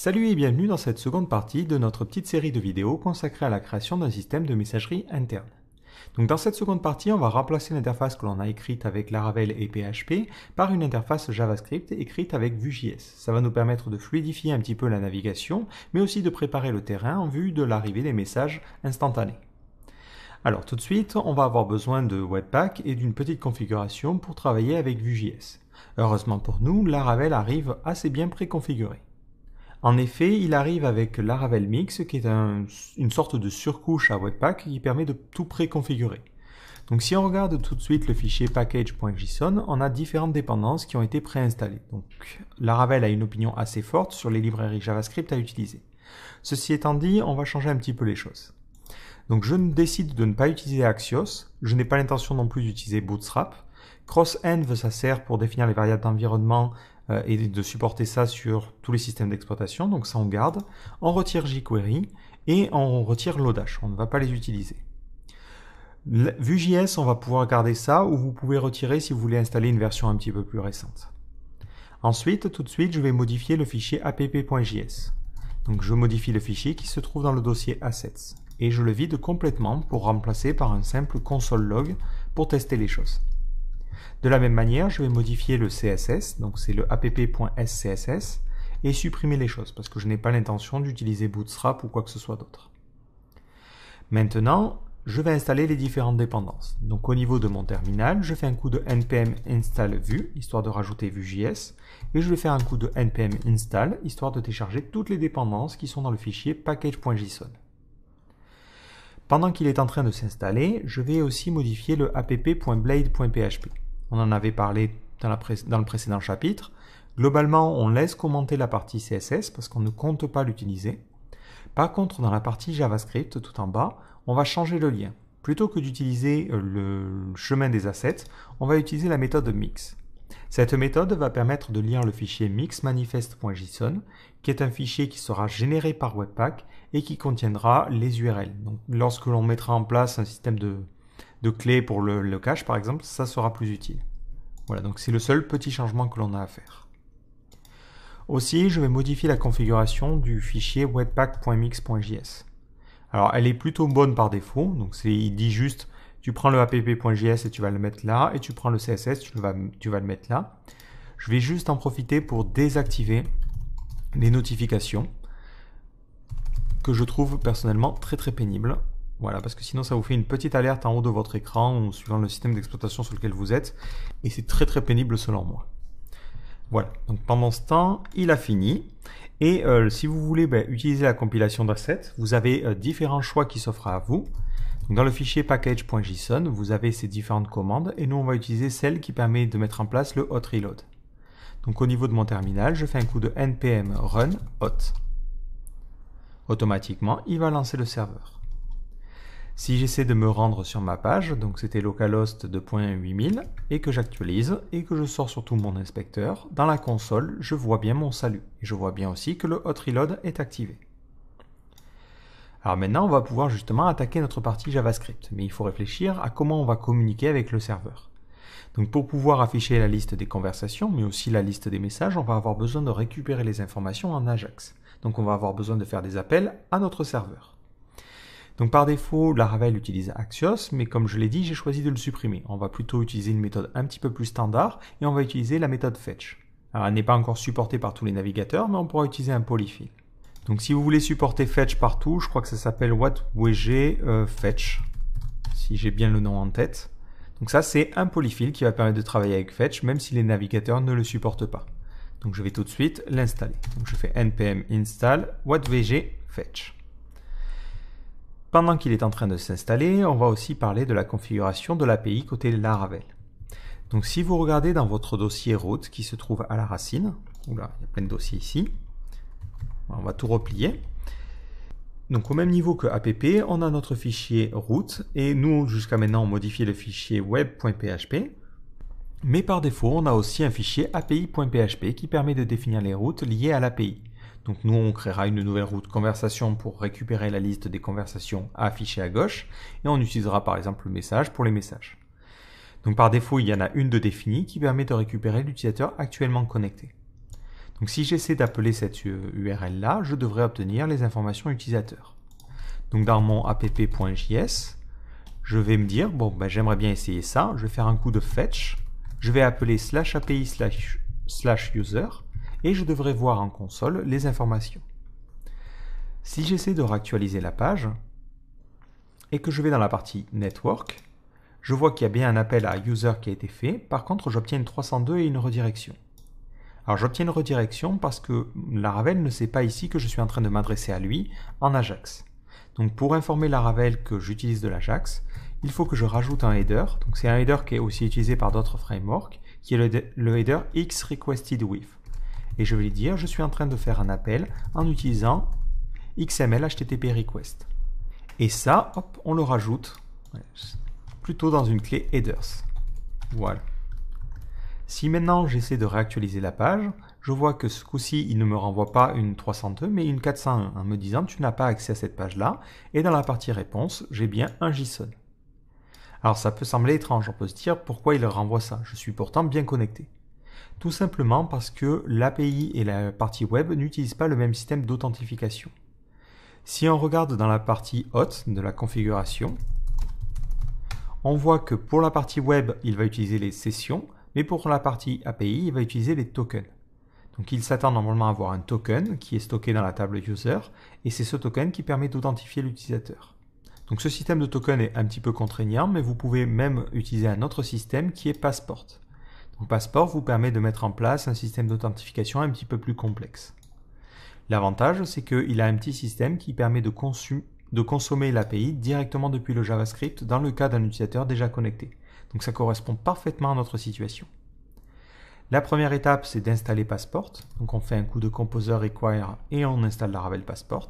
Salut et bienvenue dans cette seconde partie de notre petite série de vidéos consacrée à la création d'un système de messagerie interne. Donc dans cette seconde partie, on va remplacer l'interface que l'on a écrite avec Laravel et PHP par une interface JavaScript écrite avec Vue.js. Ça va nous permettre de fluidifier un petit peu la navigation, mais aussi de préparer le terrain en vue de l'arrivée des messages instantanés. Alors tout de suite, on va avoir besoin de Webpack et d'une petite configuration pour travailler avec Vue.js. Heureusement pour nous, Laravel arrive assez bien préconfiguré. En effet, il arrive avec Laravel Mix, qui est une sorte de surcouche à Webpack qui permet de tout préconfigurer. Donc si on regarde tout de suite le fichier package.json, on a différentes dépendances qui ont été préinstallées. Donc Laravel a une opinion assez forte sur les librairies JavaScript à utiliser. Ceci étant dit, on va changer un petit peu les choses. Donc je décide de ne pas utiliser Axios, je n'ai pas l'intention non plus d'utiliser Bootstrap. CrossEnv, ça sert pour définir les variables d'environnement euh, et de supporter ça sur tous les systèmes d'exploitation. Donc ça on garde. On retire jQuery et on retire Lodash. On ne va pas les utiliser. Vue.js, on va pouvoir garder ça ou vous pouvez retirer si vous voulez installer une version un petit peu plus récente. Ensuite, tout de suite, je vais modifier le fichier app.js. Donc je modifie le fichier qui se trouve dans le dossier assets et je le vide complètement pour remplacer par un simple console.log pour tester les choses. De la même manière, je vais modifier le CSS, donc c'est le app.scss, et supprimer les choses, parce que je n'ai pas l'intention d'utiliser Bootstrap ou quoi que ce soit d'autre. Maintenant, je vais installer les différentes dépendances. Donc au niveau de mon terminal, je fais un coup de npm install vue, histoire de rajouter vue.js, et je vais faire un coup de npm install, histoire de télécharger toutes les dépendances qui sont dans le fichier package.json. Pendant qu'il est en train de s'installer, je vais aussi modifier le app.blade.php. On en avait parlé dans, le précédent chapitre. Globalement, on laisse commenter la partie CSS parce qu'on ne compte pas l'utiliser. Par contre, dans la partie JavaScript, tout en bas, on va changer le lien. Plutôt que d'utiliser euh, le chemin des assets, on va utiliser la méthode mix. Cette méthode va permettre de lire le fichier mixmanifest.json, qui est un fichier qui sera généré par Webpack et qui contiendra les URL. Donc, lorsque l'on mettra en place un système de, de clé pour le, cache par exemple, ça sera plus utile. Voilà, donc c'est le seul petit changement que l'on a à faire. Aussi, je vais modifier la configuration du fichier webpack.mix.js. Alors, elle est plutôt bonne par défaut, donc il dit juste, tu prends le app.js et tu vas le mettre là, et tu prends le CSS, tu, vas, tu vas le mettre là. Je vais juste en profiter pour désactiver les notifications, que je trouve personnellement très très pénibles. Voilà, parce que sinon ça vous fait une petite alerte en haut de votre écran ou suivant le système d'exploitation sur lequel vous êtes. Et c'est très très pénible selon moi. Voilà, donc pendant ce temps, il a fini. Et euh, si vous voulez ben, utiliser la compilation d'assets, vous avez euh, différents choix qui s'offrent à vous. dans le fichier package.json, vous avez ces différentes commandes et nous on va utiliser celle qui permet de mettre en place le hot reload. Donc au niveau de mon terminal, je fais un coup de npm run hot. Automatiquement, il va lancer le serveur. Si j'essaie de me rendre sur ma page, donc c'était localhost 2.8000, et que j'actualise, et que je sors sur tout mon inspecteur, dans la console, je vois bien mon salut. Et je vois bien aussi que le hot reload est activé. Alors maintenant, on va pouvoir justement attaquer notre partie JavaScript, mais il faut réfléchir à comment on va communiquer avec le serveur. Donc pour pouvoir afficher la liste des conversations, mais aussi la liste des messages, on va avoir besoin de récupérer les informations en Ajax. Donc on va avoir besoin de faire des appels à notre serveur. Donc par défaut, la Ravel utilise Axios, mais comme je l'ai dit, j'ai choisi de le supprimer. On va plutôt utiliser une méthode un petit peu plus standard et on va utiliser la méthode fetch. Alors elle n'est pas encore supportée par tous les navigateurs, mais on pourra utiliser un polyfill. Donc si vous voulez supporter fetch partout, je crois que ça s'appelle WhatWG euh, fetch, si j'ai bien le nom en tête. Donc ça, c'est un polyfill qui va permettre de travailler avec fetch, même si les navigateurs ne le supportent pas. Donc je vais tout de suite l'installer. Donc je fais npm install whatwg fetch. Pendant qu'il est en train de s'installer, on va aussi parler de la configuration de l'API côté Laravel. Donc si vous regardez dans votre dossier route qui se trouve à la racine, oula, il y a plein de dossiers ici, on va tout replier. Donc au même niveau que app, on a notre fichier route. et nous jusqu'à maintenant on modifiait le fichier web.php. Mais par défaut, on a aussi un fichier api.php qui permet de définir les routes liées à l'API. Donc nous, on créera une nouvelle route conversation pour récupérer la liste des conversations affichées à gauche, et on utilisera par exemple le message pour les messages. Donc par défaut, il y en a une de définie qui permet de récupérer l'utilisateur actuellement connecté. Donc si j'essaie d'appeler cette URL euh, là, je devrais obtenir les informations utilisateurs. Donc dans mon app.js, je vais me dire, bon, ben, j'aimerais bien essayer ça, je vais faire un coup de fetch, je vais appeler slash API slash user, et je devrais voir en console les informations. Si j'essaie de réactualiser la page et que je vais dans la partie Network, je vois qu'il y a bien un appel à User qui a été fait, par contre j'obtiens une 302 et une redirection. Alors j'obtiens une redirection parce que la Laravel ne sait pas ici que je suis en train de m'adresser à lui en Ajax. Donc pour informer la Laravel que j'utilise de l'Ajax, il faut que je rajoute un header. Donc c'est un header qui est aussi utilisé par d'autres frameworks, qui est le, le header x requested with et je vais lui dire je suis en train de faire un appel en utilisant XML HTTP request. Et ça, hop, on le rajoute plutôt dans une clé headers. Voilà. Si maintenant j'essaie de réactualiser la page, je vois que ce coup-ci, il ne me renvoie pas une 302, mais une 401, en me disant tu n'as pas accès à cette page-là, et dans la partie réponse, j'ai bien un JSON. Alors ça peut sembler étrange, on peut se dire pourquoi il renvoie ça, je suis pourtant bien connecté. Tout simplement parce que l'API et la partie web n'utilisent pas le même système d'authentification. Si on regarde dans la partie hot de la configuration, on voit que pour la partie web, il va utiliser les sessions, mais pour la partie API, il va utiliser les tokens. Donc il s'attend normalement à avoir un token qui est stocké dans la table user, et c'est ce token qui permet d'authentifier l'utilisateur. Donc ce système de token est un petit peu contraignant, mais vous pouvez même utiliser un autre système qui est Passport. Passport vous permet de mettre en place un système d'authentification un petit peu plus complexe. L'avantage, c'est qu'il a un petit système qui permet de, consommer l'API directement depuis le JavaScript dans le cas d'un utilisateur déjà connecté. Donc ça correspond parfaitement à notre situation. La première étape, c'est d'installer Passport. Donc on fait un coup de Composer Require et on installe la Ravel Passport.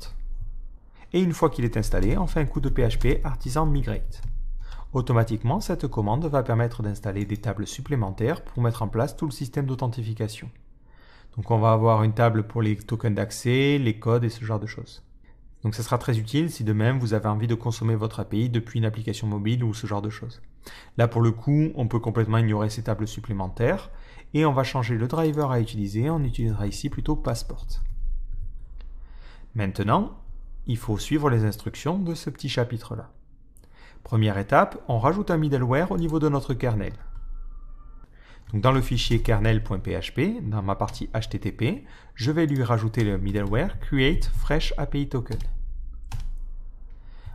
Et une fois qu'il est installé, on fait un coup de PHP Artisan Migrate. Automatiquement, cette commande va permettre d'installer des tables supplémentaires pour mettre en place tout le système d'authentification. Donc on va avoir une table pour les tokens d'accès, les codes et ce genre de choses. Donc ça sera très utile si de même vous avez envie de consommer votre API depuis une application mobile ou ce genre de choses. Là pour le coup, on peut complètement ignorer ces tables supplémentaires et on va changer le driver à utiliser, on utilisera ici plutôt Passport. Maintenant, il faut suivre les instructions de ce petit chapitre là. Première étape, on rajoute un middleware au niveau de notre kernel. dans le fichier kernel.php, dans ma partie HTTP, je vais lui rajouter le middleware create fresh API token.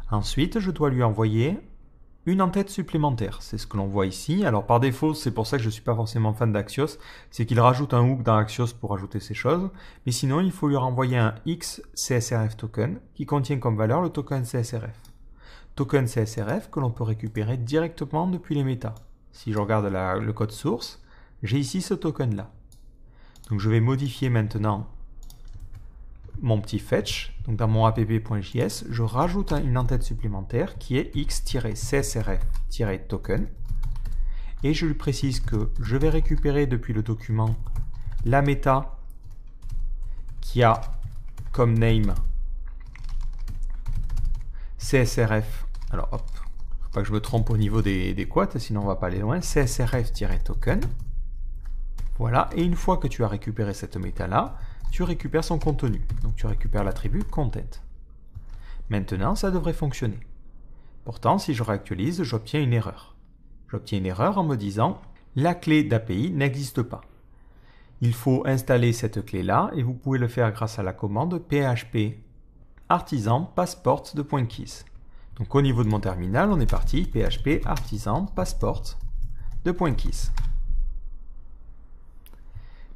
Ensuite, je dois lui envoyer une en supplémentaire. C'est ce que l'on voit ici. Alors par défaut, c'est pour ça que je ne suis pas forcément fan d'Axios, c'est qu'il rajoute un hook dans Axios pour ajouter ces choses. Mais sinon, il faut lui renvoyer un X CSRF token qui contient comme valeur le token CSRF token CSRF que l'on peut récupérer directement depuis les méta. Si je regarde le code source, j'ai ici ce token là. Donc je vais modifier maintenant mon petit fetch. Donc dans mon app.js, je rajoute une entête supplémentaire qui est x-csrf-token. Et je lui précise que je vais récupérer depuis le document la méta qui a comme name CSRF alors hop, faut pas que je me trompe au niveau des, des quotes, sinon on va pas aller loin. CSRF-token. Voilà, et une fois que tu as récupéré cette méta-là, tu récupères son contenu. Donc tu récupères l'attribut content. Maintenant, ça devrait fonctionner. Pourtant, si je réactualise, j'obtiens une erreur. J'obtiens une erreur en me disant la clé d'API n'existe pas. Il faut installer cette clé-là et vous pouvez le faire grâce à la commande php artisan passport de donc au niveau de mon terminal, on est parti, PHP artisan passport de point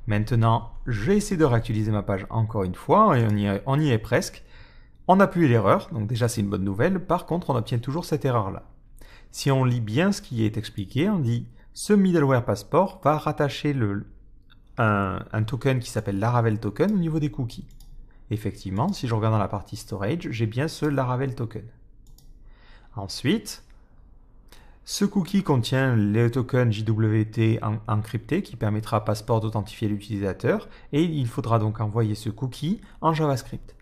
Maintenant, j'ai essayé de réactualiser ma page encore une fois, et on y est, presque. On a plus l'erreur, donc déjà c'est une bonne nouvelle, par contre on obtient toujours cette erreur-là. Si on lit bien ce qui est expliqué, on dit « ce middleware passport va rattacher un, un token qui s'appelle Laravel token au niveau des cookies ». Effectivement, si je regarde dans la partie storage, j'ai bien ce Laravel token. Ensuite, ce cookie contient le token JWT encrypté qui permettra à Passport d'authentifier l'utilisateur et il faudra donc envoyer ce cookie en JavaScript.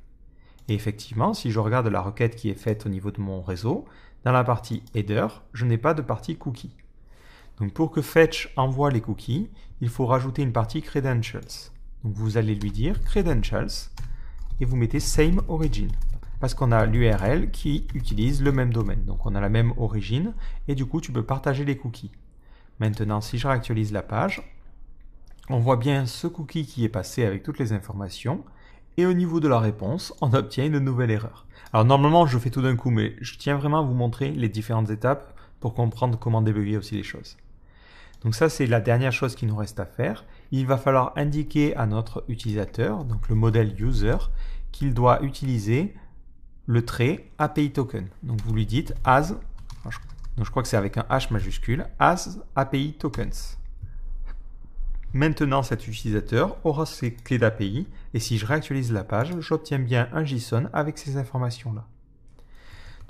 Et effectivement, si je regarde la requête qui est faite au niveau de mon réseau, dans la partie header, je n'ai pas de partie cookie. Donc pour que Fetch envoie les cookies, il faut rajouter une partie credentials. Donc vous allez lui dire credentials et vous mettez same origin parce qu'on a l'URL qui utilise le même domaine. Donc on a la même origine et du coup tu peux partager les cookies. Maintenant si je réactualise la page, on voit bien ce cookie qui est passé avec toutes les informations et au niveau de la réponse, on obtient une nouvelle erreur. Alors normalement je fais tout d'un coup mais je tiens vraiment à vous montrer les différentes étapes pour comprendre comment débugger aussi les choses. Donc ça, c'est la dernière chose qui nous reste à faire. Il va falloir indiquer à notre utilisateur, donc le modèle user, qu'il doit utiliser le trait API token. Donc vous lui dites as, donc je crois que c'est avec un H majuscule, as API tokens. Maintenant, cet utilisateur aura ses clés d'API et si je réactualise la page, j'obtiens bien un JSON avec ces informations-là.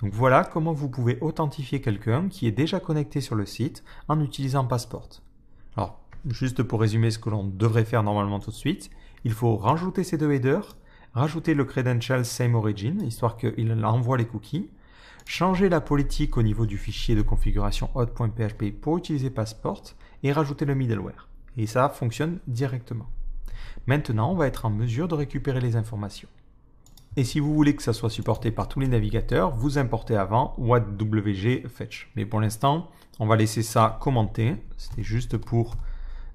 Donc voilà comment vous pouvez authentifier quelqu'un qui est déjà connecté sur le site en utilisant Passport. Alors, juste pour résumer ce que l'on devrait faire normalement tout de suite, il faut rajouter ces deux headers, rajouter le credential same origin, histoire qu'il envoie les cookies, changer la politique au niveau du fichier de configuration hot.php pour utiliser Passport et rajouter le middleware. Et ça fonctionne directement. Maintenant, on va être en mesure de récupérer les informations. Et si vous voulez que ça soit supporté par tous les navigateurs, vous importez avant WG Fetch. Mais pour l'instant, on va laisser ça commenter. C'était juste pour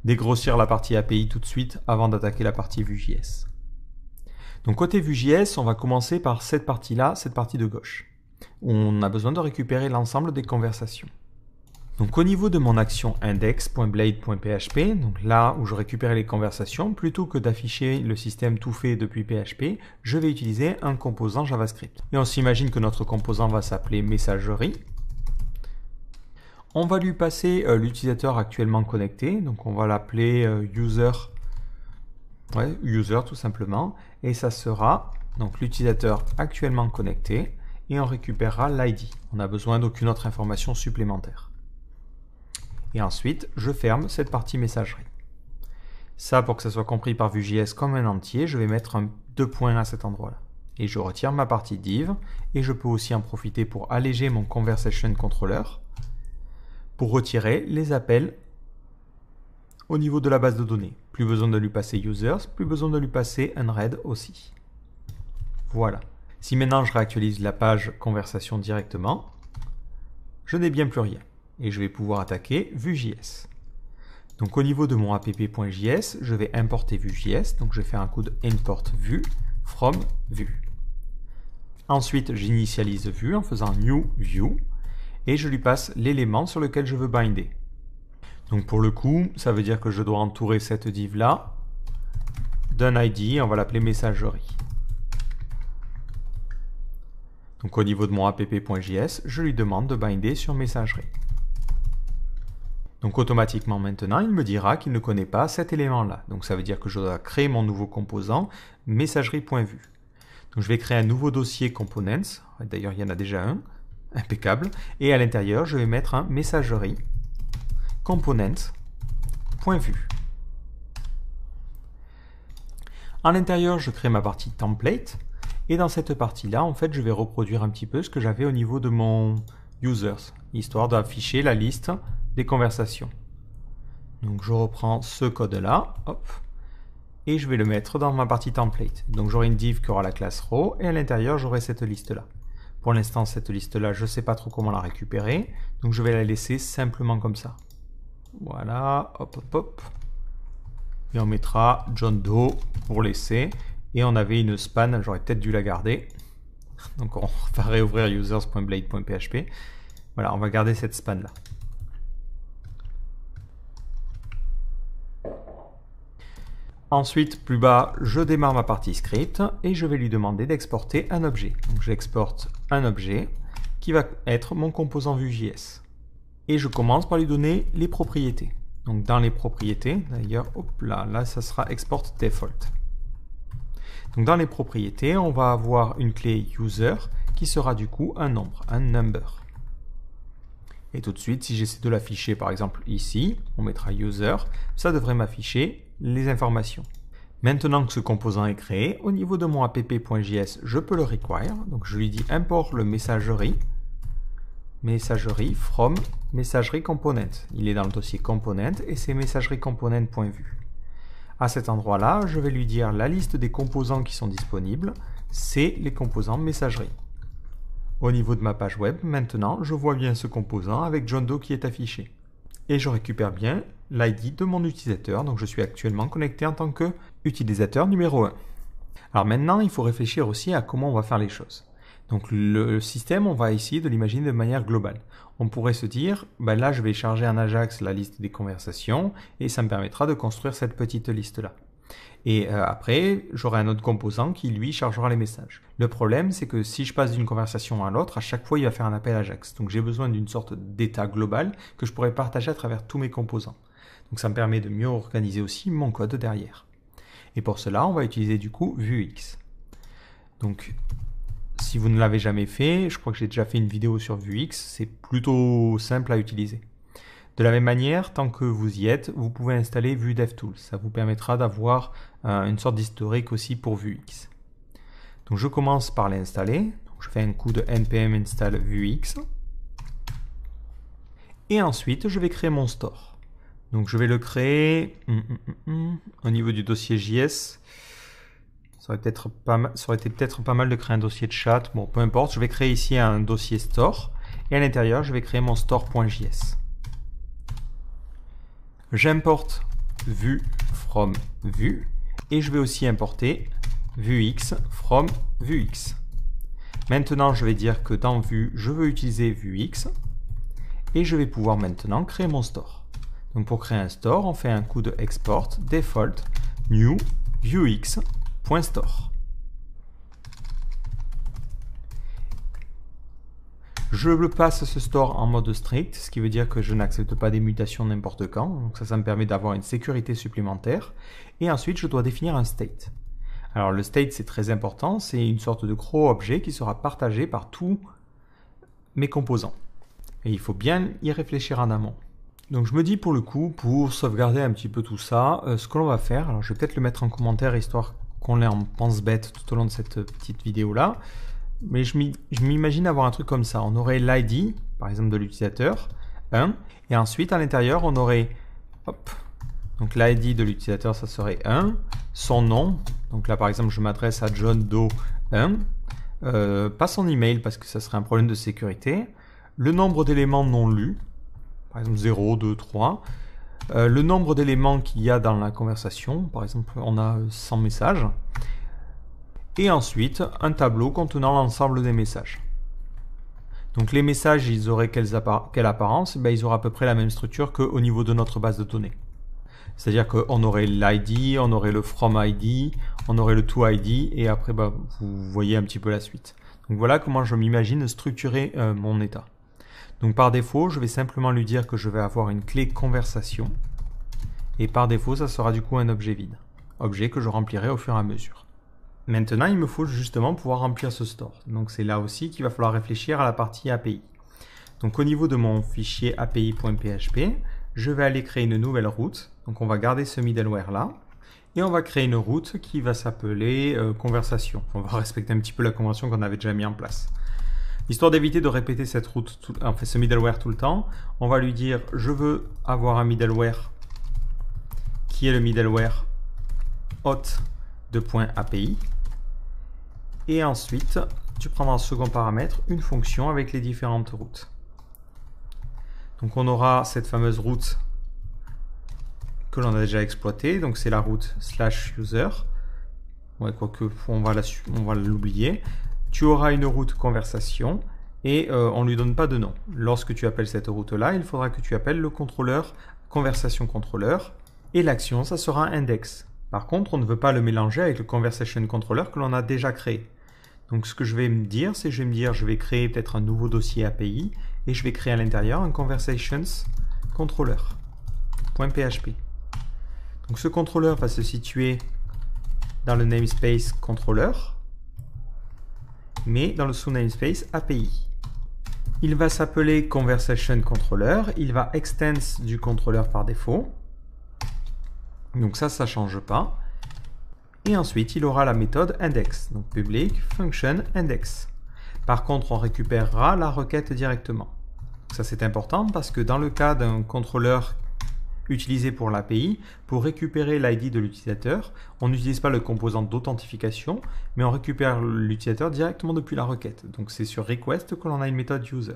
dégrossir la partie API tout de suite avant d'attaquer la partie Vue.js. Donc côté Vue.js, on va commencer par cette partie-là, cette partie de gauche. on a besoin de récupérer l'ensemble des conversations. Donc au niveau de mon action index.blade.php, donc là où je récupère les conversations, plutôt que d'afficher le système tout fait depuis PHP, je vais utiliser un composant JavaScript. Et on s'imagine que notre composant va s'appeler messagerie. On va lui passer euh, l'utilisateur actuellement connecté, donc on va l'appeler euh, user, user tout simplement, et ça sera donc l'utilisateur actuellement connecté et on récupérera l'ID. On n'a besoin d'aucune autre information supplémentaire. Et ensuite, je ferme cette partie messagerie. Ça, pour que ça soit compris par Vue.js comme un entier, je vais mettre un deux points à cet endroit-là. Et je retire ma partie div, et je peux aussi en profiter pour alléger mon conversation controller, pour retirer les appels au niveau de la base de données. Plus besoin de lui passer users, plus besoin de lui passer unread aussi. Voilà. Si maintenant je réactualise la page conversation directement, je n'ai bien plus rien. Et je vais pouvoir attaquer Vue.js. Donc au niveau de mon app.js, je vais importer Vue.js. Donc je vais faire un coup de import vue from vue. Ensuite, j'initialise vue en faisant new view et je lui passe l'élément sur lequel je veux binder. Donc pour le coup, ça veut dire que je dois entourer cette div là d'un ID, on va l'appeler messagerie. Donc au niveau de mon app.js, je lui demande de binder sur messagerie. Donc automatiquement maintenant, il me dira qu'il ne connaît pas cet élément-là. Donc ça veut dire que je dois créer mon nouveau composant messagerie.vue. Donc je vais créer un nouveau dossier components, d'ailleurs il y en a déjà un, impeccable, et à l'intérieur je vais mettre un messagerie component.vue. À l'intérieur, je crée ma partie template. Et dans cette partie-là, en fait, je vais reproduire un petit peu ce que j'avais au niveau de mon users, histoire d'afficher la liste des conversations. Donc je reprends ce code-là, hop, et je vais le mettre dans ma partie template. Donc j'aurai une div qui aura la classe row, et à l'intérieur, j'aurai cette liste-là. Pour l'instant, cette liste-là, je ne sais pas trop comment la récupérer, donc je vais la laisser simplement comme ça. Voilà, hop, hop, hop. Et on mettra John Doe pour l'essai. Et on avait une span, j'aurais peut-être dû la garder. Donc on va réouvrir users.blade.php. Voilà, on va garder cette span là. Ensuite, plus bas, je démarre ma partie script et je vais lui demander d'exporter un objet. Donc j'exporte un objet qui va être mon composant Vue.js et je commence par lui donner les propriétés. Donc dans les propriétés, d'ailleurs, hop là, là ça sera export default. Donc dans les propriétés, on va avoir une clé user qui sera du coup un nombre, un number. Et tout de suite, si j'essaie de l'afficher par exemple ici, on mettra user, ça devrait m'afficher les informations. Maintenant que ce composant est créé, au niveau de mon app.js, je peux le require. Donc je lui dis import le messagerie messagerie from messagerie component. Il est dans le dossier component et c'est messagerie component.vue. À cet endroit-là, je vais lui dire la liste des composants qui sont disponibles, c'est les composants messagerie. Au niveau de ma page web, maintenant, je vois bien ce composant avec John Doe qui est affiché. Et je récupère bien l'ID de mon utilisateur, donc je suis actuellement connecté en tant que utilisateur numéro 1. Alors maintenant, il faut réfléchir aussi à comment on va faire les choses. Donc le système, on va essayer de l'imaginer de manière globale. On pourrait se dire, ben là je vais charger en Ajax la liste des conversations et ça me permettra de construire cette petite liste-là. Et euh, après, j'aurai un autre composant qui lui chargera les messages. Le problème, c'est que si je passe d'une conversation à l'autre, à chaque fois il va faire un appel Ajax. Donc j'ai besoin d'une sorte d'état global que je pourrais partager à travers tous mes composants. Donc ça me permet de mieux organiser aussi mon code derrière. Et pour cela, on va utiliser du coup Vuex. Donc si vous ne l'avez jamais fait, je crois que j'ai déjà fait une vidéo sur Vuex, c'est plutôt simple à utiliser. De la même manière, tant que vous y êtes, vous pouvez installer Vue DevTools. Ça vous permettra d'avoir euh, une sorte d'historique aussi pour Vuex. Donc je commence par l'installer. Je fais un coup de npm install Vuex. Et ensuite, je vais créer mon store. Donc je vais le créer hum, hum, hum, au niveau du dossier JS. Ça aurait, été peut-être pas mal de créer un dossier de chat. Bon, peu importe. Je vais créer ici un dossier store. Et à l'intérieur, je vais créer mon store.js. J'importe vue from vue. Et je vais aussi importer vuex from vuex. Maintenant, je vais dire que dans vue, je veux utiliser vuex. Et je vais pouvoir maintenant créer mon store. Donc pour créer un store, on fait un coup de export, default, new, vuex .store. Je le passe ce store en mode strict, ce qui veut dire que je n'accepte pas des mutations n'importe quand. Donc ça, ça me permet d'avoir une sécurité supplémentaire. Et ensuite, je dois définir un state. Alors le state, c'est très important. C'est une sorte de gros objet qui sera partagé par tous mes composants. Et il faut bien y réfléchir en amont. Donc je me dis pour le coup, pour sauvegarder un petit peu tout ça, euh, ce que l'on va faire, alors je vais peut-être le mettre en commentaire histoire qu'on est en pense bête tout au long de cette petite vidéo là. Mais je m'imagine avoir un truc comme ça. On aurait l'ID, par exemple, de l'utilisateur, 1. Et ensuite, à l'intérieur, on aurait, hop, donc l'ID de l'utilisateur, ça serait 1. Son nom, donc là, par exemple, je m'adresse à John Doe 1. Euh, pas son email parce que ça serait un problème de sécurité. Le nombre d'éléments non lus, par exemple 0, 2, 3. Euh, le nombre d'éléments qu'il y a dans la conversation. Par exemple, on a 100 messages. Et ensuite, un tableau contenant l'ensemble des messages. Donc les messages, ils auraient quelle, apparence eh ben, Ils auraient à peu près la même structure qu'au niveau de notre base de données. C'est-à-dire qu'on aurait l'ID, on aurait le from ID, on aurait le to ID, et après, bah, vous voyez un petit peu la suite. Donc voilà comment je m'imagine structurer euh, mon état. Donc par défaut, je vais simplement lui dire que je vais avoir une clé conversation. Et par défaut, ça sera du coup un objet vide. Objet que je remplirai au fur et à mesure. Maintenant, il me faut justement pouvoir remplir ce store. Donc c'est là aussi qu'il va falloir réfléchir à la partie API. Donc au niveau de mon fichier api.php, je vais aller créer une nouvelle route. Donc on va garder ce middleware là. Et on va créer une route qui va s'appeler euh, conversation. On va respecter un petit peu la convention qu'on avait déjà mis en place. Histoire d'éviter de répéter cette route, ce middleware tout le temps, on va lui dire je veux avoir un middleware qui est le middleware hot de point API. Et ensuite, tu prendras un second paramètre une fonction avec les différentes routes. Donc on aura cette fameuse route que l'on a déjà exploitée, donc c'est la route slash user. Ouais, quoique on va l'oublier tu auras une route conversation et euh, on ne lui donne pas de nom. Lorsque tu appelles cette route-là, il faudra que tu appelles le contrôleur conversation contrôleur et l'action, ça sera index. Par contre, on ne veut pas le mélanger avec le conversation contrôleur que l'on a déjà créé. Donc ce que je vais me dire, c'est je vais me dire je vais créer peut-être un nouveau dossier API et je vais créer à l'intérieur un conversations contrôleurphp Donc ce contrôleur va se situer dans le namespace controller mais dans le sous namespace API. Il va s'appeler Conversation Controller, il va extends du contrôleur par défaut. Donc ça, ça change pas. Et ensuite, il aura la méthode index, donc public function index. Par contre, on récupérera la requête directement. Ça, c'est important parce que dans le cas d'un contrôleur utilisé pour l'API, pour récupérer l'ID de l'utilisateur, on n'utilise pas le composant d'authentification, mais on récupère l'utilisateur directement depuis la requête. Donc c'est sur request que l'on a une méthode user.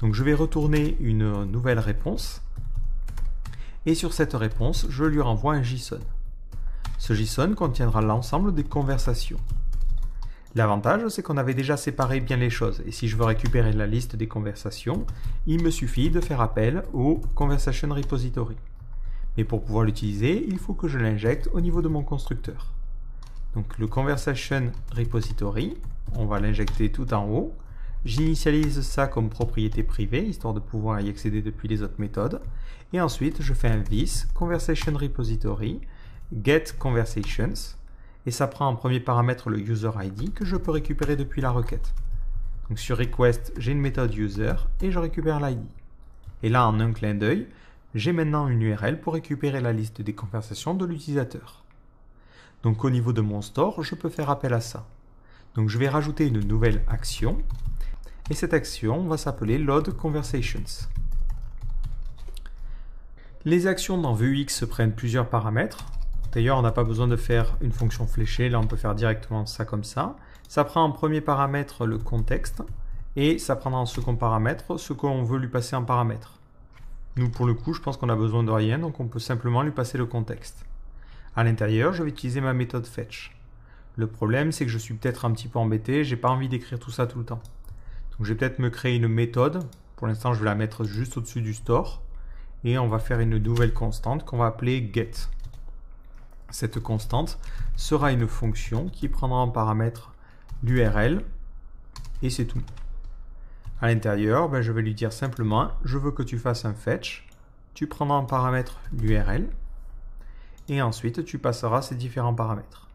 Donc je vais retourner une nouvelle réponse, et sur cette réponse, je lui renvoie un JSON. Ce JSON contiendra l'ensemble des conversations. L'avantage, c'est qu'on avait déjà séparé bien les choses, et si je veux récupérer la liste des conversations, il me suffit de faire appel au Conversation Repository. Mais pour pouvoir l'utiliser, il faut que je l'injecte au niveau de mon constructeur. Donc le Conversation Repository, on va l'injecter tout en haut. J'initialise ça comme propriété privée, histoire de pouvoir y accéder depuis les autres méthodes. Et ensuite, je fais un vis, Conversation Repository, Get Conversations, et ça prend en premier paramètre le user ID que je peux récupérer depuis la requête. Donc sur request, j'ai une méthode user et je récupère l'ID. Et là, en un clin d'œil, j'ai maintenant une URL pour récupérer la liste des conversations de l'utilisateur. Donc au niveau de mon store, je peux faire appel à ça. Donc je vais rajouter une nouvelle action et cette action va s'appeler load conversations. Les actions dans Vuex prennent plusieurs paramètres, D'ailleurs, on n'a pas besoin de faire une fonction fléchée. Là, on peut faire directement ça comme ça. Ça prend en premier paramètre le contexte et ça prendra en second paramètre ce qu'on veut lui passer en paramètre. Nous, pour le coup, je pense qu'on a besoin de rien, donc on peut simplement lui passer le contexte. À l'intérieur, je vais utiliser ma méthode fetch. Le problème, c'est que je suis peut-être un petit peu embêté, j'ai pas envie d'écrire tout ça tout le temps. Donc je vais peut-être me créer une méthode. Pour l'instant, je vais la mettre juste au-dessus du store. Et on va faire une nouvelle constante qu'on va appeler get. Cette constante sera une fonction qui prendra en paramètre l'URL et c'est tout. À l'intérieur, ben, je vais lui dire simplement « je veux que tu fasses un fetch ». Tu prendras en paramètre l'URL et ensuite tu passeras ces différents paramètres.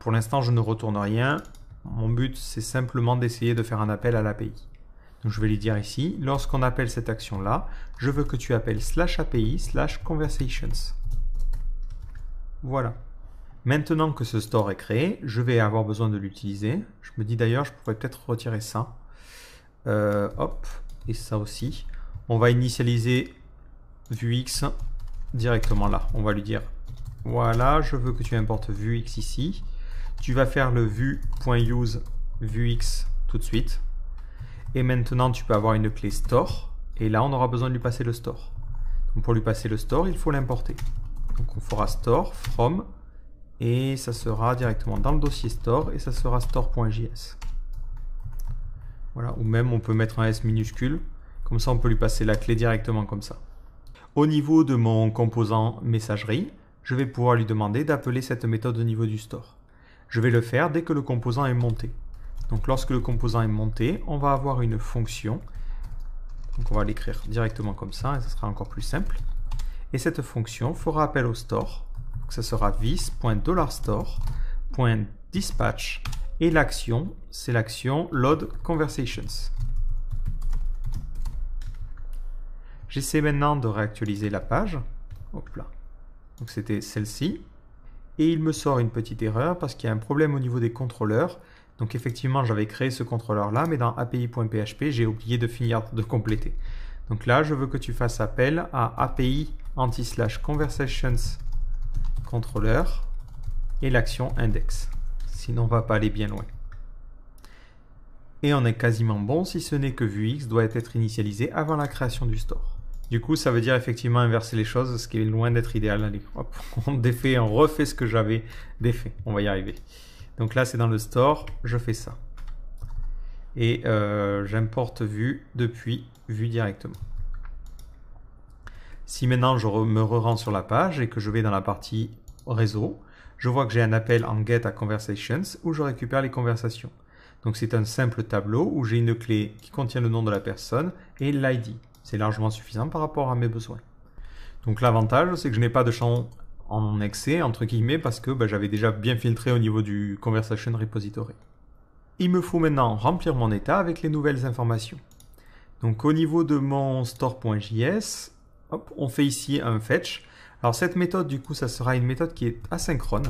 Pour l'instant, je ne retourne rien. Mon but, c'est simplement d'essayer de faire un appel à l'API. Donc je vais lui dire ici, lorsqu'on appelle cette action-là, je veux que tu appelles slash API slash conversations. Voilà. Maintenant que ce store est créé, je vais avoir besoin de l'utiliser. Je me dis d'ailleurs, je pourrais peut-être retirer ça. Euh, hop, et ça aussi. On va initialiser vuex directement là. On va lui dire, voilà, je veux que tu importes vuex ici. Tu vas faire le vue.use vuex tout de suite. Et maintenant, tu peux avoir une clé store. Et là, on aura besoin de lui passer le store. Donc pour lui passer le store, il faut l'importer. Donc on fera store from et ça sera directement dans le dossier store et ça sera store.js. Voilà, ou même on peut mettre un S minuscule, comme ça on peut lui passer la clé directement comme ça. Au niveau de mon composant messagerie, je vais pouvoir lui demander d'appeler cette méthode au niveau du store. Je vais le faire dès que le composant est monté. Donc lorsque le composant est monté, on va avoir une fonction. Donc on va l'écrire directement comme ça et ça sera encore plus simple et cette fonction fera appel au store. Donc ça sera vis.dollarstore.dispatch et l'action, c'est l'action load conversations. J'essaie maintenant de réactualiser la page. Hop là. Donc c'était celle-ci. Et il me sort une petite erreur parce qu'il y a un problème au niveau des contrôleurs. Donc effectivement, j'avais créé ce contrôleur là, mais dans api.php, j'ai oublié de finir de compléter. Donc là, je veux que tu fasses appel à API anti-slash conversations controller et l'action index. Sinon, on va pas aller bien loin. Et on est quasiment bon si ce n'est que Vuex doit être initialisé avant la création du store. Du coup, ça veut dire effectivement inverser les choses, ce qui est loin d'être idéal. on défait, on refait ce que j'avais défait. On va y arriver. Donc là, c'est dans le store, je fais ça. Et euh, j'importe vue depuis vue directement. Si maintenant je me rends sur la page et que je vais dans la partie réseau, je vois que j'ai un appel en get à conversations où je récupère les conversations. Donc c'est un simple tableau où j'ai une clé qui contient le nom de la personne et l'ID. C'est largement suffisant par rapport à mes besoins. Donc l'avantage, c'est que je n'ai pas de champ en excès, entre guillemets, parce que bah, j'avais déjà bien filtré au niveau du conversation repository. Il me faut maintenant remplir mon état avec les nouvelles informations. Donc au niveau de mon store.js, on fait ici un fetch. Alors cette méthode, du coup, ça sera une méthode qui est asynchrone,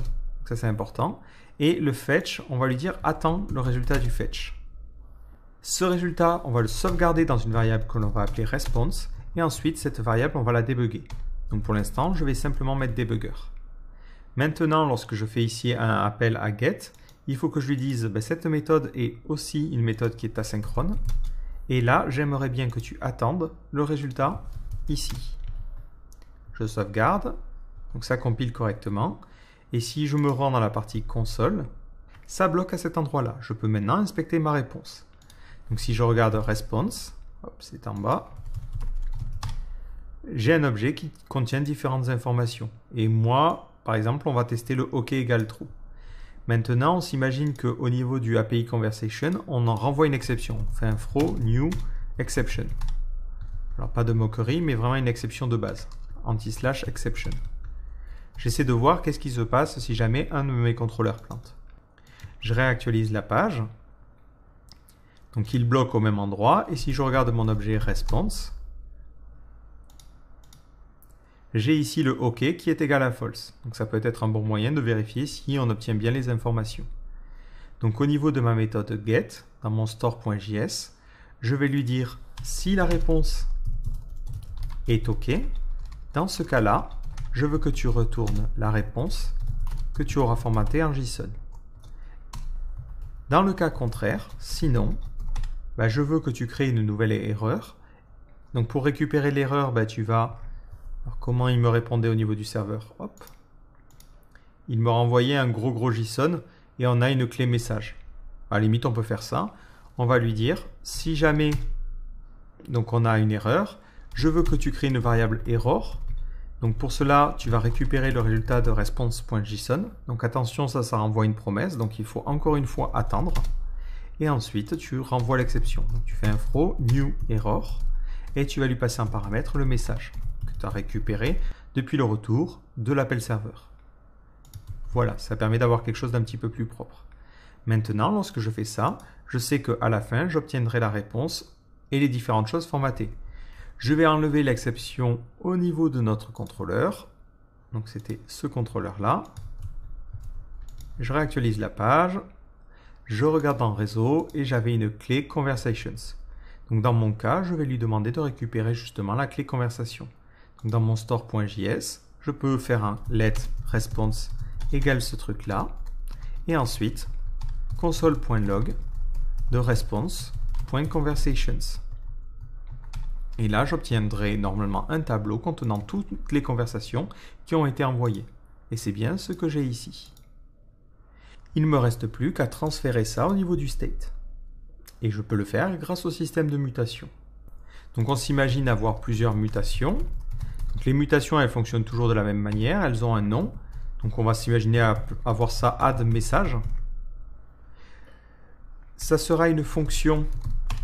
ça c'est important. Et le fetch, on va lui dire attends le résultat du fetch. Ce résultat, on va le sauvegarder dans une variable que l'on va appeler response, et ensuite cette variable, on va la débugger. Donc pour l'instant, je vais simplement mettre debugger. Maintenant, lorsque je fais ici un appel à get, il faut que je lui dise ben, cette méthode est aussi une méthode qui est asynchrone. Et là, j'aimerais bien que tu attendes le résultat ici. Je sauvegarde, donc ça compile correctement. Et si je me rends dans la partie console, ça bloque à cet endroit-là. Je peux maintenant inspecter ma réponse. Donc si je regarde response, c'est en bas, j'ai un objet qui contient différentes informations. Et moi, par exemple, on va tester le OK égale true. Maintenant, on s'imagine qu'au niveau du API conversation, on en renvoie une exception. On fait un throw new exception. Alors pas de moquerie, mais vraiment une exception de base. Anti-slash exception. J'essaie de voir qu'est-ce qui se passe si jamais un de mes contrôleurs plante. Je réactualise la page. Donc il bloque au même endroit. Et si je regarde mon objet response, j'ai ici le OK qui est égal à false. Donc ça peut être un bon moyen de vérifier si on obtient bien les informations. Donc au niveau de ma méthode get, dans mon store.js, je vais lui dire si la réponse est OK, dans ce cas-là, je veux que tu retournes la réponse que tu auras formatée en JSON. Dans le cas contraire, sinon, bah, je veux que tu crées une nouvelle erreur. Donc pour récupérer l'erreur, bah, tu vas alors comment il me répondait au niveau du serveur Il me renvoyait un gros gros JSON et on a une clé message. À limite, on peut faire ça. On va lui dire, si jamais donc on a une erreur, je veux que tu crées une variable error. Donc pour cela, tu vas récupérer le résultat de response.json. Donc attention, ça, ça renvoie une promesse. Donc il faut encore une fois attendre. Et ensuite, tu renvoies l'exception. Tu fais un fro new error. Et tu vas lui passer un paramètre, le message à récupérer depuis le retour de l'appel serveur. Voilà, ça permet d'avoir quelque chose d'un petit peu plus propre. Maintenant, lorsque je fais ça, je sais qu'à la fin, j'obtiendrai la réponse et les différentes choses formatées. Je vais enlever l'exception au niveau de notre contrôleur. Donc c'était ce contrôleur-là. Je réactualise la page. Je regarde dans réseau et j'avais une clé Conversations. Donc dans mon cas, je vais lui demander de récupérer justement la clé Conversation dans mon store.js, je peux faire un let response égale ce truc-là, et ensuite console.log de response.conversations. Et là, j'obtiendrai normalement un tableau contenant toutes les conversations qui ont été envoyées. Et c'est bien ce que j'ai ici. Il ne me reste plus qu'à transférer ça au niveau du state. Et je peux le faire grâce au système de mutation. Donc on s'imagine avoir plusieurs mutations les mutations, elles fonctionnent toujours de la même manière, elles ont un nom. Donc on va s'imaginer avoir ça add message. Ça sera une fonction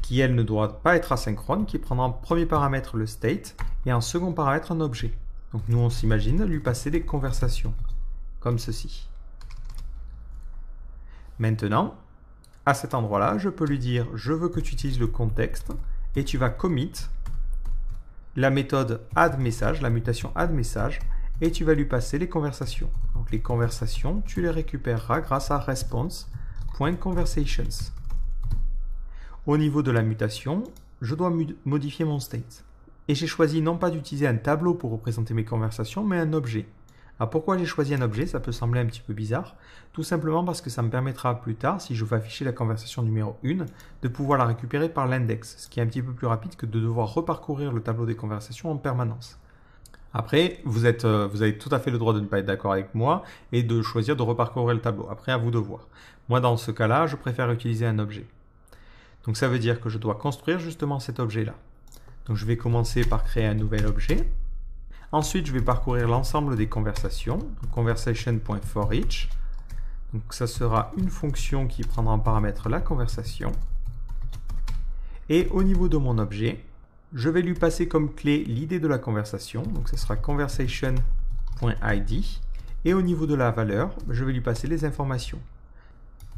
qui, elle, ne doit pas être asynchrone, qui prendra en premier paramètre le state et en second paramètre un objet. Donc nous, on s'imagine lui passer des conversations, comme ceci. Maintenant, à cet endroit-là, je peux lui dire « Je veux que tu utilises le contexte » et tu vas « commit » la méthode addMessage, la mutation addMessage, et tu vas lui passer les conversations. Donc les conversations, tu les récupéreras grâce à response.conversations. Au niveau de la mutation, je dois modifier mon state. Et j'ai choisi non pas d'utiliser un tableau pour représenter mes conversations, mais un objet. Alors ah, pourquoi j'ai choisi un objet Ça peut sembler un petit peu bizarre. Tout simplement parce que ça me permettra plus tard, si je veux afficher la conversation numéro 1, de pouvoir la récupérer par l'index, ce qui est un petit peu plus rapide que de devoir reparcourir le tableau des conversations en permanence. Après, vous, êtes, euh, vous avez tout à fait le droit de ne pas être d'accord avec moi et de choisir de reparcourir le tableau. Après, à vous de voir. Moi, dans ce cas-là, je préfère utiliser un objet. Donc ça veut dire que je dois construire justement cet objet-là. Donc je vais commencer par créer un nouvel objet. Ensuite, je vais parcourir l'ensemble des conversations, conversation.forEach. Donc ça sera une fonction qui prendra en paramètre la conversation. Et au niveau de mon objet, je vais lui passer comme clé l'idée de la conversation. Donc ce sera conversation.id. Et au niveau de la valeur, je vais lui passer les informations.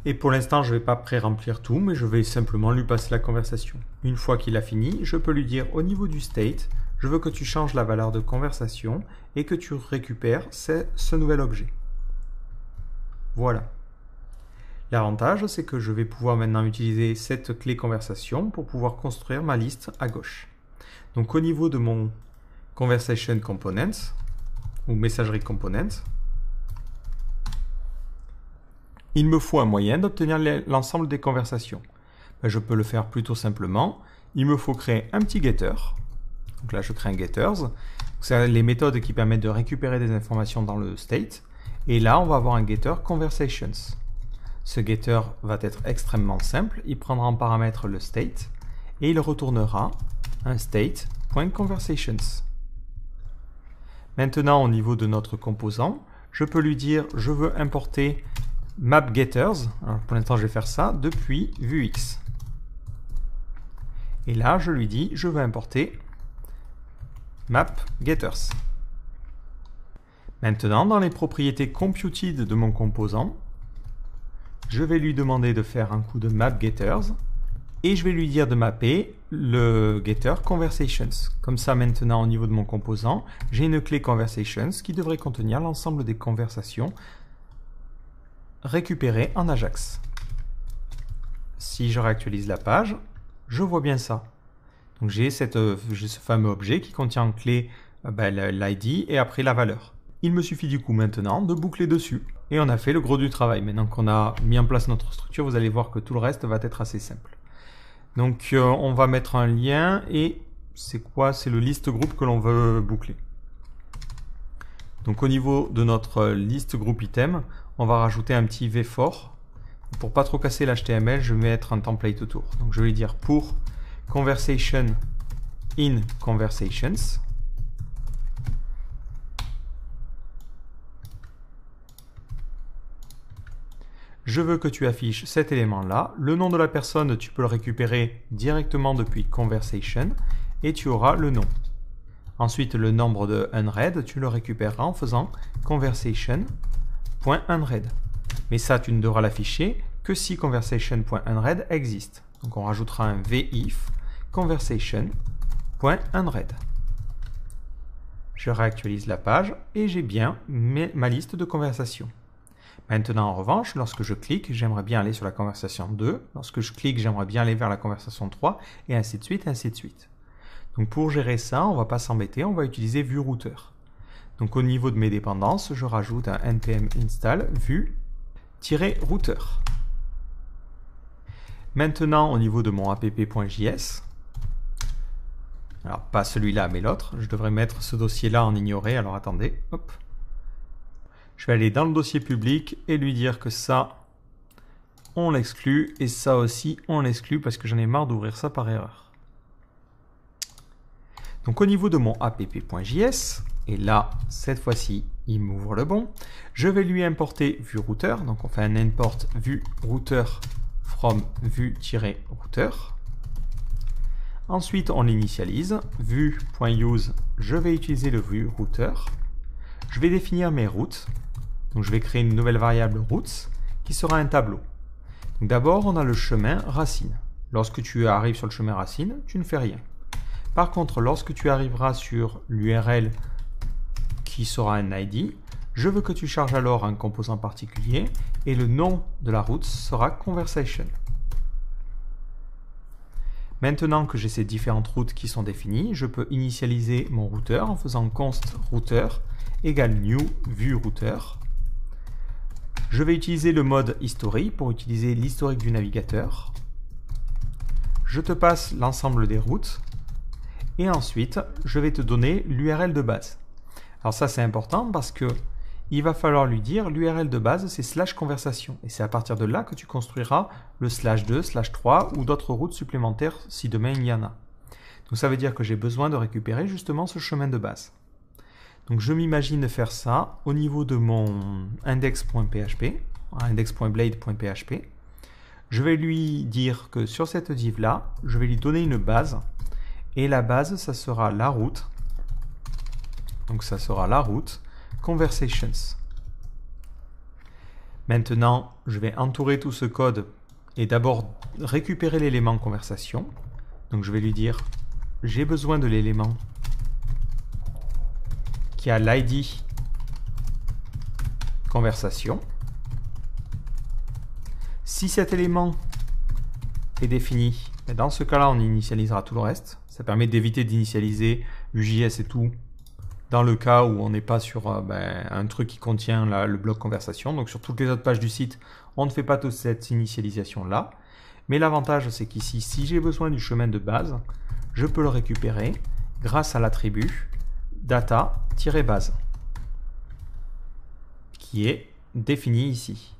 Et pour l'instant, je ne vais pas pré-remplir tout, mais je vais simplement lui passer la conversation. Une fois qu'il a fini, je peux lui dire au niveau du state, je veux que tu changes la valeur de conversation et que tu récupères ce, ce nouvel objet. Voilà. L'avantage, c'est que je vais pouvoir maintenant utiliser cette clé conversation pour pouvoir construire ma liste à gauche. Donc au niveau de mon conversation components ou messagerie components, il me faut un moyen d'obtenir l'ensemble des conversations. Ben, je peux le faire plutôt simplement. Il me faut créer un petit getter donc là, je crée un getters. C'est les méthodes qui permettent de récupérer des informations dans le state. Et là, on va avoir un getter conversations. Ce getter va être extrêmement simple. Il prendra en paramètre le state et il retournera un state.conversations. Maintenant, au niveau de notre composant, je peux lui dire je veux importer map getters, pour l'instant, je vais faire ça depuis Vuex. Et là, je lui dis je veux importer map getters. Maintenant, dans les propriétés computed de mon composant, je vais lui demander de faire un coup de map getters et je vais lui dire de mapper le getter conversations. Comme ça, maintenant, au niveau de mon composant, j'ai une clé conversations qui devrait contenir l'ensemble des conversations récupérées en Ajax. Si je réactualise la page, je vois bien ça. Euh, j'ai ce fameux objet qui contient en clé euh, bah, l'ID et après la valeur. Il me suffit du coup maintenant de boucler dessus. Et on a fait le gros du travail. Maintenant qu'on a mis en place notre structure, vous allez voir que tout le reste va être assez simple. Donc euh, on va mettre un lien et c'est quoi C'est le liste groupe que l'on veut boucler. Donc au niveau de notre liste groupe item, on va rajouter un petit v 4 Pour pas trop casser l'HTML, je vais mettre un template autour. Donc je vais dire pour conversation in conversations. Je veux que tu affiches cet élément-là. Le nom de la personne, tu peux le récupérer directement depuis conversation et tu auras le nom. Ensuite, le nombre de unread, tu le récupéreras en faisant conversation.unread. Mais ça, tu ne devras l'afficher que si conversation.unread existe. Donc on rajoutera un vif conversation.unread. Je réactualise la page et j'ai bien ma liste de conversations. Maintenant, en revanche, lorsque je clique, j'aimerais bien aller sur la conversation 2. Lorsque je clique, j'aimerais bien aller vers la conversation 3, et ainsi de suite, ainsi de suite. Donc pour gérer ça, on ne va pas s'embêter, on va utiliser vue router Donc au niveau de mes dépendances, je rajoute un npm install vue router Maintenant, au niveau de mon app.js, alors pas celui-là mais l'autre. Je devrais mettre ce dossier-là en ignoré. Alors attendez, hop. Je vais aller dans le dossier public et lui dire que ça, on l'exclut. Et ça aussi, on l'exclut parce que j'en ai marre d'ouvrir ça par erreur. Donc au niveau de mon app.js, et là, cette fois-ci, il m'ouvre le bon, je vais lui importer vue router Donc on fait un import vue router from vue router Ensuite, on initialise. Vue.use, je vais utiliser le vue router. Je vais définir mes routes. Donc, je vais créer une nouvelle variable routes qui sera un tableau. D'abord, on a le chemin racine. Lorsque tu arrives sur le chemin racine, tu ne fais rien. Par contre, lorsque tu arriveras sur l'URL qui sera un ID, je veux que tu charges alors un composant particulier et le nom de la route sera conversation. Maintenant que j'ai ces différentes routes qui sont définies, je peux initialiser mon routeur en faisant const router égale new vue router. Je vais utiliser le mode history pour utiliser l'historique du navigateur. Je te passe l'ensemble des routes et ensuite je vais te donner l'URL de base. Alors ça c'est important parce que il va falloir lui dire l'URL de base, c'est slash conversation. Et c'est à partir de là que tu construiras le slash 2, slash 3 ou d'autres routes supplémentaires si demain il y en a. Donc ça veut dire que j'ai besoin de récupérer justement ce chemin de base. Donc je m'imagine faire ça au niveau de mon index.php, index.blade.php. Je vais lui dire que sur cette div là, je vais lui donner une base. Et la base, ça sera la route. Donc ça sera la route Conversations. Maintenant, je vais entourer tout ce code et d'abord récupérer l'élément conversation. Donc je vais lui dire j'ai besoin de l'élément qui a l'ID conversation. Si cet élément est défini, ben, dans ce cas-là, on initialisera tout le reste. Ça permet d'éviter d'initialiser UJS et tout dans le cas où on n'est pas sur euh, ben, un truc qui contient le bloc conversation. Donc sur toutes les autres pages du site, on ne fait pas toute cette initialisation-là. Mais l'avantage, c'est qu'ici, si j'ai besoin du chemin de base, je peux le récupérer grâce à l'attribut data-base qui est défini ici.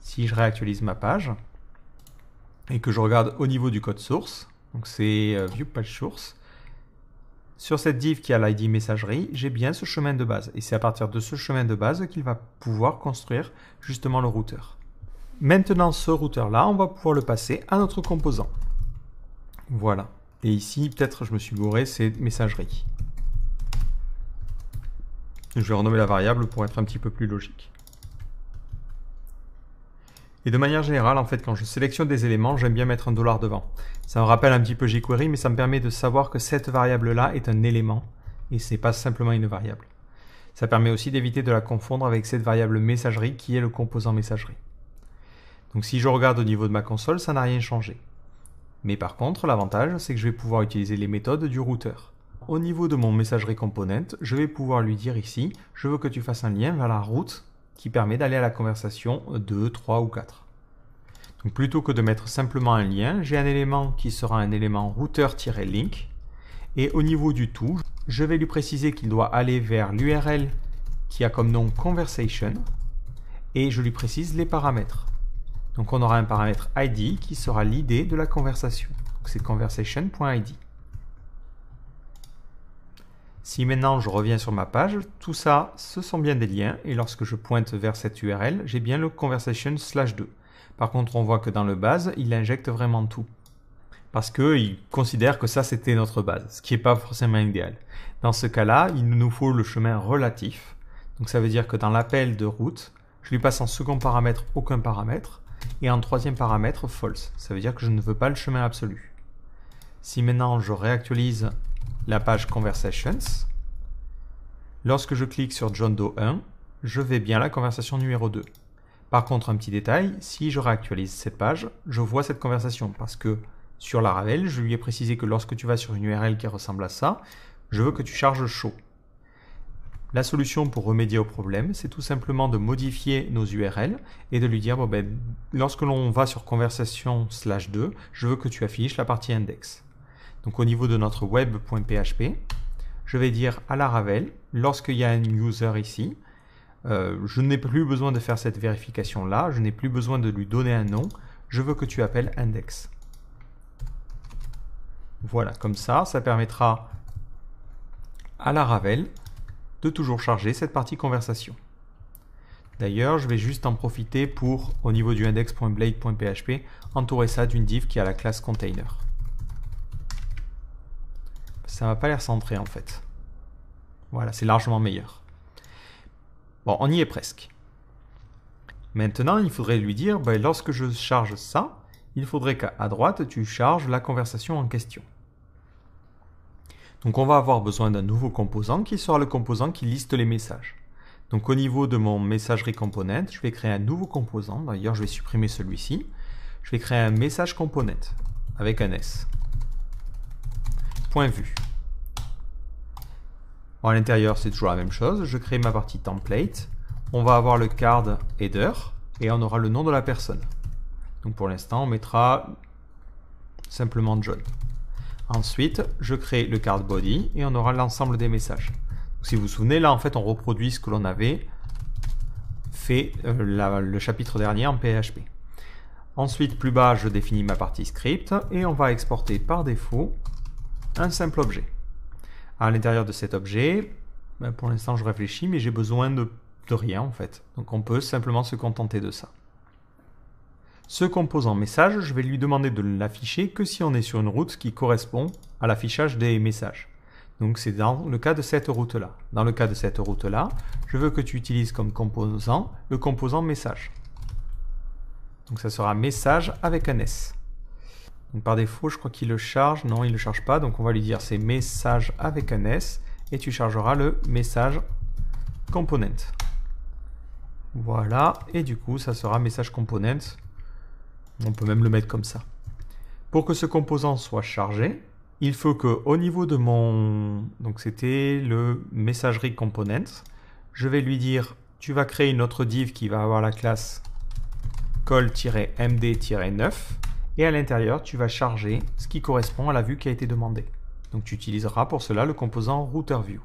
Si je réactualise ma page et que je regarde au niveau du code source, donc c'est euh, view page source, sur cette div qui a l'ID messagerie, j'ai bien ce chemin de base. Et c'est à partir de ce chemin de base qu'il va pouvoir construire justement le routeur. Maintenant, ce routeur-là, on va pouvoir le passer à notre composant. Voilà. Et ici, peut-être je me suis gouré, c'est messagerie. Je vais renommer la variable pour être un petit peu plus logique. Et de manière générale, en fait, quand je sélectionne des éléments, j'aime bien mettre un dollar devant. Ça me rappelle un petit peu jQuery, mais ça me permet de savoir que cette variable-là est un élément, et ce n'est pas simplement une variable. Ça permet aussi d'éviter de la confondre avec cette variable messagerie qui est le composant messagerie. Donc si je regarde au niveau de ma console, ça n'a rien changé. Mais par contre, l'avantage, c'est que je vais pouvoir utiliser les méthodes du routeur. Au niveau de mon messagerie component, je vais pouvoir lui dire ici, je veux que tu fasses un lien vers la route qui permet d'aller à la conversation 2, 3 ou 4. Donc plutôt que de mettre simplement un lien, j'ai un élément qui sera un élément router link Et au niveau du tout, je vais lui préciser qu'il doit aller vers l'URL qui a comme nom conversation. Et je lui précise les paramètres. Donc on aura un paramètre ID qui sera l'idée de la conversation. c'est conversation.id. Si maintenant je reviens sur ma page, tout ça, ce sont bien des liens, et lorsque je pointe vers cette URL, j'ai bien le conversation slash 2. Par contre, on voit que dans le base, il injecte vraiment tout. Parce qu'il considère que ça, c'était notre base, ce qui n'est pas forcément idéal. Dans ce cas-là, il nous faut le chemin relatif. Donc ça veut dire que dans l'appel de route, je lui passe en second paramètre aucun paramètre, et en troisième paramètre false. Ça veut dire que je ne veux pas le chemin absolu. Si maintenant je réactualise la page Conversations. Lorsque je clique sur John Doe 1, je vais bien la conversation numéro 2. Par contre, un petit détail, si je réactualise cette page, je vois cette conversation parce que sur la Ravel, je lui ai précisé que lorsque tu vas sur une URL qui ressemble à ça, je veux que tu charges chaud. La solution pour remédier au problème, c'est tout simplement de modifier nos URL et de lui dire ben, lorsque l'on va sur conversation slash 2, je veux que tu affiches la partie index donc au niveau de notre web.php, je vais dire à la Ravel, lorsqu'il y a un user ici, euh, je n'ai plus besoin de faire cette vérification là, je n'ai plus besoin de lui donner un nom, je veux que tu appelles index. Voilà, comme ça, ça permettra à la Ravel de toujours charger cette partie conversation. D'ailleurs, je vais juste en profiter pour, au niveau du index.blade.php, entourer ça d'une div qui a la classe container ça va pas l'air centré en fait. Voilà, c'est largement meilleur. Bon, on y est presque. Maintenant, il faudrait lui dire, ben, lorsque je charge ça, il faudrait qu'à droite, tu charges la conversation en question. Donc on va avoir besoin d'un nouveau composant qui sera le composant qui liste les messages. Donc au niveau de mon messagerie component, je vais créer un nouveau composant. D'ailleurs, je vais supprimer celui-ci. Je vais créer un message component avec un S point vue. à l'intérieur, c'est toujours la même chose. Je crée ma partie template. On va avoir le card header et on aura le nom de la personne. Donc pour l'instant, on mettra simplement John. Ensuite, je crée le card body et on aura l'ensemble des messages. si vous vous souvenez, là en fait, on reproduit ce que l'on avait fait euh, le chapitre dernier en PHP. Ensuite, plus bas, je définis ma partie script et on va exporter par défaut un simple objet. À l'intérieur de cet objet, ben, pour l'instant je réfléchis, mais j'ai besoin de, de, rien en fait. Donc on peut simplement se contenter de ça. Ce composant message, je vais lui demander de l'afficher que si on est sur une route qui correspond à l'affichage des messages. Donc c'est dans le cas de cette route-là. Dans le cas de cette route-là, je veux que tu utilises comme composant le composant message. Donc ça sera message avec un S par défaut, je crois qu'il le charge. Non, il ne le charge pas. Donc on va lui dire c'est message avec un S et tu chargeras le message component. Voilà, et du coup ça sera message component. On peut même le mettre comme ça. Pour que ce composant soit chargé, il faut que au niveau de mon... Donc c'était le messagerie component. Je vais lui dire, tu vas créer une autre div qui va avoir la classe call-md-9 et à l'intérieur, tu vas charger ce qui correspond à la vue qui a été demandée. Donc tu utiliseras pour cela le composant RouterView.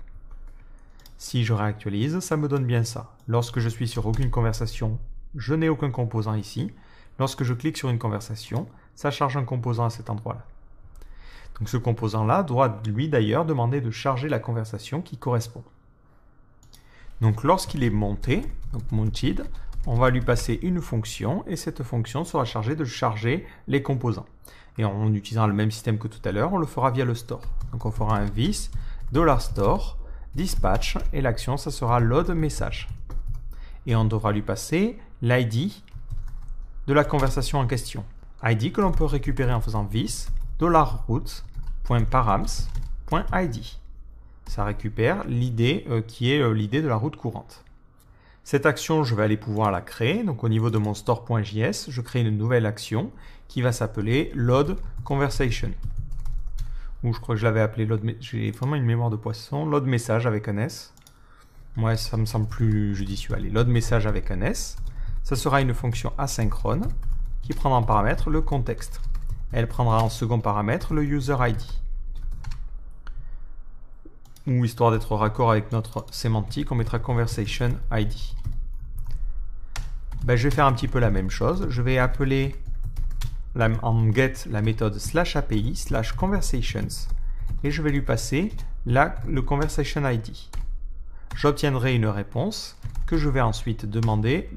Si je réactualise, ça me donne bien ça. Lorsque je suis sur aucune conversation, je n'ai aucun composant ici. Lorsque je clique sur une conversation, ça charge un composant à cet endroit-là. Donc ce composant-là doit lui d'ailleurs demander de charger la conversation qui correspond. Donc lorsqu'il est monté, donc mounted, on va lui passer une fonction et cette fonction sera chargée de charger les composants. Et on utilisant le même système que tout à l'heure, on le fera via le store. Donc on fera un vis $store dispatch et l'action ça sera load message. Et on devra lui passer l'ID de la conversation en question. ID que l'on peut récupérer en faisant vis $route.params.id. Ça récupère l'idée euh, qui est l'id euh, l'idée de la route courante. Cette action, je vais aller pouvoir la créer. Donc au niveau de mon store.js, je crée une nouvelle action qui va s'appeler loadConversation. Ou je crois que je l'avais appelé load. J'ai vraiment une mémoire de poisson. Load message avec un S. Moi, ouais, ça me semble plus judicieux. Allez, loadMessage avec un S. Ça sera une fonction asynchrone qui prendra en paramètre le contexte. Elle prendra en second paramètre le user ID. Ou histoire d'être raccord avec notre sémantique, on mettra conversation ID. Ben, je vais faire un petit peu la même chose. Je vais appeler en get la méthode slash API slash conversations et je vais lui passer le conversation ID. J'obtiendrai une réponse que je vais ensuite demander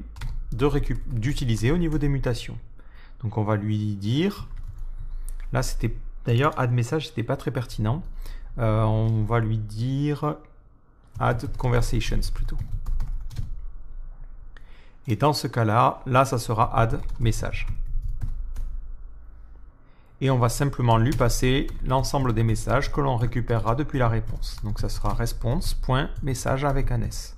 d'utiliser au niveau des mutations. Donc on va lui dire, là c'était d'ailleurs add message c'était pas très pertinent, euh, on va lui dire add conversations plutôt. Et dans ce cas-là, là, ça sera add message. Et on va simplement lui passer l'ensemble des messages que l'on récupérera depuis la réponse. Donc ça sera response.message avec un S.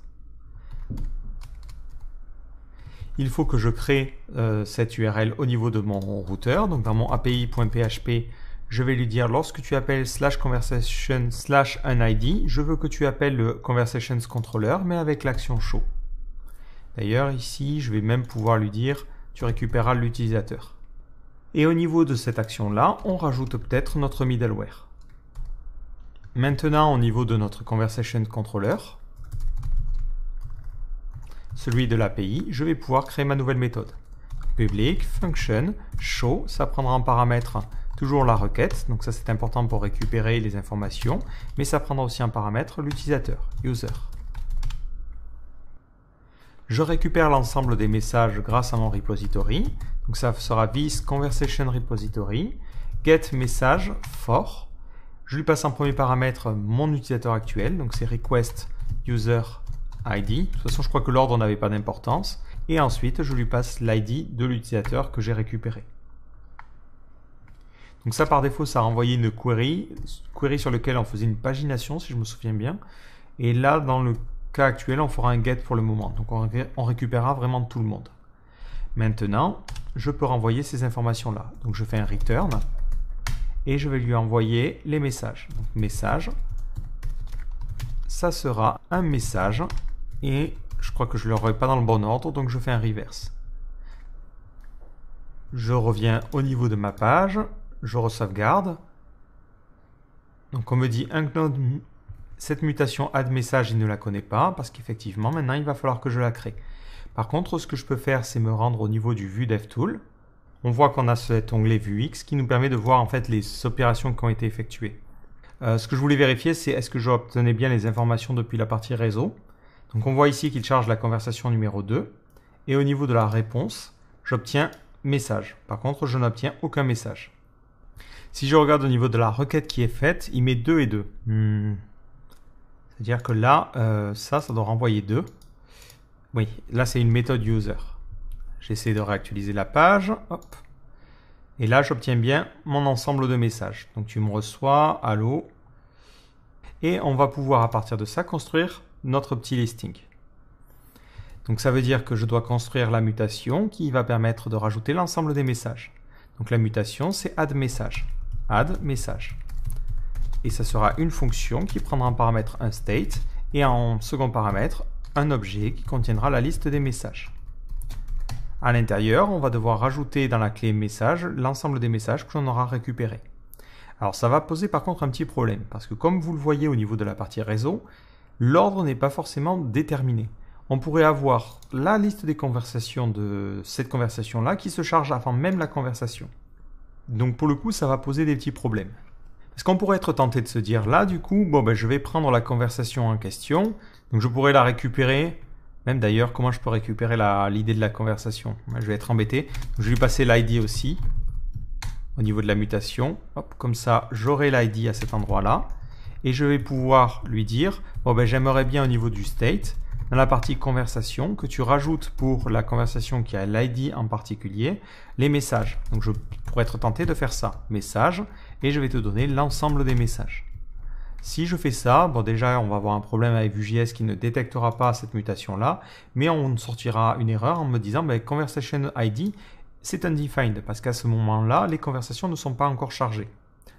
Il faut que je crée euh, cette URL au niveau de mon routeur. Donc dans mon API.php, je vais lui dire lorsque tu appelles slash conversation slash un ID, je veux que tu appelles le conversations controller, mais avec l'action show. D'ailleurs, ici, je vais même pouvoir lui dire « tu récupéreras l'utilisateur ». Et au niveau de cette action-là, on rajoute peut-être notre middleware. Maintenant, au niveau de notre conversation controller, celui de l'API, je vais pouvoir créer ma nouvelle méthode. Public, function, show, ça prendra en paramètre toujours la requête, donc ça c'est important pour récupérer les informations, mais ça prendra aussi en paramètre l'utilisateur, user. Je récupère l'ensemble des messages grâce à mon repository. Donc ça sera vis conversation repository get message for. Je lui passe en premier paramètre mon utilisateur actuel, donc c'est request user ID. De toute façon, je crois que l'ordre n'avait pas d'importance. Et ensuite, je lui passe l'ID de l'utilisateur que j'ai récupéré. Donc ça, par défaut, ça a envoyé une query, query sur laquelle on faisait une pagination, si je me souviens bien. Et là, dans le cas actuel, on fera un get pour le moment. Donc on, récupérera vraiment tout le monde. Maintenant, je peux renvoyer ces informations-là. Donc je fais un return et je vais lui envoyer les messages. Donc message, ça sera un message et je crois que je ne l'aurai pas dans le bon ordre, donc je fais un reverse. Je reviens au niveau de ma page, je re-sauvegarde. Donc on me dit un cloud cette mutation add message, il ne la connaît pas, parce qu'effectivement, maintenant, il va falloir que je la crée. Par contre, ce que je peux faire, c'est me rendre au niveau du Vue DevTool. On voit qu'on a cet onglet X, qui nous permet de voir en fait les opérations qui ont été effectuées. Euh, ce que je voulais vérifier, c'est est-ce que j'obtenais bien les informations depuis la partie réseau. Donc on voit ici qu'il charge la conversation numéro 2. Et au niveau de la réponse, j'obtiens message. Par contre, je n'obtiens aucun message. Si je regarde au niveau de la requête qui est faite, il met 2 et 2 dire que là, euh, ça, ça doit renvoyer deux. Oui, là, c'est une méthode user. J'essaie de réactualiser la page. Hop. Et là, j'obtiens bien mon ensemble de messages. Donc, tu me reçois, allô. Et on va pouvoir, à partir de ça, construire notre petit listing. Donc, ça veut dire que je dois construire la mutation qui va permettre de rajouter l'ensemble des messages. Donc, la mutation, c'est add message. Add message et ça sera une fonction qui prendra en paramètre un state et en second paramètre un objet qui contiendra la liste des messages. À l'intérieur, on va devoir rajouter dans la clé message l'ensemble des messages que l'on aura récupérés. Alors ça va poser par contre un petit problème, parce que comme vous le voyez au niveau de la partie réseau, l'ordre n'est pas forcément déterminé. On pourrait avoir la liste des conversations de cette conversation-là qui se charge avant même la conversation. Donc pour le coup, ça va poser des petits problèmes. Est-ce qu'on pourrait être tenté de se dire là, du coup, bon, ben, je vais prendre la conversation en question, donc je pourrais la récupérer. Même d'ailleurs, comment je peux récupérer l'idée de la conversation Je vais être embêté. je vais lui passer l'ID aussi au niveau de la mutation. Hop, comme ça, j'aurai l'ID à cet endroit-là. Et je vais pouvoir lui dire, bon, ben, j'aimerais bien au niveau du state, dans la partie conversation, que tu rajoutes pour la conversation qui a l'ID en particulier, les messages. Donc je pourrais être tenté de faire ça, message, et je vais te donner l'ensemble des messages. Si je fais ça, bon déjà on va avoir un problème avec Vue.js qui ne détectera pas cette mutation là, mais on sortira une erreur en me disant ben, conversation ID c'est undefined parce qu'à ce moment là les conversations ne sont pas encore chargées.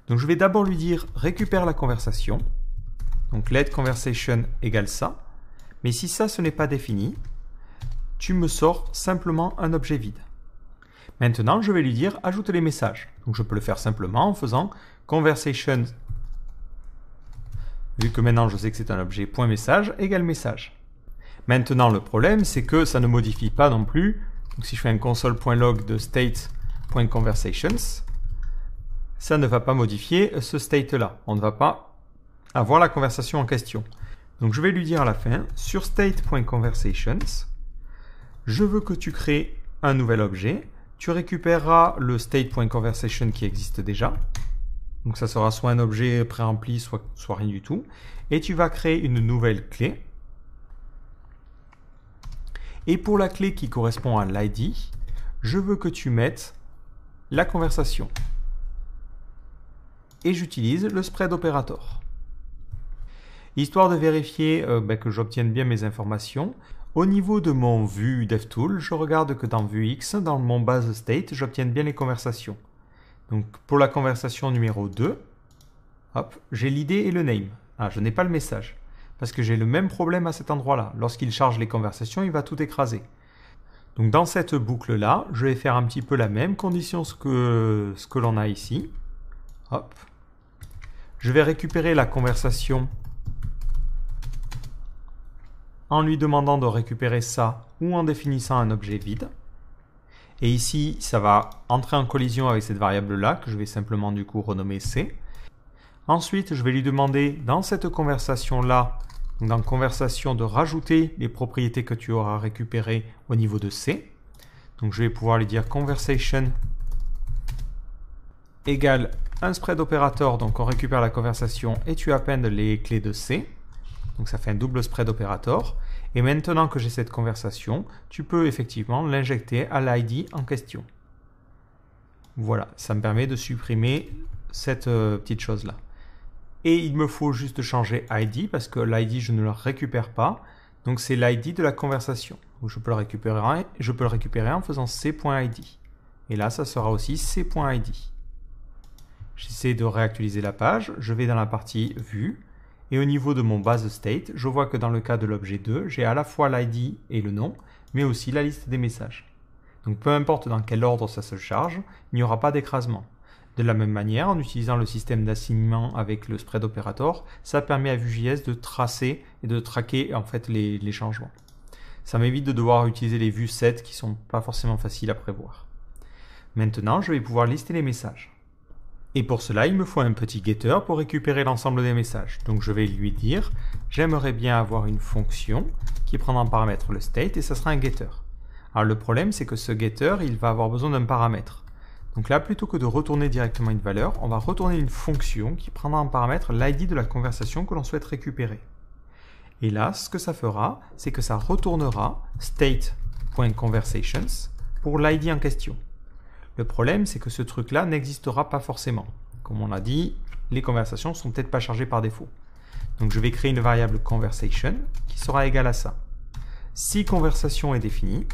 Donc je vais d'abord lui dire récupère la conversation, donc let conversation égale ça, mais si ça ce n'est pas défini, tu me sors simplement un objet vide. Maintenant, je vais lui dire ajouter les messages. Donc je peux le faire simplement en faisant conversation. Vu que maintenant je sais que c'est un objet point .message égale message. Maintenant, le problème, c'est que ça ne modifie pas non plus. Donc si je fais un console.log de state.conversations, ça ne va pas modifier ce state-là. On ne va pas avoir la conversation en question. Donc je vais lui dire à la fin, sur state.conversations, je veux que tu crées un nouvel objet tu récupéreras le state.conversation qui existe déjà. Donc ça sera soit un objet pré rempli soit rien du tout. Et tu vas créer une nouvelle clé. Et pour la clé qui correspond à l'ID, je veux que tu mettes la conversation. Et j'utilise le spread operator. Histoire de vérifier euh, ben, que j'obtienne bien mes informations, au niveau de mon vue DevTool, je regarde que dans Vuex, dans mon base state, j'obtienne bien les conversations. Donc pour la conversation numéro 2, hop, j'ai l'idée et le name. Ah, je n'ai pas le message. Parce que j'ai le même problème à cet endroit-là. Lorsqu'il charge les conversations, il va tout écraser. Donc dans cette boucle-là, je vais faire un petit peu la même condition que ce que l'on a ici. Hop. Je vais récupérer la conversation en lui demandant de récupérer ça ou en définissant un objet vide. Et ici, ça va entrer en collision avec cette variable-là, que je vais simplement du coup renommer C. Ensuite, je vais lui demander dans cette conversation-là, dans conversation, de rajouter les propriétés que tu auras récupérées au niveau de C. Donc je vais pouvoir lui dire conversation égale un spread opérateur, donc on récupère la conversation et tu appends les clés de C. Donc ça fait un double spread d'opérateur. Et maintenant que j'ai cette conversation, tu peux effectivement l'injecter à l'ID en question. Voilà, ça me permet de supprimer cette euh, petite chose-là. Et il me faut juste changer ID parce que l'ID, je ne le récupère pas. Donc c'est l'ID de la conversation. je peux le récupérer, je peux le récupérer en faisant c.id. Et là, ça sera aussi c.id. J'essaie de réactualiser la page. Je vais dans la partie vue. Et au niveau de mon base state, je vois que dans le cas de l'objet 2, j'ai à la fois l'ID et le nom, mais aussi la liste des messages. Donc peu importe dans quel ordre ça se charge, il n'y aura pas d'écrasement. De la même manière, en utilisant le système d'assignement avec le spread operator, ça permet à Vue.js de tracer et de traquer en fait les, changements. Ça m'évite de devoir utiliser les vues 7 qui sont pas forcément faciles à prévoir. Maintenant, je vais pouvoir lister les messages. Et pour cela, il me faut un petit getter pour récupérer l'ensemble des messages. Donc je vais lui dire, j'aimerais bien avoir une fonction qui prendra en paramètre le state et ça sera un getter. Alors le problème, c'est que ce getter, il va avoir besoin d'un paramètre. Donc là, plutôt que de retourner directement une valeur, on va retourner une fonction qui prendra en paramètre l'ID de la conversation que l'on souhaite récupérer. Et là, ce que ça fera, c'est que ça retournera state.conversations pour l'ID en question. Le problème, c'est que ce truc-là n'existera pas forcément. Comme on l'a dit, les conversations sont peut-être pas chargées par défaut. Donc je vais créer une variable conversation qui sera égale à ça. Si conversation est définie,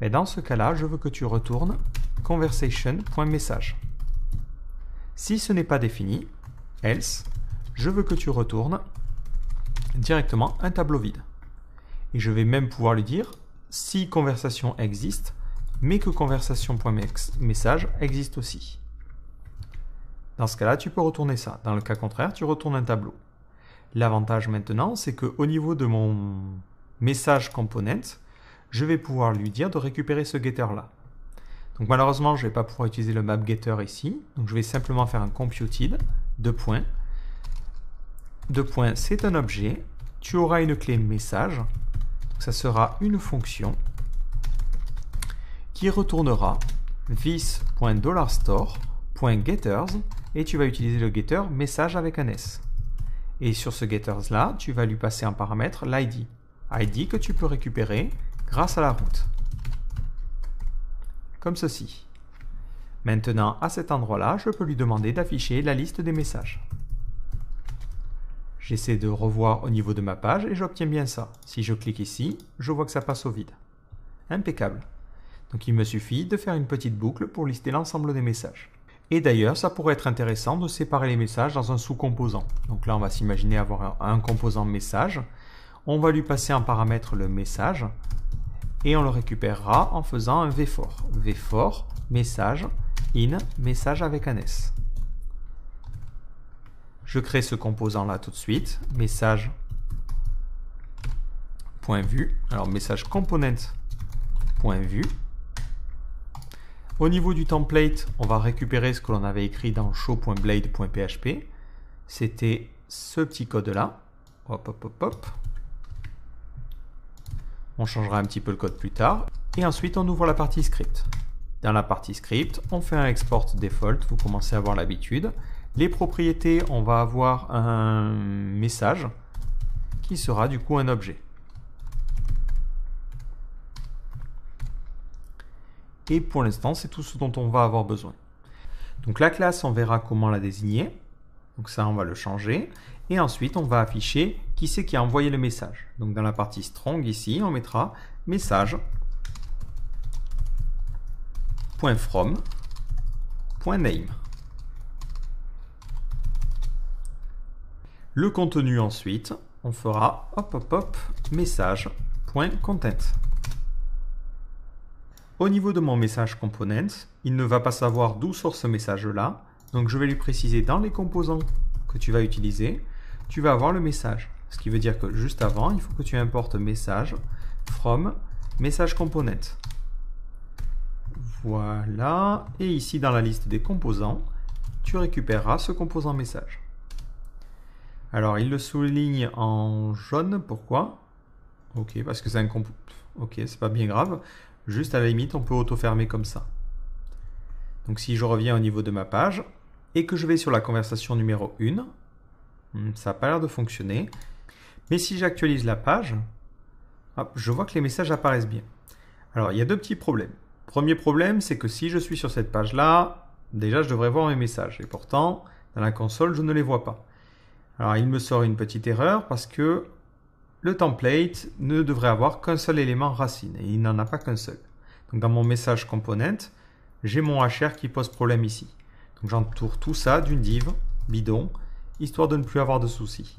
mais ben, dans ce cas-là, je veux que tu retournes conversation.message. Si ce n'est pas défini, else, je veux que tu retournes directement un tableau vide. Et je vais même pouvoir lui dire, si conversation existe, mais que conversation.message existe aussi. Dans ce cas-là, tu peux retourner ça. Dans le cas contraire, tu retournes un tableau. L'avantage maintenant, c'est qu'au niveau de mon message component, je vais pouvoir lui dire de récupérer ce getter-là. Donc malheureusement, je ne vais pas pouvoir utiliser le map getter ici. Donc je vais simplement faire un computed, de points. Deux points, c'est un objet. Tu auras une clé message. ça sera une fonction qui retournera vis.dollarstore.getters et tu vas utiliser le getter message avec un S. Et sur ce getters là, tu vas lui passer en paramètre l'ID. ID que tu peux récupérer grâce à la route. Comme ceci. Maintenant, à cet endroit-là, je peux lui demander d'afficher la liste des messages. J'essaie de revoir au niveau de ma page et j'obtiens bien ça. Si je clique ici, je vois que ça passe au vide. Impeccable. Donc il me suffit de faire une petite boucle pour lister l'ensemble des messages. Et d'ailleurs, ça pourrait être intéressant de séparer les messages dans un sous-composant. Donc là, on va s'imaginer avoir un, composant message. On va lui passer en paramètre le message et on le récupérera en faisant un v vfor message in message avec un s. Je crée ce composant là tout de suite, message point Alors message component point au niveau du template, on va récupérer ce que l'on avait écrit dans show.blade.php. C'était ce petit code-là. Hop, hop, hop, On changera un petit peu le code plus tard. Et ensuite, on ouvre la partie script. Dans la partie script, on fait un export default. Vous commencez à avoir l'habitude. Les propriétés, on va avoir un message qui sera du coup un objet. et pour l'instant c'est tout ce dont on va avoir besoin. Donc la classe, on verra comment la désigner. Donc ça, on va le changer. Et ensuite, on va afficher qui c'est qui a envoyé le message. Donc dans la partie strong ici, on mettra message.from.name. Le contenu ensuite, on fera hop hop hop message.content. Au niveau de mon message component, il ne va pas savoir d'où sort ce message-là, donc je vais lui préciser dans les composants que tu vas utiliser, tu vas avoir le message. Ce qui veut dire que juste avant, il faut que tu importes message from message component. Voilà, et ici dans la liste des composants, tu récupéreras ce composant message. Alors, il le souligne en jaune, pourquoi Ok, parce que c'est un comp... Ok, c'est pas bien grave. Juste à la limite, on peut auto-fermer comme ça. Donc si je reviens au niveau de ma page et que je vais sur la conversation numéro 1, hmm, ça n'a pas l'air de fonctionner. Mais si j'actualise la page, je vois que les messages apparaissent bien. Alors il y a deux petits problèmes. Premier problème, c'est que si je suis sur cette page-là, déjà je devrais voir mes messages. Et pourtant, dans la console, je ne les vois pas. Alors il me sort une petite erreur parce que le template ne devrait avoir qu'un seul élément racine, et il n'en a pas qu'un seul. Donc dans mon message component, j'ai mon HR qui pose problème ici. Donc j'entoure tout ça d'une div bidon, histoire de ne plus avoir de soucis.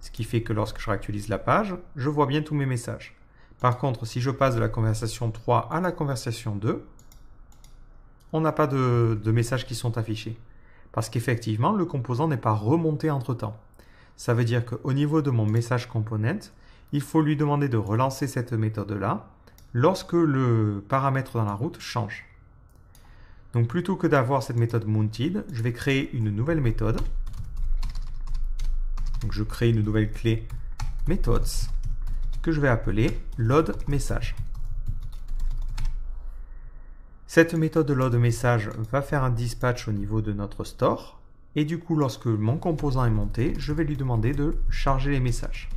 Ce qui fait que lorsque je réactualise la page, je vois bien tous mes messages. Par contre, si je passe de la conversation 3 à la conversation 2, on n'a pas de, de messages qui sont affichés. Parce qu'effectivement, le composant n'est pas remonté entre-temps. Ça veut dire qu'au niveau de mon message component, il faut lui demander de relancer cette méthode-là lorsque le paramètre dans la route change. Donc plutôt que d'avoir cette méthode mounted, je vais créer une nouvelle méthode. Donc je crée une nouvelle clé methods que je vais appeler loadMessage. Cette méthode loadMessage va faire un dispatch au niveau de notre store et du coup lorsque mon composant est monté, je vais lui demander de charger les messages.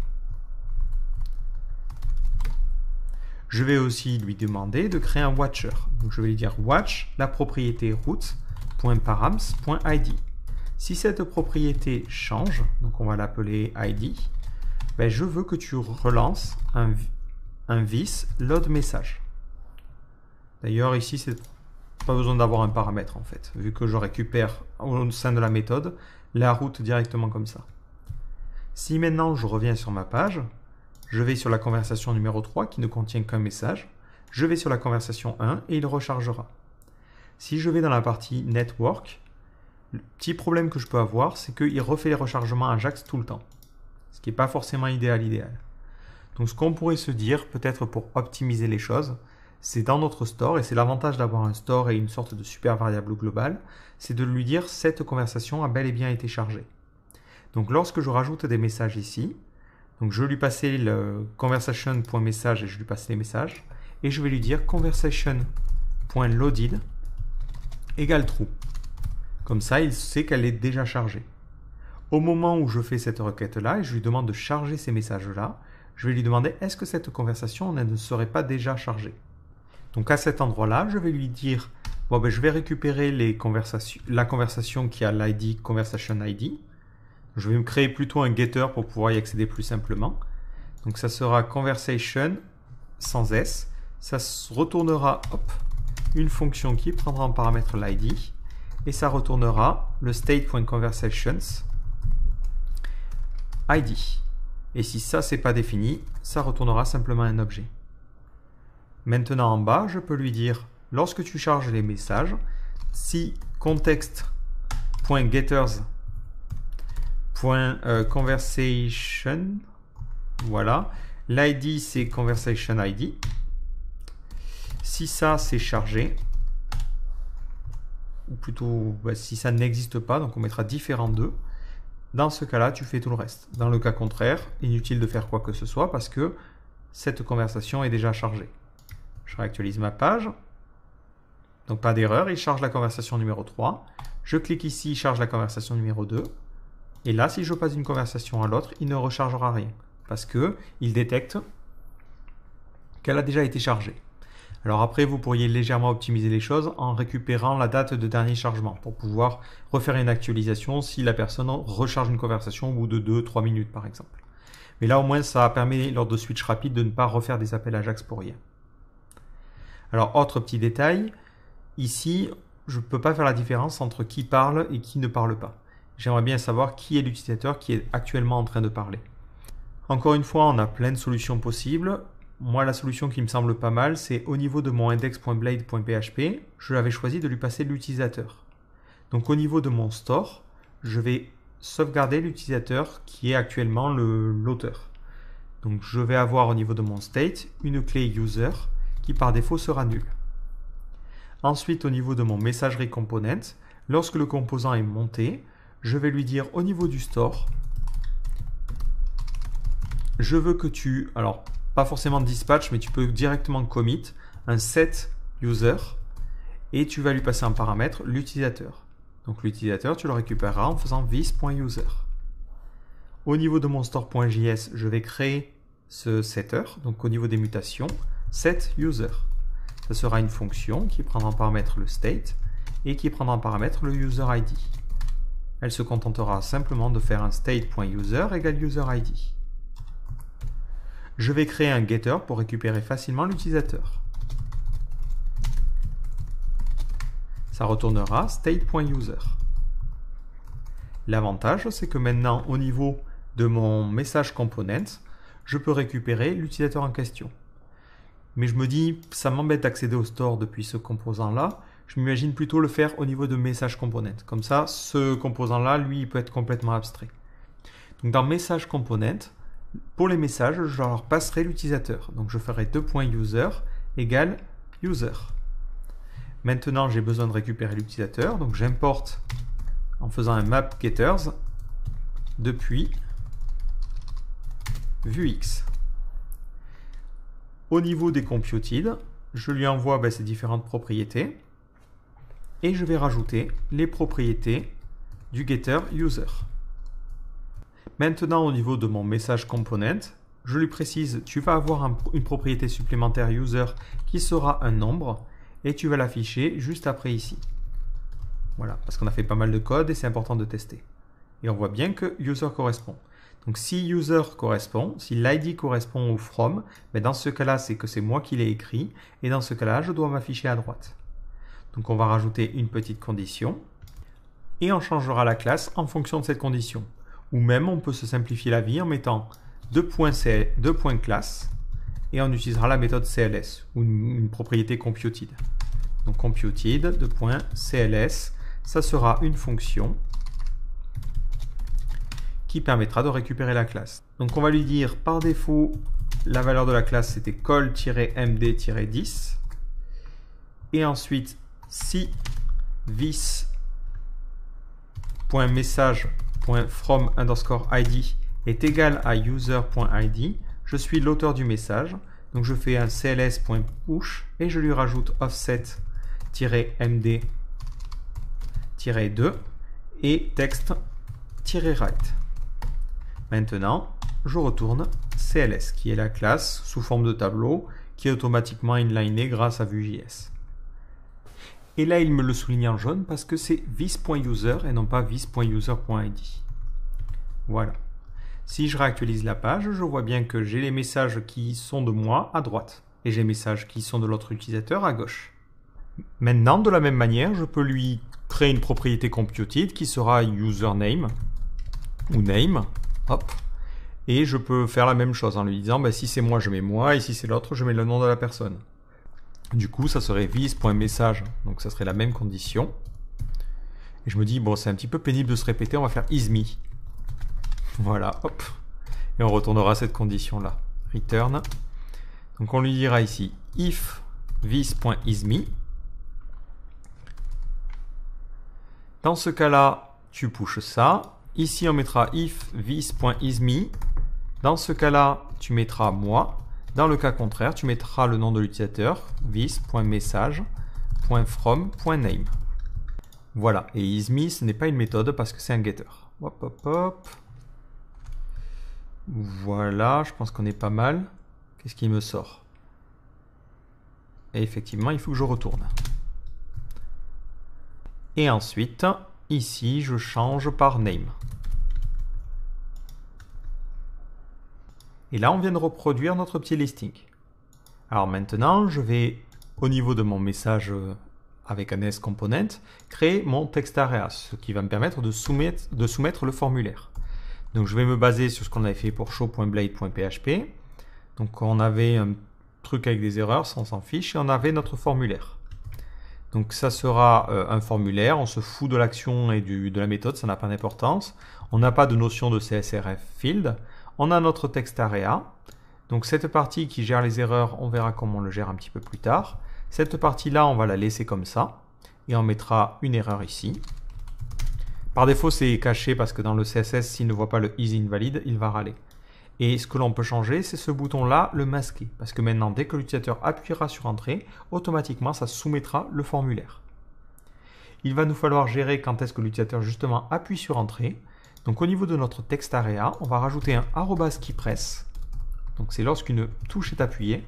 Je vais aussi lui demander de créer un watcher. Donc je vais lui dire watch la propriété route.params.id ». Si cette propriété change, donc on va l'appeler id, ben, je veux que tu relances un, un vis load message. D'ailleurs ici c'est pas besoin d'avoir un paramètre en fait, vu que je récupère au sein de la méthode la route directement comme ça. Si maintenant je reviens sur ma page, je vais sur la conversation numéro 3 qui ne contient qu'un message. Je vais sur la conversation 1 et il rechargera. Si je vais dans la partie Network, le petit problème que je peux avoir, c'est qu'il refait les rechargements Ajax tout le temps. Ce qui n'est pas forcément idéal idéal. Donc ce qu'on pourrait se dire, peut-être pour optimiser les choses, c'est dans notre store, et c'est l'avantage d'avoir un store et une sorte de super variable globale, c'est de lui dire cette conversation a bel et bien été chargée. Donc lorsque je rajoute des messages ici, donc je vais lui passer le conversation.message et je lui passe les messages. Et je vais lui dire conversation.loaded égale true. Comme ça, il sait qu'elle est déjà chargée. Au moment où je fais cette requête-là et je lui demande de charger ces messages-là, je vais lui demander est-ce que cette conversation ne serait pas déjà chargée. Donc à cet endroit-là, je vais lui dire ben, je vais récupérer les la conversation qui a l'ID conversation ID je vais me créer plutôt un getter pour pouvoir y accéder plus simplement. Donc ça sera conversation sans s. Ça retournera une fonction qui prendra en paramètre l'id et ça retournera le state.conversations id. Et si ça c'est pas défini, ça retournera simplement un objet. Maintenant en bas, je peux lui dire lorsque tu charges les messages, si context.getters euh, .conversation. Voilà. L'ID, c'est conversation ID. Si ça, c'est chargé. Ou plutôt, bah, si ça n'existe pas, donc on mettra différent deux Dans ce cas-là, tu fais tout le reste. Dans le cas contraire, inutile de faire quoi que ce soit parce que cette conversation est déjà chargée. Je réactualise ma page. Donc pas d'erreur, il charge la conversation numéro 3. Je clique ici, il charge la conversation numéro 2. Et là, si je passe d'une conversation à l'autre, il ne rechargera rien parce que il détecte qu'elle a déjà été chargée. Alors après, vous pourriez légèrement optimiser les choses en récupérant la date de dernier chargement pour pouvoir refaire une actualisation si la personne recharge une conversation au bout de 2-3 minutes par exemple. Mais là au moins, ça permet lors de switch rapide de ne pas refaire des appels Ajax pour rien. Alors autre petit détail, ici, je ne peux pas faire la différence entre qui parle et qui ne parle pas. J'aimerais bien savoir qui est l'utilisateur qui est actuellement en train de parler. Encore une fois, on a plein de solutions possibles. Moi, la solution qui me semble pas mal, c'est au niveau de mon index.blade.php, je l'avais choisi de lui passer l'utilisateur. Donc au niveau de mon store, je vais sauvegarder l'utilisateur qui est actuellement l'auteur. Donc je vais avoir au niveau de mon state une clé user qui par défaut sera nulle. Ensuite, au niveau de mon messagerie component, lorsque le composant est monté, je vais lui dire au niveau du store, je veux que tu, alors pas forcément dispatch, mais tu peux directement commit un set user et tu vas lui passer un paramètre l'utilisateur. Donc l'utilisateur, tu le récupéreras en faisant vis.user. Au niveau de mon store.js, je vais créer ce setter, donc au niveau des mutations, set user Ça sera une fonction qui prendra en paramètre le state et qui prendra en paramètre le user ID elle se contentera simplement de faire un state.user égale userID. Je vais créer un getter pour récupérer facilement l'utilisateur. Ça retournera state.user. L'avantage, c'est que maintenant, au niveau de mon message component, je peux récupérer l'utilisateur en question. Mais je me dis, ça m'embête d'accéder au store depuis ce composant-là, je m'imagine plutôt le faire au niveau de message component. Comme ça, ce composant-là, lui, il peut être complètement abstrait. Donc dans message component, pour les messages, je leur passerai l'utilisateur. Donc je ferai 2.user égale user. Maintenant, j'ai besoin de récupérer l'utilisateur. Donc j'importe en faisant un map getters depuis vuex. Au niveau des computed, je lui envoie ses ben, différentes propriétés et je vais rajouter les propriétés du getter user. Maintenant, au niveau de mon message component, je lui précise tu vas avoir une propriété supplémentaire user qui sera un nombre et tu vas l'afficher juste après ici. Voilà, parce qu'on a fait pas mal de code et c'est important de tester. Et on voit bien que user correspond. Donc si user correspond, si l'id correspond au from, mais ben, dans ce cas-là, c'est que c'est moi qui l'ai écrit et dans ce cas-là, je dois m'afficher à droite. Donc on va rajouter une petite condition et on changera la classe en fonction de cette condition. Ou même on peut se simplifier la vie en mettant deux points, classe et on utilisera la méthode CLS ou une, propriété computed. Donc computed, deux ça sera une fonction qui permettra de récupérer la classe. Donc on va lui dire par défaut la valeur de la classe c'était col-md-10 et ensuite si vis underscore id est égal à user.id, je suis l'auteur du message, donc je fais un cls.push et je lui rajoute offset-md-2 et texte-right. Maintenant, je retourne cls, qui est la classe sous forme de tableau, qui est automatiquement inlinée grâce à Vue.js. Et là, il me le souligne en jaune parce que c'est vis.user et non pas vis.user.id. Voilà. Si je réactualise la page, je vois bien que j'ai les messages qui sont de moi à droite et j'ai les messages qui sont de l'autre utilisateur à gauche. Maintenant, de la même manière, je peux lui créer une propriété computed qui sera username ou name. Hop. Et je peux faire la même chose en lui disant bah, si c'est moi, je mets moi et si c'est l'autre, je mets le nom de la personne. Du coup, ça serait vis.message. donc ça serait la même condition. Et je me dis, bon, c'est un petit peu pénible de se répéter, on va faire isme ». Voilà, hop. Et on retournera cette condition-là. Return. Donc on lui dira ici if vis.isme. Dans ce cas-là, tu pushes ça. Ici, on mettra if vis.isme. Dans ce cas-là, tu mettras moi. Dans le cas contraire, tu mettras le nom de l'utilisateur vis.message.from.name. Voilà, et isMe, ce n'est pas une méthode parce que c'est un getter. Hop, hop, hop. Voilà, je pense qu'on est pas mal. Qu'est-ce qui me sort Et effectivement, il faut que je retourne. Et ensuite, ici, je change par name. Et là, on vient de reproduire notre petit listing. Alors maintenant, je vais, au niveau de mon message euh, avec un S component, créer mon text area, ce qui va me permettre de soumettre, le formulaire. Donc je vais me baser sur ce qu'on avait fait pour show.blade.php. Donc on avait un truc avec des erreurs, ça on s'en fiche, et on avait notre formulaire. Donc ça sera euh, un formulaire, on se fout de l'action et de la méthode, ça n'a pas d'importance. On n'a pas de notion de CSRF field, on a notre texte area. Donc cette partie qui gère les erreurs, on verra comment on le gère un petit peu plus tard. Cette partie-là, on va la laisser comme ça. Et on mettra une erreur ici. Par défaut, c'est caché parce que dans le CSS, s'il ne voit pas le is invalid, il va râler. Et ce que l'on peut changer, c'est ce bouton-là, le masquer. Parce que maintenant, dès que l'utilisateur appuiera sur Entrée, automatiquement, ça soumettra le formulaire. Il va nous falloir gérer quand est-ce que l'utilisateur justement appuie sur Entrée. Donc au niveau de notre texte area, on va rajouter un arrobas qui presse. Donc c'est lorsqu'une touche est appuyée.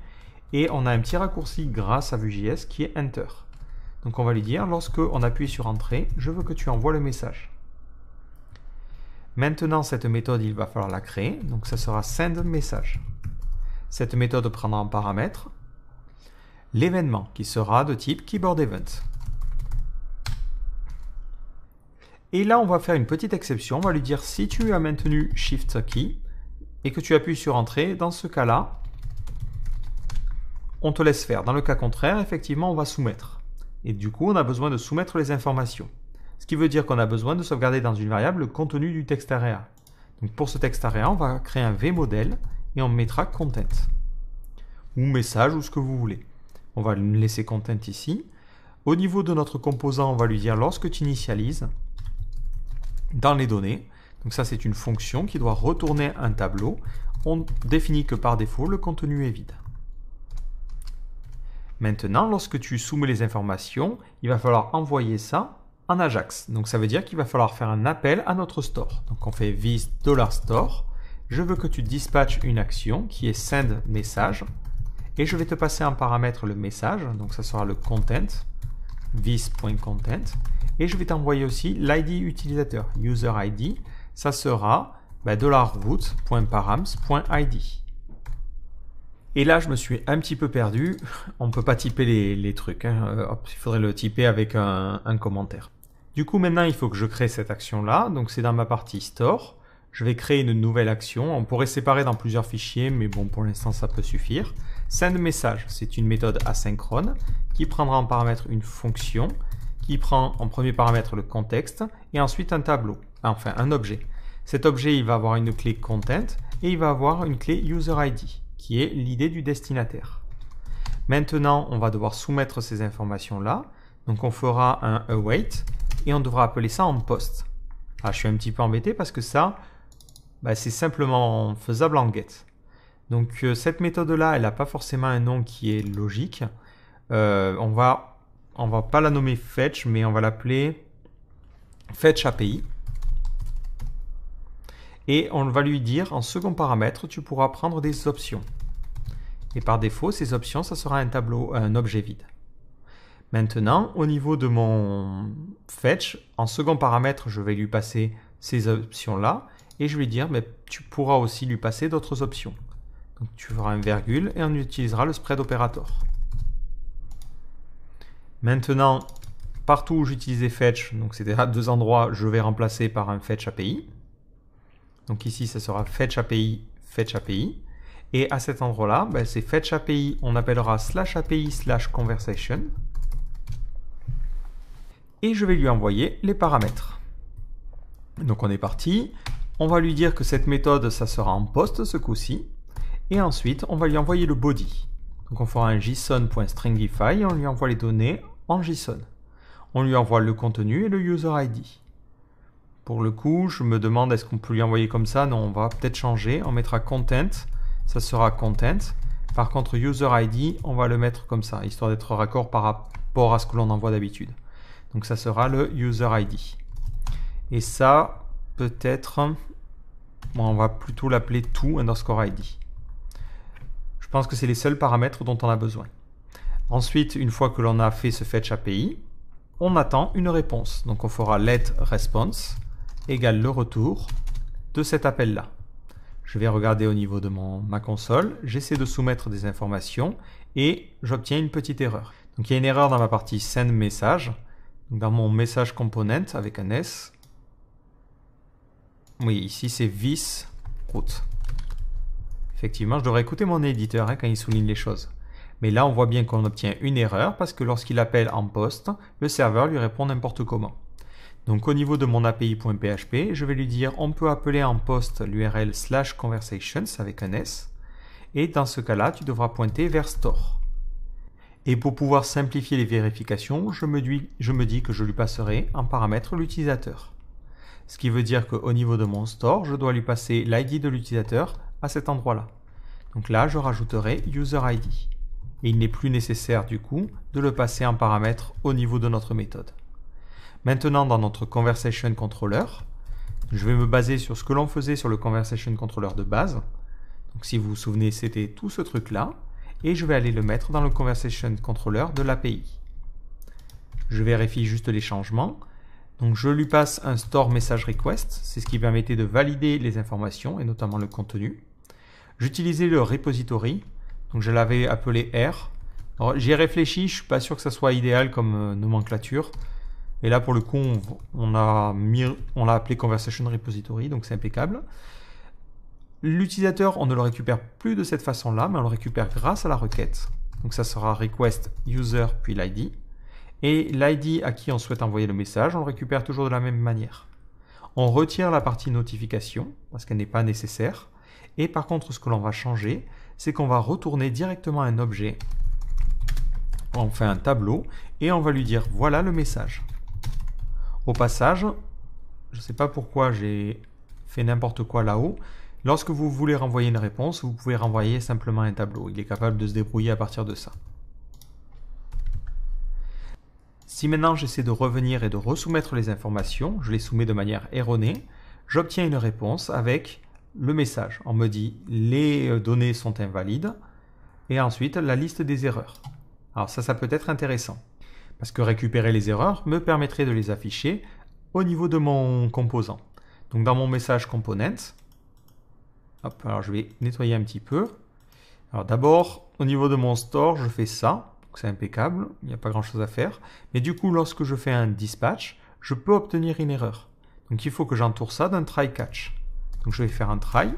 Et on a un petit raccourci grâce à Vue.js qui est Enter. Donc on va lui dire, lorsque on appuie sur Entrée, je veux que tu envoies le message. Maintenant, cette méthode, il va falloir la créer. Donc ça sera send message. Cette méthode prendra en paramètre l'événement qui sera de type KeyboardEvent ». Et là, on va faire une petite exception. On va lui dire si tu as maintenu Shift Key et que tu appuies sur Entrée, dans ce cas-là, on te laisse faire. Dans le cas contraire, effectivement, on va soumettre. Et du coup, on a besoin de soumettre les informations. Ce qui veut dire qu'on a besoin de sauvegarder dans une variable le contenu du texte area. Donc pour ce texte area, on va créer un vmodel et on mettra content. Ou message, ou ce que vous voulez. On va laisser content ici. Au niveau de notre composant, on va lui dire lorsque tu initialises, dans les données. Donc ça, c'est une fonction qui doit retourner un tableau. On définit que par défaut, le contenu est vide. Maintenant, lorsque tu soumets les informations, il va falloir envoyer ça en Ajax. Donc ça veut dire qu'il va falloir faire un appel à notre store. Donc on fait vis $store. Je veux que tu dispatches une action qui est send message. Et je vais te passer en paramètre le message. Donc ça sera le content, vis.content. Et je vais t'envoyer aussi l'ID utilisateur, user ID. Ça sera bah, $root.params.id. Et là, je me suis un petit peu perdu. On ne peut pas typer les, trucs. Hein. Euh, il faudrait le typer avec un, un, commentaire. Du coup, maintenant, il faut que je crée cette action-là. Donc, c'est dans ma partie store. Je vais créer une nouvelle action. On pourrait séparer dans plusieurs fichiers, mais bon, pour l'instant, ça peut suffire. Send message, c'est une méthode asynchrone qui prendra en paramètre une fonction qui prend en premier paramètre le contexte et ensuite un tableau, enfin un objet. Cet objet, il va avoir une clé content et il va avoir une clé user id qui est l'idée du destinataire. Maintenant, on va devoir soumettre ces informations-là. Donc on fera un await et on devra appeler ça en post. Ah, je suis un petit peu embêté parce que ça, bah, c'est simplement faisable en get. Donc euh, cette méthode-là, elle n'a pas forcément un nom qui est logique. Euh, on va on va pas la nommer fetch, mais on va l'appeler fetch API. Et on va lui dire en second paramètre, tu pourras prendre des options. Et par défaut, ces options, ça sera un tableau, un objet vide. Maintenant, au niveau de mon fetch, en second paramètre, je vais lui passer ces options-là et je vais lui dire, mais tu pourras aussi lui passer d'autres options. Donc tu feras un virgule et on utilisera le spread operator. Maintenant, partout où j'utilisais fetch, donc c'était à deux endroits, je vais remplacer par un fetch API. Donc ici, ça sera fetch API, fetch API. Et à cet endroit-là, ben, c'est fetch API, on appellera slash API slash conversation. Et je vais lui envoyer les paramètres. Donc on est parti. On va lui dire que cette méthode, ça sera en post ce coup-ci. Et ensuite, on va lui envoyer le body. Donc on fera un json.stringify et on lui envoie les données JSON. On lui envoie le contenu et le user ID. Pour le coup, je me demande est-ce qu'on peut lui envoyer comme ça Non, on va peut-être changer. On mettra content, ça sera content. Par contre, user ID, on va le mettre comme ça, histoire d'être raccord par rapport à ce que l'on envoie d'habitude. Donc ça sera le user ID. Et ça, peut-être, on va plutôt l'appeler to underscore ID. Je pense que c'est les seuls paramètres dont on a besoin. Ensuite, une fois que l'on a fait ce fetch API, on attend une réponse. Donc on fera let response égale le retour de cet appel-là. Je vais regarder au niveau de mon, ma console, j'essaie de soumettre des informations et j'obtiens une petite erreur. Donc il y a une erreur dans ma partie send message, dans mon message component avec un S. Oui, ici c'est vis route. Effectivement, je devrais écouter mon éditeur hein, quand il souligne les choses. Et là, on voit bien qu'on obtient une erreur parce que lorsqu'il appelle en POST, le serveur lui répond n'importe comment. Donc au niveau de mon API.php, je vais lui dire on peut appeler en post l'URL slash conversations avec un S. Et dans ce cas-là, tu devras pointer vers store. Et pour pouvoir simplifier les vérifications, je me, dis, je me dis que je lui passerai en paramètre l'utilisateur. Ce qui veut dire qu'au niveau de mon store, je dois lui passer l'ID de l'utilisateur à cet endroit-là. Donc là, je rajouterai user ID et il n'est plus nécessaire du coup de le passer en paramètre au niveau de notre méthode. Maintenant dans notre conversation controller, je vais me baser sur ce que l'on faisait sur le conversation controller de base. Donc si vous vous souvenez, c'était tout ce truc là et je vais aller le mettre dans le conversation controller de l'API. Je vérifie juste les changements. Donc je lui passe un store message request, c'est ce qui permettait de valider les informations et notamment le contenu. J'utilisais le repository donc je l'avais appelé R. J'ai j'y réfléchi, je suis pas sûr que ça soit idéal comme euh, nomenclature. Et là pour le coup on, on l'a appelé Conversation Repository, donc c'est impeccable. L'utilisateur, on ne le récupère plus de cette façon-là, mais on le récupère grâce à la requête. Donc ça sera request user puis l'ID. Et l'ID à qui on souhaite envoyer le message, on le récupère toujours de la même manière. On retire la partie notification parce qu'elle n'est pas nécessaire. Et par contre, ce que l'on va changer, c'est qu'on va retourner directement un objet. On fait un tableau et on va lui dire voilà le message. Au passage, je ne sais pas pourquoi j'ai fait n'importe quoi là-haut. Lorsque vous voulez renvoyer une réponse, vous pouvez renvoyer simplement un tableau. Il est capable de se débrouiller à partir de ça. Si maintenant j'essaie de revenir et de resoumettre les informations, je les soumets de manière erronée, j'obtiens une réponse avec le message. On me dit les euh, données sont invalides et ensuite la liste des erreurs. Alors ça, ça peut être intéressant parce que récupérer les erreurs me permettrait de les afficher au niveau de mon composant. Donc dans mon message component, hop, alors je vais nettoyer un petit peu. Alors d'abord, au niveau de mon store, je fais ça, c'est impeccable, il n'y a pas grand chose à faire. Mais du coup, lorsque je fais un dispatch, je peux obtenir une erreur. Donc il faut que j'entoure ça d'un try catch. Donc je vais faire un try.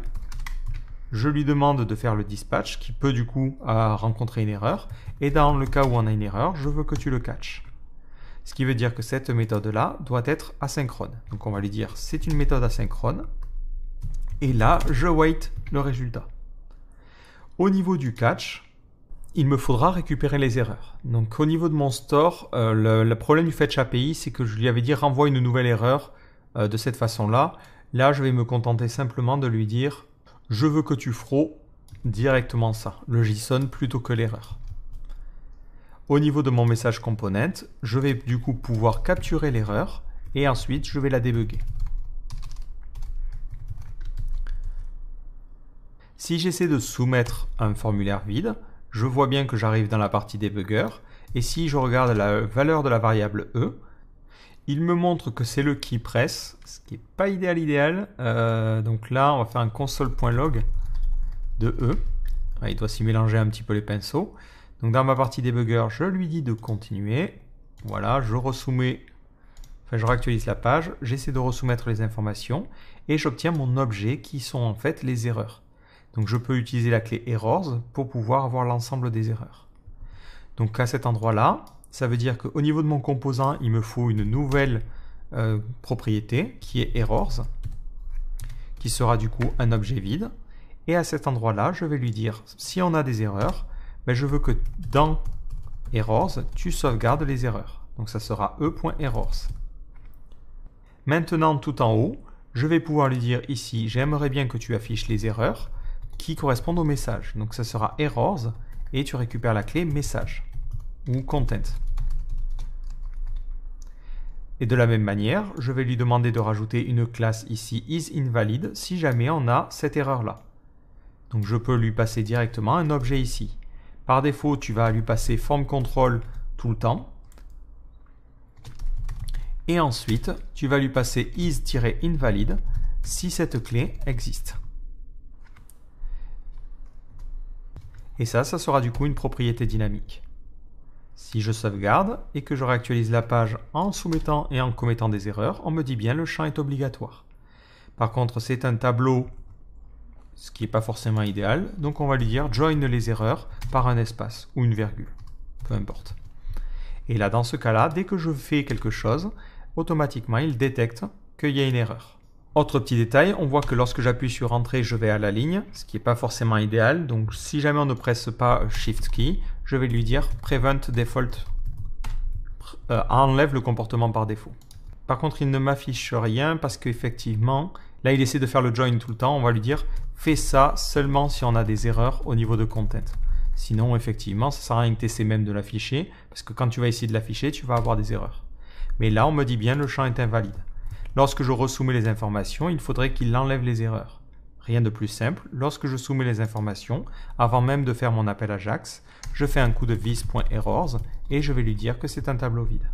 Je lui demande de faire le dispatch qui peut du coup euh, rencontrer une erreur. Et dans le cas où on a une erreur, je veux que tu le catches. Ce qui veut dire que cette méthode-là doit être asynchrone. Donc on va lui dire c'est une méthode asynchrone. Et là, je wait le résultat. Au niveau du catch, il me faudra récupérer les erreurs. Donc au niveau de mon store, euh, le, problème du fetch API, c'est que je lui avais dit renvoie une nouvelle erreur euh, de cette façon-là. Là, je vais me contenter simplement de lui dire je veux que tu frottes directement ça, le JSON plutôt que l'erreur. Au niveau de mon message component, je vais du coup pouvoir capturer l'erreur et ensuite je vais la débugger. Si j'essaie de soumettre un formulaire vide, je vois bien que j'arrive dans la partie débugger et si je regarde la valeur de la variable E, il me montre que c'est le qui presse, ce qui n'est pas idéal idéal. Euh, donc là, on va faire un console.log de E. il doit s'y mélanger un petit peu les pinceaux. Donc dans ma partie debugger, je lui dis de continuer. Voilà, je resoumets, enfin je réactualise la page, j'essaie de resoumettre les informations et j'obtiens mon objet qui sont en fait les erreurs. Donc je peux utiliser la clé errors pour pouvoir avoir l'ensemble des erreurs. Donc à cet endroit-là, ça veut dire qu'au niveau de mon composant, il me faut une nouvelle euh, propriété qui est errors, qui sera du coup un objet vide. Et à cet endroit-là, je vais lui dire, si on a des erreurs, ben, je veux que dans errors, tu sauvegardes les erreurs. Donc ça sera e.errors. Maintenant, tout en haut, je vais pouvoir lui dire ici, j'aimerais bien que tu affiches les erreurs qui correspondent au message. Donc ça sera errors et tu récupères la clé message ou content. Et de la même manière, je vais lui demander de rajouter une classe ici isInvalid si jamais on a cette erreur-là. Donc je peux lui passer directement un objet ici. Par défaut, tu vas lui passer formControl » tout le temps. Et ensuite, tu vas lui passer is-invalid si cette clé existe. Et ça, ça sera du coup une propriété dynamique. Si je sauvegarde et que je réactualise la page en soumettant et en commettant des erreurs, on me dit bien le champ est obligatoire. Par contre, c'est un tableau, ce qui n'est pas forcément idéal, donc on va lui dire join les erreurs par un espace ou une virgule, peu importe. Et là, dans ce cas-là, dès que je fais quelque chose, automatiquement, il détecte qu'il y a une erreur. Autre petit détail, on voit que lorsque j'appuie sur Entrée, je vais à la ligne, ce qui n'est pas forcément idéal. Donc si jamais on ne presse pas Shift Key, je vais lui dire prevent default, euh, enlève le comportement par défaut. Par contre, il ne m'affiche rien parce qu'effectivement, là, il essaie de faire le join tout le temps. On va lui dire fais ça seulement si on a des erreurs au niveau de content. Sinon, effectivement, ça sert à rien que même de l'afficher parce que quand tu vas essayer de l'afficher, tu vas avoir des erreurs. Mais là, on me dit bien le champ est invalide. Lorsque je resoumets les informations, il faudrait qu'il enlève les erreurs. Rien de plus simple, lorsque je soumets les informations, avant même de faire mon appel à JAX je fais un coup de vis.errors et je vais lui dire que c'est un tableau vide.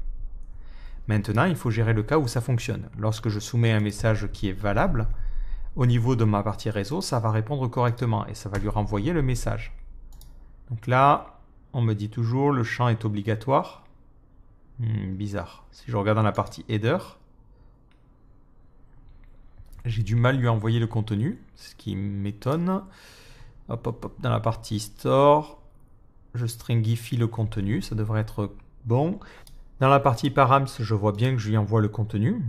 Maintenant, il faut gérer le cas où ça fonctionne. Lorsque je soumets un message qui est valable, au niveau de ma partie réseau, ça va répondre correctement et ça va lui renvoyer le message. Donc là, on me dit toujours le champ est obligatoire. Hmm, bizarre. Si je regarde dans la partie header, j'ai du mal à lui envoyer le contenu, ce qui m'étonne. Hop, hop, hop, dans la partie store, je stringifie le contenu, ça devrait être bon. Dans la partie params, je vois bien que je lui envoie le contenu.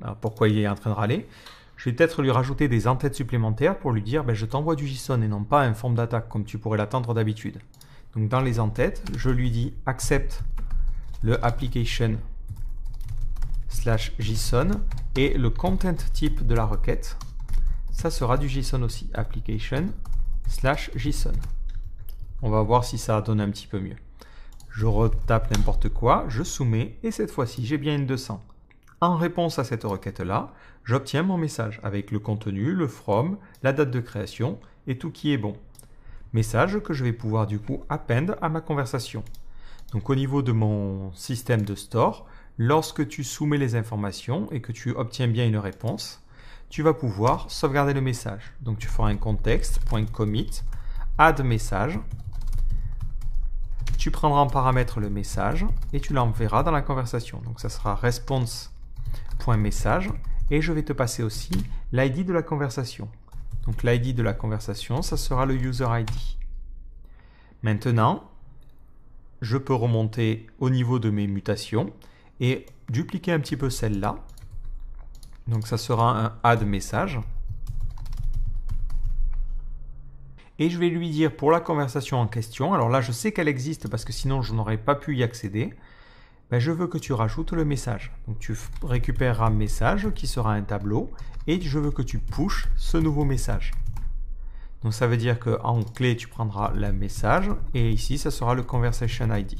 Alors pourquoi il est en train de râler Je vais peut-être lui rajouter des entêtes supplémentaires pour lui dire ben, je t'envoie du JSON et non pas un forme d'attaque comme tu pourrais l'attendre d'habitude. Donc dans les entêtes, je lui dis accepte le application slash JSON et le content type de la requête, ça sera du JSON aussi, application slash JSON. On va voir si ça donne un petit peu mieux. Je retape n'importe quoi, je soumets, et cette fois-ci, j'ai bien une 200. En réponse à cette requête-là, j'obtiens mon message avec le contenu, le from, la date de création et tout qui est bon. Message que je vais pouvoir du coup append à ma conversation. Donc au niveau de mon système de store, lorsque tu soumets les informations et que tu obtiens bien une réponse, tu vas pouvoir sauvegarder le message. Donc tu feras un commit, add message tu prendras en paramètre le message et tu l'enverras dans la conversation. Donc ça sera response.message et je vais te passer aussi l'ID de la conversation. Donc l'ID de la conversation, ça sera le user ID. Maintenant, je peux remonter au niveau de mes mutations et dupliquer un petit peu celle-là. Donc ça sera un add message et je vais lui dire pour la conversation en question, alors là je sais qu'elle existe parce que sinon je n'aurais pas pu y accéder, ben, je veux que tu rajoutes le message. Donc tu récupéreras message qui sera un tableau et je veux que tu pushes ce nouveau message. Donc ça veut dire qu'en clé tu prendras le message et ici ça sera le conversation ID.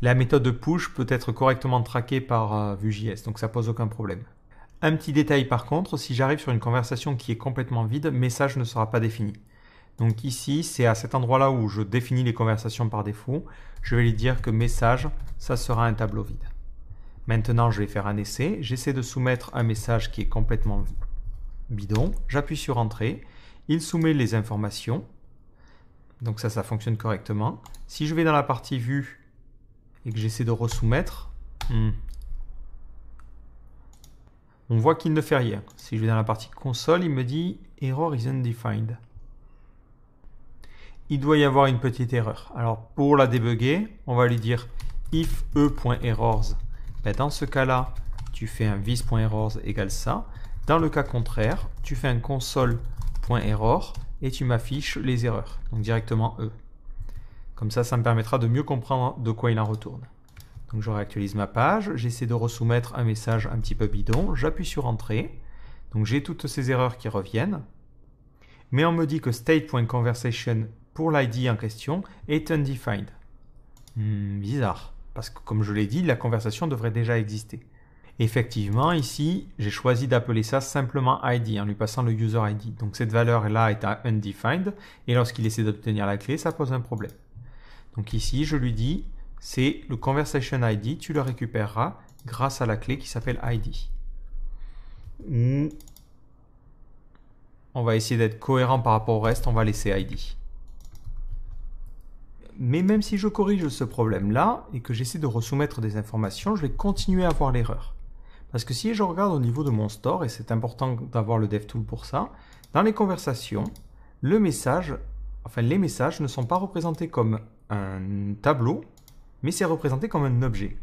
La méthode push peut être correctement traquée par euh, Vue.js, donc ça pose aucun problème. Un petit détail par contre, si j'arrive sur une conversation qui est complètement vide, message ne sera pas défini. Donc ici, c'est à cet endroit-là où je définis les conversations par défaut. Je vais lui dire que message, ça sera un tableau vide. Maintenant, je vais faire un essai. J'essaie de soumettre un message qui est complètement bidon. J'appuie sur Entrée. Il soumet les informations. Donc ça, ça fonctionne correctement. Si je vais dans la partie Vue et que j'essaie de resoumettre, hmm, on voit qu'il ne fait rien. Si je vais dans la partie console, il me dit error is undefined. Il doit y avoir une petite erreur. Alors pour la débugger, on va lui dire if e.errors. Ben, dans ce cas-là, tu fais un vis.errors égale ça. Dans le cas contraire, tu fais un console.error et tu m'affiches les erreurs, donc directement E. Comme ça, ça me permettra de mieux comprendre de quoi il en retourne. Donc je réactualise ma page, j'essaie de resoumettre un message un petit peu bidon, j'appuie sur Entrée, donc j'ai toutes ces erreurs qui reviennent, mais on me dit que state.conversation pour l'ID en question est undefined. Hmm, bizarre, parce que comme je l'ai dit, la conversation devrait déjà exister. Effectivement, ici, j'ai choisi d'appeler ça simplement ID en lui passant le user ID. Donc cette valeur-là est à undefined, et lorsqu'il essaie d'obtenir la clé, ça pose un problème. Donc ici, je lui dis c'est le conversation ID. Tu le récupéreras grâce à la clé qui s'appelle ID. On va essayer d'être cohérent par rapport au reste, on va laisser ID. Mais même si je corrige ce problème-là et que j'essaie de resoumettre des informations, je vais continuer à avoir l'erreur. Parce que si je regarde au niveau de mon store, et c'est important d'avoir le DevTool pour ça, dans les conversations, enfin les messages ne sont pas représentés comme un tableau, mais c'est représenté comme un objet.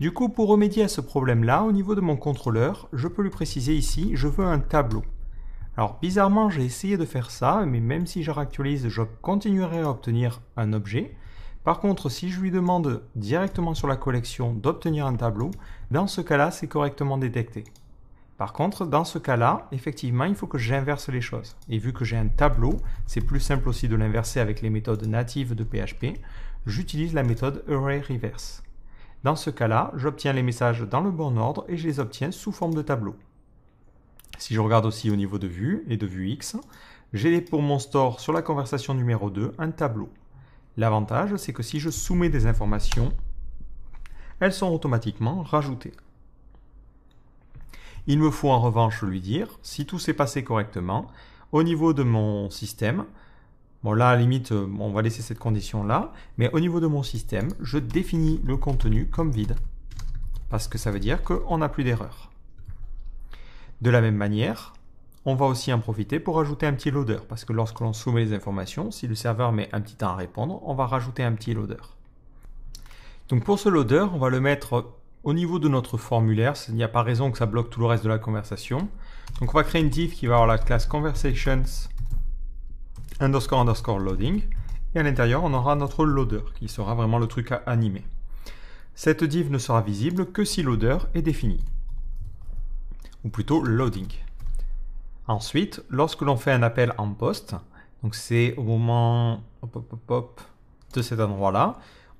Du coup, pour remédier à ce problème-là, au niveau de mon contrôleur, je peux lui préciser ici, je veux un tableau. Alors bizarrement, j'ai essayé de faire ça, mais même si je réactualise, je continuerai à obtenir un objet. Par contre, si je lui demande directement sur la collection d'obtenir un tableau, dans ce cas-là, c'est correctement détecté. Par contre, dans ce cas-là, effectivement, il faut que j'inverse les choses. Et vu que j'ai un tableau, c'est plus simple aussi de l'inverser avec les méthodes natives de PHP j'utilise la méthode Array Reverse. Dans ce cas-là, j'obtiens les messages dans le bon ordre et je les obtiens sous forme de tableau. Si je regarde aussi au niveau de vue et de vue X, j'ai pour mon store sur la conversation numéro 2 un tableau. L'avantage, c'est que si je soumets des informations, elles sont automatiquement rajoutées. Il me faut en revanche lui dire, si tout s'est passé correctement, au niveau de mon système, Bon, là, à la limite, euh, on va laisser cette condition-là. Mais au niveau de mon système, je définis le contenu comme vide. Parce que ça veut dire qu'on n'a plus d'erreur. De la même manière, on va aussi en profiter pour ajouter un petit loader. Parce que lorsque l'on soumet les informations, si le serveur met un petit temps à répondre, on va rajouter un petit loader. Donc pour ce loader, on va le mettre au niveau de notre formulaire. Il n'y a pas raison que ça bloque tout le reste de la conversation. Donc on va créer une div qui va avoir la classe conversations underscore underscore loading. Et à l'intérieur, on aura notre loader qui sera vraiment le truc à animer. Cette div ne sera visible que si loader est défini, ou plutôt loading. Ensuite, lorsque l'on fait un appel en post, donc c'est au moment de cet endroit-là,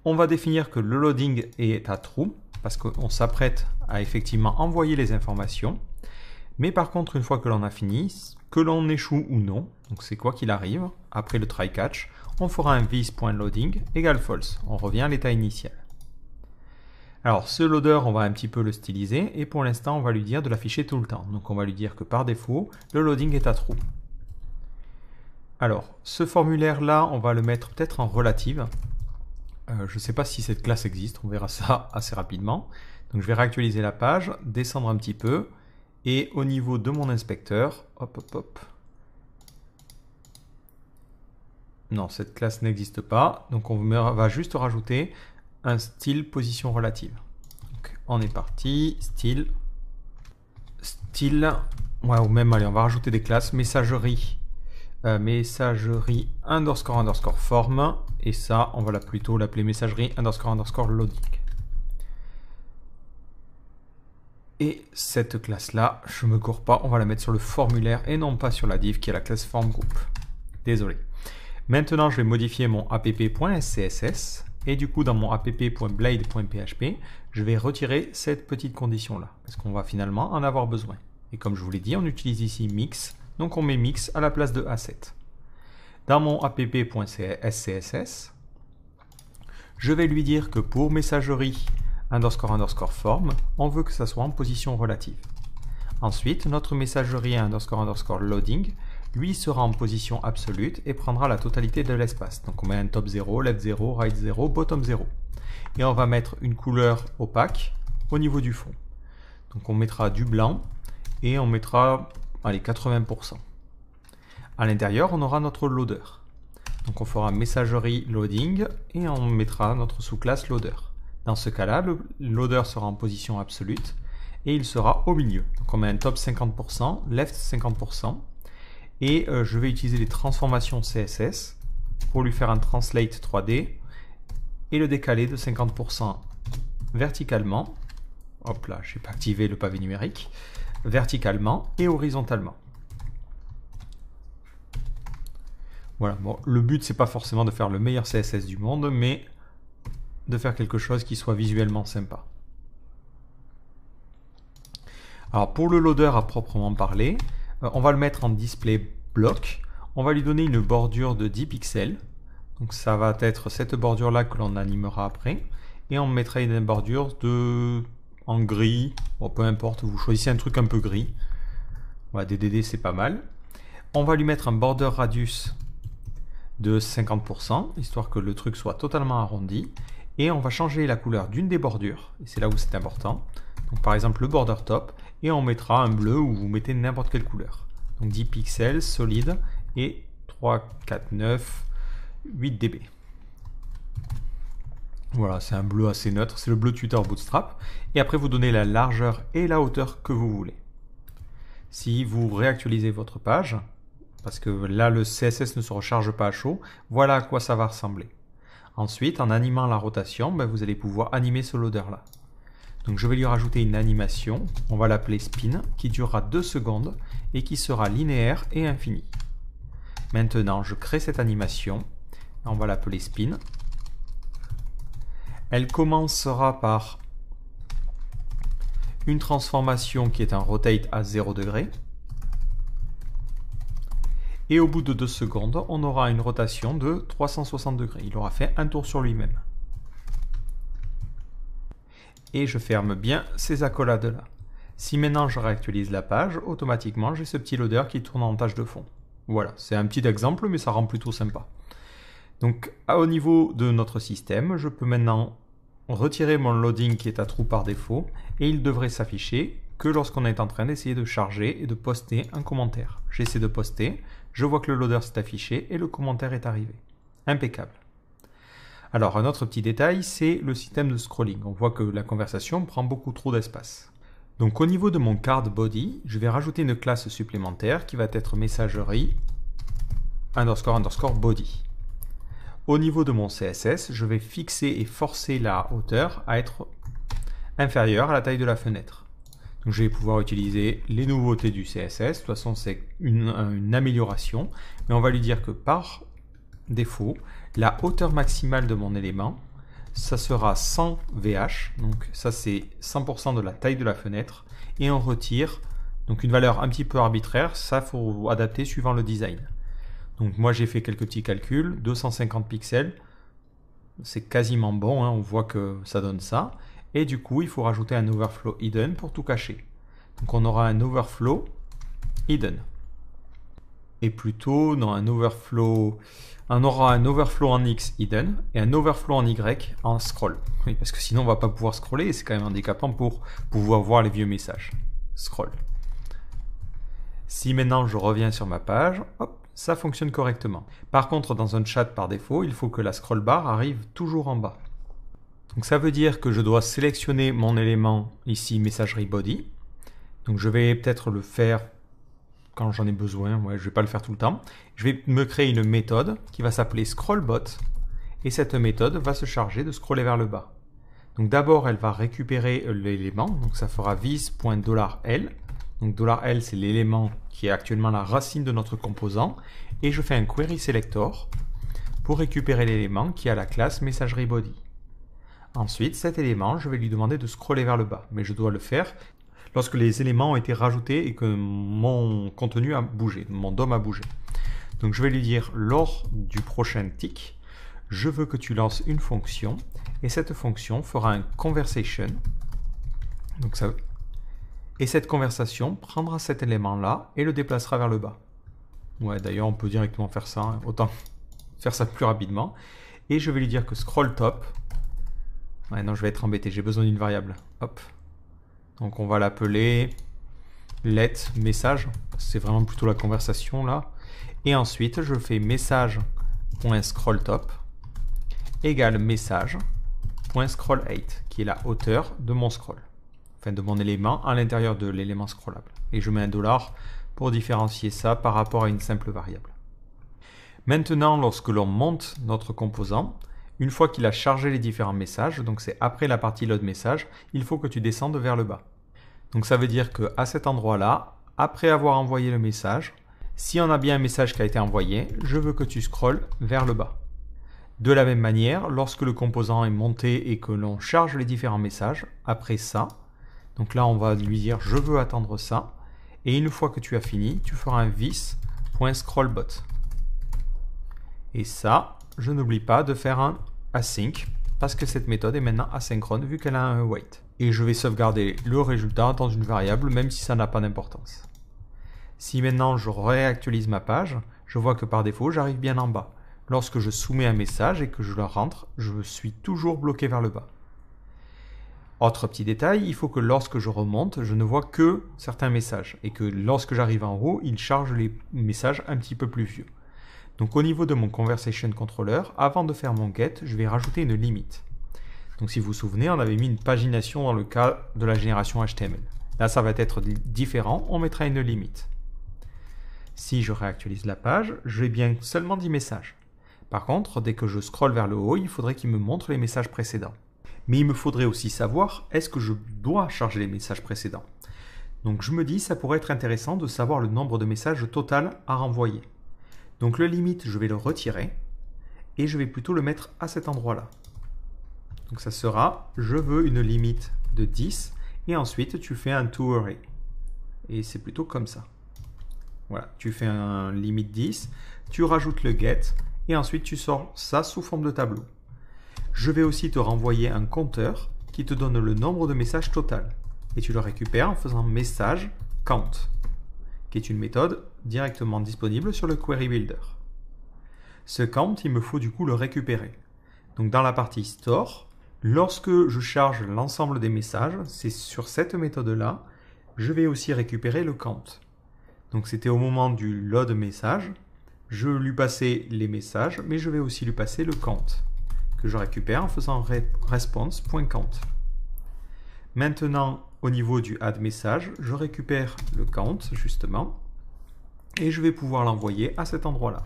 on va définir que le loading est à true, parce qu'on s'apprête à effectivement envoyer les informations. Mais par contre, une fois que l'on a fini, que l'on échoue ou non, donc c'est quoi qu'il arrive, après le try catch, on fera un vis.loading égale false. On revient à l'état initial. Alors ce loader, on va un petit peu le styliser et pour l'instant, on va lui dire de l'afficher tout le temps. Donc on va lui dire que par défaut, le loading est à true. Alors ce formulaire-là, on va le mettre peut-être en relative. Euh, je ne sais pas si cette classe existe, on verra ça assez rapidement. Donc je vais réactualiser la page, descendre un petit peu et au niveau de mon inspecteur, hop hop hop, Non, cette classe n'existe pas. Donc on va juste rajouter un style position relative. on est parti, style, style, ouais, ou même, allez, on va rajouter des classes, messagerie, euh, messagerie underscore underscore form, et ça, on va plutôt l'appeler messagerie underscore underscore loading. Et cette classe-là, je me cours pas, on va la mettre sur le formulaire et non pas sur la div qui est la classe form group. Désolé. Maintenant, je vais modifier mon app.scss et du coup, dans mon app.blade.php, je vais retirer cette petite condition-là parce qu'on va finalement en avoir besoin. Et comme je vous l'ai dit, on utilise ici mix, donc on met mix à la place de asset. Dans mon app.scss, je vais lui dire que pour messagerie underscore underscore form, on veut que ça soit en position relative. Ensuite, notre messagerie underscore underscore loading, lui sera en position absolue et prendra la totalité de l'espace. Donc on met un top 0, left 0, right 0, bottom 0. Et on va mettre une couleur opaque au niveau du fond. Donc on mettra du blanc et on mettra les 80%. À l'intérieur, on aura notre loader. Donc on fera messagerie loading et on mettra notre sous-classe loader. Dans ce cas-là, le loader sera en position absolue et il sera au milieu. Donc on met un top 50%, left 50%, et euh, je vais utiliser les transformations CSS pour lui faire un translate 3D et le décaler de 50% verticalement. Hop là, j'ai pas activé le pavé numérique. Verticalement et horizontalement. Voilà, bon, le but c'est pas forcément de faire le meilleur CSS du monde, mais de faire quelque chose qui soit visuellement sympa. Alors pour le loader à proprement parler, euh, on va le mettre en display block. On va lui donner une bordure de 10 pixels. Donc ça va être cette bordure-là que l'on animera après. Et on mettra une bordure de en gris. peu importe, vous choisissez un truc un peu gris. Voilà, DDD, c'est pas mal. On va lui mettre un border radius de 50%, histoire que le truc soit totalement arrondi. Et on va changer la couleur d'une des bordures, et c'est là où c'est important. Donc par exemple le border top, et on mettra un bleu où vous mettez n'importe quelle couleur. Donc 10 pixels solide et 3, 4, 9, 8 dB. Voilà, c'est un bleu assez neutre, c'est le bleu Twitter Bootstrap. Et après, vous donnez la largeur et la hauteur que vous voulez. Si vous réactualisez votre page, parce que là, le CSS ne se recharge pas à chaud, voilà à quoi ça va ressembler. Ensuite, en animant la rotation, ben, vous allez pouvoir animer ce loader-là. Donc je vais lui rajouter une animation, on va l'appeler spin, qui durera 2 secondes et qui sera linéaire et infinie. Maintenant, je crée cette animation, on va l'appeler spin. Elle commencera par une transformation qui est un rotate à 0 degré. Et au bout de 2 secondes, on aura une rotation de 360 degrés. Il aura fait un tour sur lui-même et je ferme bien ces accolades là. Si maintenant je réactualise la page, automatiquement j'ai ce petit loader qui tourne en tâche de fond. Voilà, c'est un petit exemple mais ça rend plutôt sympa. Donc au niveau de notre système, je peux maintenant retirer mon loading qui est à trou par défaut et il devrait s'afficher que lorsqu'on est en train d'essayer de charger et de poster un commentaire. J'essaie de poster, je vois que le loader s'est affiché et le commentaire est arrivé. Impeccable. Alors un autre petit détail, c'est le système de scrolling. On voit que la conversation prend beaucoup trop d'espace. Donc au niveau de mon card body, je vais rajouter une classe supplémentaire qui va être messagerie underscore underscore body. Au niveau de mon CSS, je vais fixer et forcer la hauteur à être inférieure à la taille de la fenêtre. je vais pouvoir utiliser les nouveautés du CSS. De toute façon, c'est une amélioration. Mais on va lui dire que par défaut, la hauteur maximale de mon élément, ça sera 100 VH, donc ça c'est 100% de la taille de la fenêtre, et on retire donc une valeur un petit peu arbitraire, ça faut adapter suivant le design. Donc moi j'ai fait quelques petits calculs, 250 pixels, c'est quasiment bon, hein, on voit que ça donne ça, et du coup il faut rajouter un overflow hidden pour tout cacher. Donc on aura un overflow hidden, et plutôt dans un overflow on aura un overflow en X hidden et un overflow en Y en scroll. Oui, parce que sinon on va pas pouvoir scroller et c'est quand même handicapant pour pouvoir voir les vieux messages. Scroll. Si maintenant je reviens sur ma page, ça fonctionne correctement. Par contre, dans un chat par défaut, il faut que la scroll bar arrive toujours en bas. Donc ça veut dire que je dois sélectionner mon élément ici messagerie body. Donc je vais peut-être le faire quand j'en ai besoin. je je vais pas le faire tout le temps. Je vais me créer une méthode qui va s'appeler scrollbot et cette méthode va se charger de scroller vers le bas. Donc d'abord, elle va récupérer euh, l'élément, donc ça fera vis.dollarl. Donc $l c'est l'élément qui est actuellement la racine de notre composant et je fais un query selector pour récupérer l'élément qui a la classe messagerie Ensuite, cet élément, je vais lui demander de scroller vers le bas, mais je dois le faire lorsque les éléments ont été rajoutés et que mon contenu a bougé, mon DOM a bougé. Donc je vais lui dire lors du prochain tick, je veux que tu lances une fonction et cette fonction fera un conversation. Donc ça, et cette conversation prendra cet élément-là et le déplacera vers le bas. Ouais, d'ailleurs, on peut directement faire ça, hein. autant faire ça plus rapidement. Et je vais lui dire que scroll top. Maintenant non, je vais être embêté, j'ai besoin d'une variable. Hop, donc on va l'appeler let message. C'est vraiment plutôt la conversation là. Et ensuite, je fais message.scrollTop égale message.scroll8 qui est la hauteur de mon scroll, enfin de mon élément à l'intérieur de l'élément scrollable. Et je mets un dollar pour différencier ça par rapport à une simple variable. Maintenant, lorsque l'on monte notre composant, une fois qu'il a chargé les différents messages, donc c'est après la partie load message, il faut que tu descendes vers le bas. Donc ça veut dire que à cet endroit-là, après avoir envoyé le message, si on a bien un message qui a été envoyé, je veux que tu scrolles vers le bas. De la même manière, lorsque le composant est monté et que l'on charge les différents messages, après ça, donc là on va lui dire je veux attendre ça, et une fois que tu as fini, tu feras un vis.scrollbot. Et ça, je n'oublie pas de faire un async parce que cette méthode est maintenant asynchrone vu qu'elle a un wait. Et je vais sauvegarder le résultat dans une variable même si ça n'a pas d'importance. Si maintenant je réactualise ma page, je vois que par défaut j'arrive bien en bas. Lorsque je soumets un message et que je le rentre, je suis toujours bloqué vers le bas. Autre petit détail, il faut que lorsque je remonte, je ne vois que certains messages et que lorsque j'arrive en haut, il charge les messages un petit peu plus vieux. Donc au niveau de mon conversation controller, avant de faire mon get, je vais rajouter une limite. Donc si vous vous souvenez, on avait mis une pagination dans le cas de la génération HTML. Là, ça va être différent, on mettra une limite. Si je réactualise la page, j'ai bien seulement 10 messages. Par contre, dès que je scrolle vers le haut, il faudrait qu'il me montre les messages précédents. Mais il me faudrait aussi savoir, est-ce que je dois charger les messages précédents Donc je me dis, ça pourrait être intéressant de savoir le nombre de messages total à renvoyer. Donc le limite, je vais le retirer et je vais plutôt le mettre à cet endroit-là. Donc ça sera, je veux une limite de 10 et ensuite tu fais un array. Et c'est plutôt comme ça. Voilà, tu fais un limite 10, tu rajoutes le get et ensuite tu sors ça sous forme de tableau. Je vais aussi te renvoyer un compteur qui te donne le nombre de messages total et tu le récupères en faisant message count qui est une méthode directement disponible sur le Query Builder. Ce count, il me faut du coup le récupérer. Donc dans la partie store, lorsque je charge l'ensemble des messages, c'est sur cette méthode-là, je vais aussi récupérer le count. Donc c'était au moment du load message, je lui passais les messages, mais je vais aussi lui passer le count, que je récupère en faisant response.count. Maintenant, au niveau du add message, je récupère le count, justement, et je vais pouvoir l'envoyer à cet endroit-là.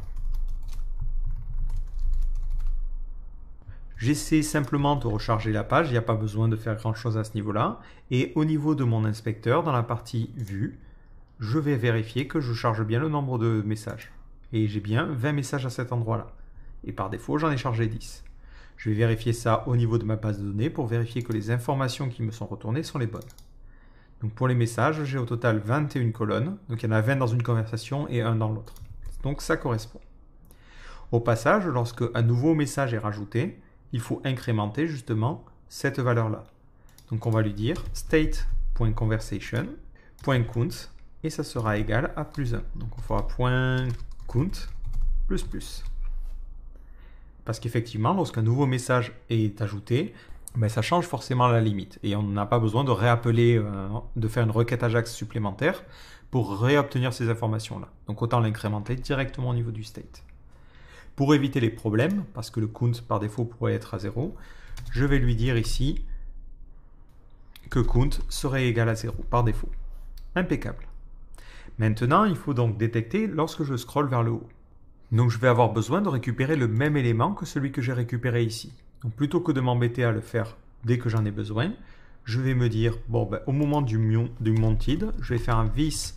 J'essaie simplement de recharger la page, il n'y a pas besoin de faire grand-chose à ce niveau-là. Et au niveau de mon inspecteur, dans la partie Vue, je vais vérifier que je charge bien le nombre de messages. Et j'ai bien 20 messages à cet endroit-là. Et par défaut, j'en ai chargé 10. Je vais vérifier ça au niveau de ma base de données pour vérifier que les informations qui me sont retournées sont les bonnes. Donc pour les messages, j'ai au total 21 colonnes. Donc il y en a 20 dans une conversation et un dans l'autre. Donc ça correspond. Au passage, lorsque un nouveau message est rajouté, il faut incrémenter justement cette valeur-là. Donc on va lui dire state.conversation.count et ça sera égal à plus 1. Donc on fera .count plus plus. Parce qu'effectivement, lorsqu'un nouveau message est ajouté, mais ça change forcément la limite. Et on n'a pas besoin de réappeler, euh, de faire une requête Ajax supplémentaire pour réobtenir ces informations-là. Donc autant l'incrémenter directement au niveau du state. Pour éviter les problèmes, parce que le count par défaut pourrait être à 0, je vais lui dire ici que count serait égal à 0 par défaut. Impeccable. Maintenant, il faut donc détecter lorsque je scrolle vers le haut. Donc je vais avoir besoin de récupérer le même élément que celui que j'ai récupéré ici plutôt que de m'embêter à le faire dès que j'en ai besoin, je vais me dire, bon, ben, au moment du, mion, du je vais faire un vis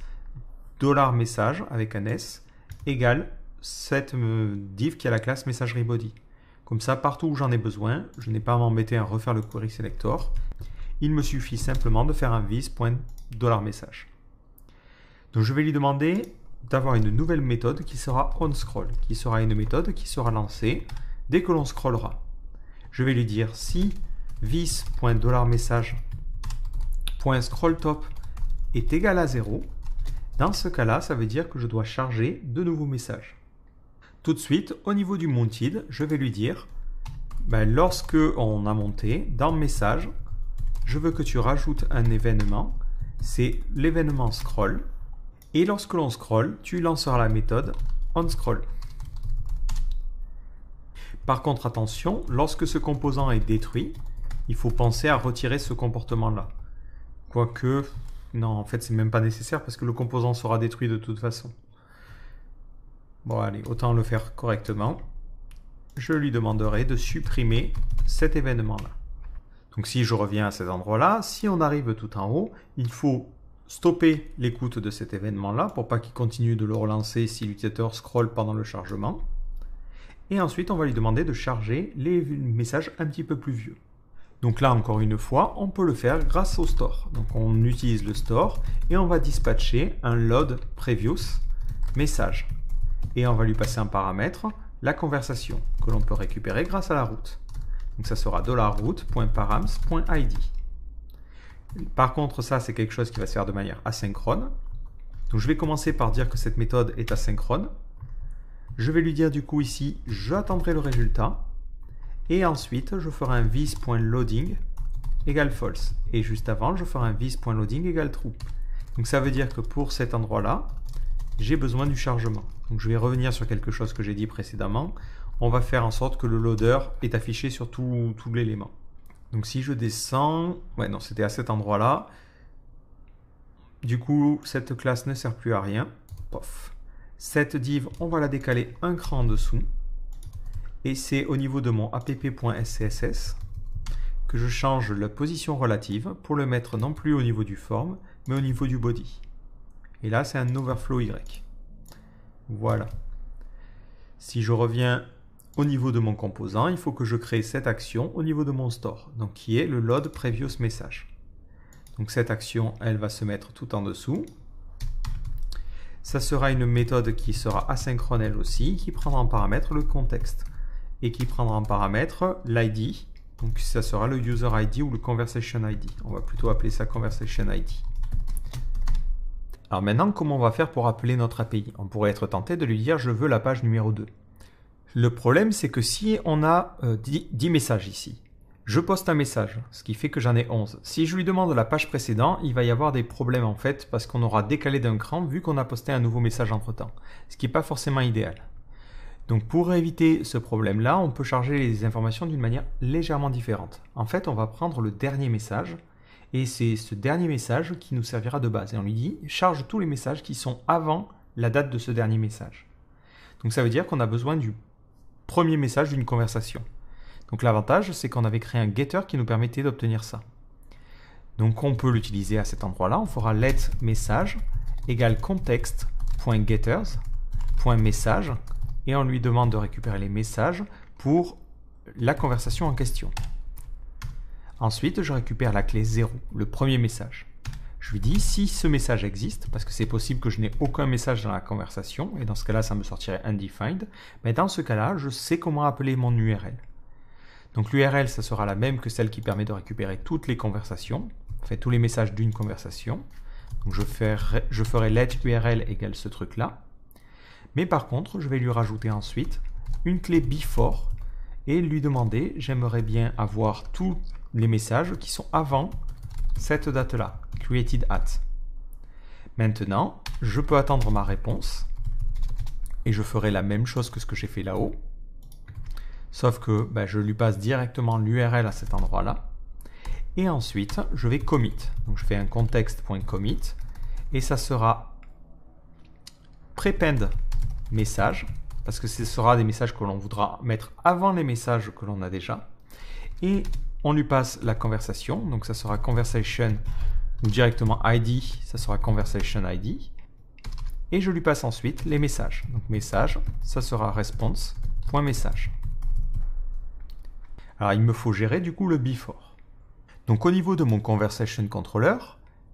$message avec un S égale cette euh, div qui a la classe messagerie body. Comme ça, partout où j'en ai besoin, je n'ai pas à m'embêter à refaire le query selector. Il me suffit simplement de faire un message. Donc je vais lui demander d'avoir une nouvelle méthode qui sera onScroll, qui sera une méthode qui sera lancée dès que l'on scrollera je vais lui dire si vis.$message.scrolltop est égal à 0, dans ce cas-là, ça veut dire que je dois charger de nouveaux messages. Tout de suite, au niveau du mounted, je vais lui dire ben, lorsque on a monté, dans message, je veux que tu rajoutes un événement, c'est l'événement scroll, et lorsque l'on scroll, tu lanceras la méthode onScroll. Par contre, attention, lorsque ce composant est détruit, il faut penser à retirer ce comportement-là. Quoique, non, en fait, c'est même pas nécessaire parce que le composant sera détruit de toute façon. Bon, allez, autant le faire correctement. Je lui demanderai de supprimer cet événement-là. Donc si je reviens à cet endroit-là, si on arrive tout en haut, il faut stopper l'écoute de cet événement-là pour pas qu'il continue de le relancer si l'utilisateur scrolle pendant le chargement. Et ensuite, on va lui demander de charger les messages un petit peu plus vieux. Donc là, encore une fois, on peut le faire grâce au store. Donc on utilise le store et on va dispatcher un load previous message. Et on va lui passer un paramètre, la conversation, que l'on peut récupérer grâce à la route. Donc ça sera $route.params.id. Par contre, ça, c'est quelque chose qui va se faire de manière asynchrone. Donc je vais commencer par dire que cette méthode est asynchrone. Je vais lui dire du coup ici, j'attendrai le résultat. Et ensuite, je ferai un vis.loading égale false. Et juste avant, je ferai un vis.loading égale true. Donc ça veut dire que pour cet endroit-là, j'ai besoin du chargement. Donc je vais revenir sur quelque chose que j'ai dit précédemment. On va faire en sorte que le loader est affiché sur tout, tout l'élément. Donc si je descends, ouais non c'était à cet endroit là, du coup cette classe ne sert plus à rien, pof. Cette div, on va la décaler un cran en dessous. Et c'est au niveau de mon app.scss que je change la position relative pour le mettre non plus au niveau du form, mais au niveau du body. Et là, c'est un overflow Y. Voilà. Si je reviens au niveau de mon composant, il faut que je crée cette action au niveau de mon store, donc qui est le load previous message. Donc cette action, elle va se mettre tout en dessous. Ça sera une méthode qui sera asynchrone aussi, qui prendra en paramètre le contexte et qui prendra en paramètre l'ID. Donc ça sera le user ID ou le conversation ID. On va plutôt appeler ça conversation ID. Alors maintenant, comment on va faire pour appeler notre API On pourrait être tenté de lui dire je veux la page numéro 2. Le problème, c'est que si on a 10 euh, messages ici, je poste un message, ce qui fait que j'en ai 11. Si je lui demande la page précédente, il va y avoir des problèmes en fait parce qu'on aura décalé d'un cran vu qu'on a posté un nouveau message entre temps, ce qui n'est pas forcément idéal. Donc pour éviter ce problème-là, on peut charger les informations d'une manière légèrement différente. En fait, on va prendre le dernier message et c'est ce dernier message qui nous servira de base. Et on lui dit charge tous les messages qui sont avant la date de ce dernier message. Donc ça veut dire qu'on a besoin du premier message d'une conversation. Donc l'avantage, c'est qu'on avait créé un getter qui nous permettait d'obtenir ça. Donc on peut l'utiliser à cet endroit-là. On fera let message égale context.getters.message et on lui demande de récupérer les messages pour la conversation en question. Ensuite, je récupère la clé 0, le premier message. Je lui dis si ce message existe, parce que c'est possible que je n'ai aucun message dans la conversation, et dans ce cas-là, ça me sortirait undefined, mais dans ce cas-là, je sais comment appeler mon URL. Donc l'URL, ça sera la même que celle qui permet de récupérer toutes les conversations, fait tous les messages d'une conversation. Donc je ferai, je ferai let URL égale ce truc-là. Mais par contre, je vais lui rajouter ensuite une clé before et lui demander, j'aimerais bien avoir tous les messages qui sont avant cette date-là, created at. Maintenant, je peux attendre ma réponse et je ferai la même chose que ce que j'ai fait là-haut. Sauf que ben, je lui passe directement l'URL à cet endroit-là. Et ensuite, je vais commit. Donc je fais un context.commit et ça sera prepend message parce que ce sera des messages que l'on voudra mettre avant les messages que l'on a déjà. Et on lui passe la conversation, donc ça sera conversation ou directement ID, ça sera conversation ID. Et je lui passe ensuite les messages. Donc message, ça sera response.message. Alors il me faut gérer du coup le before. Donc au niveau de mon conversation controller,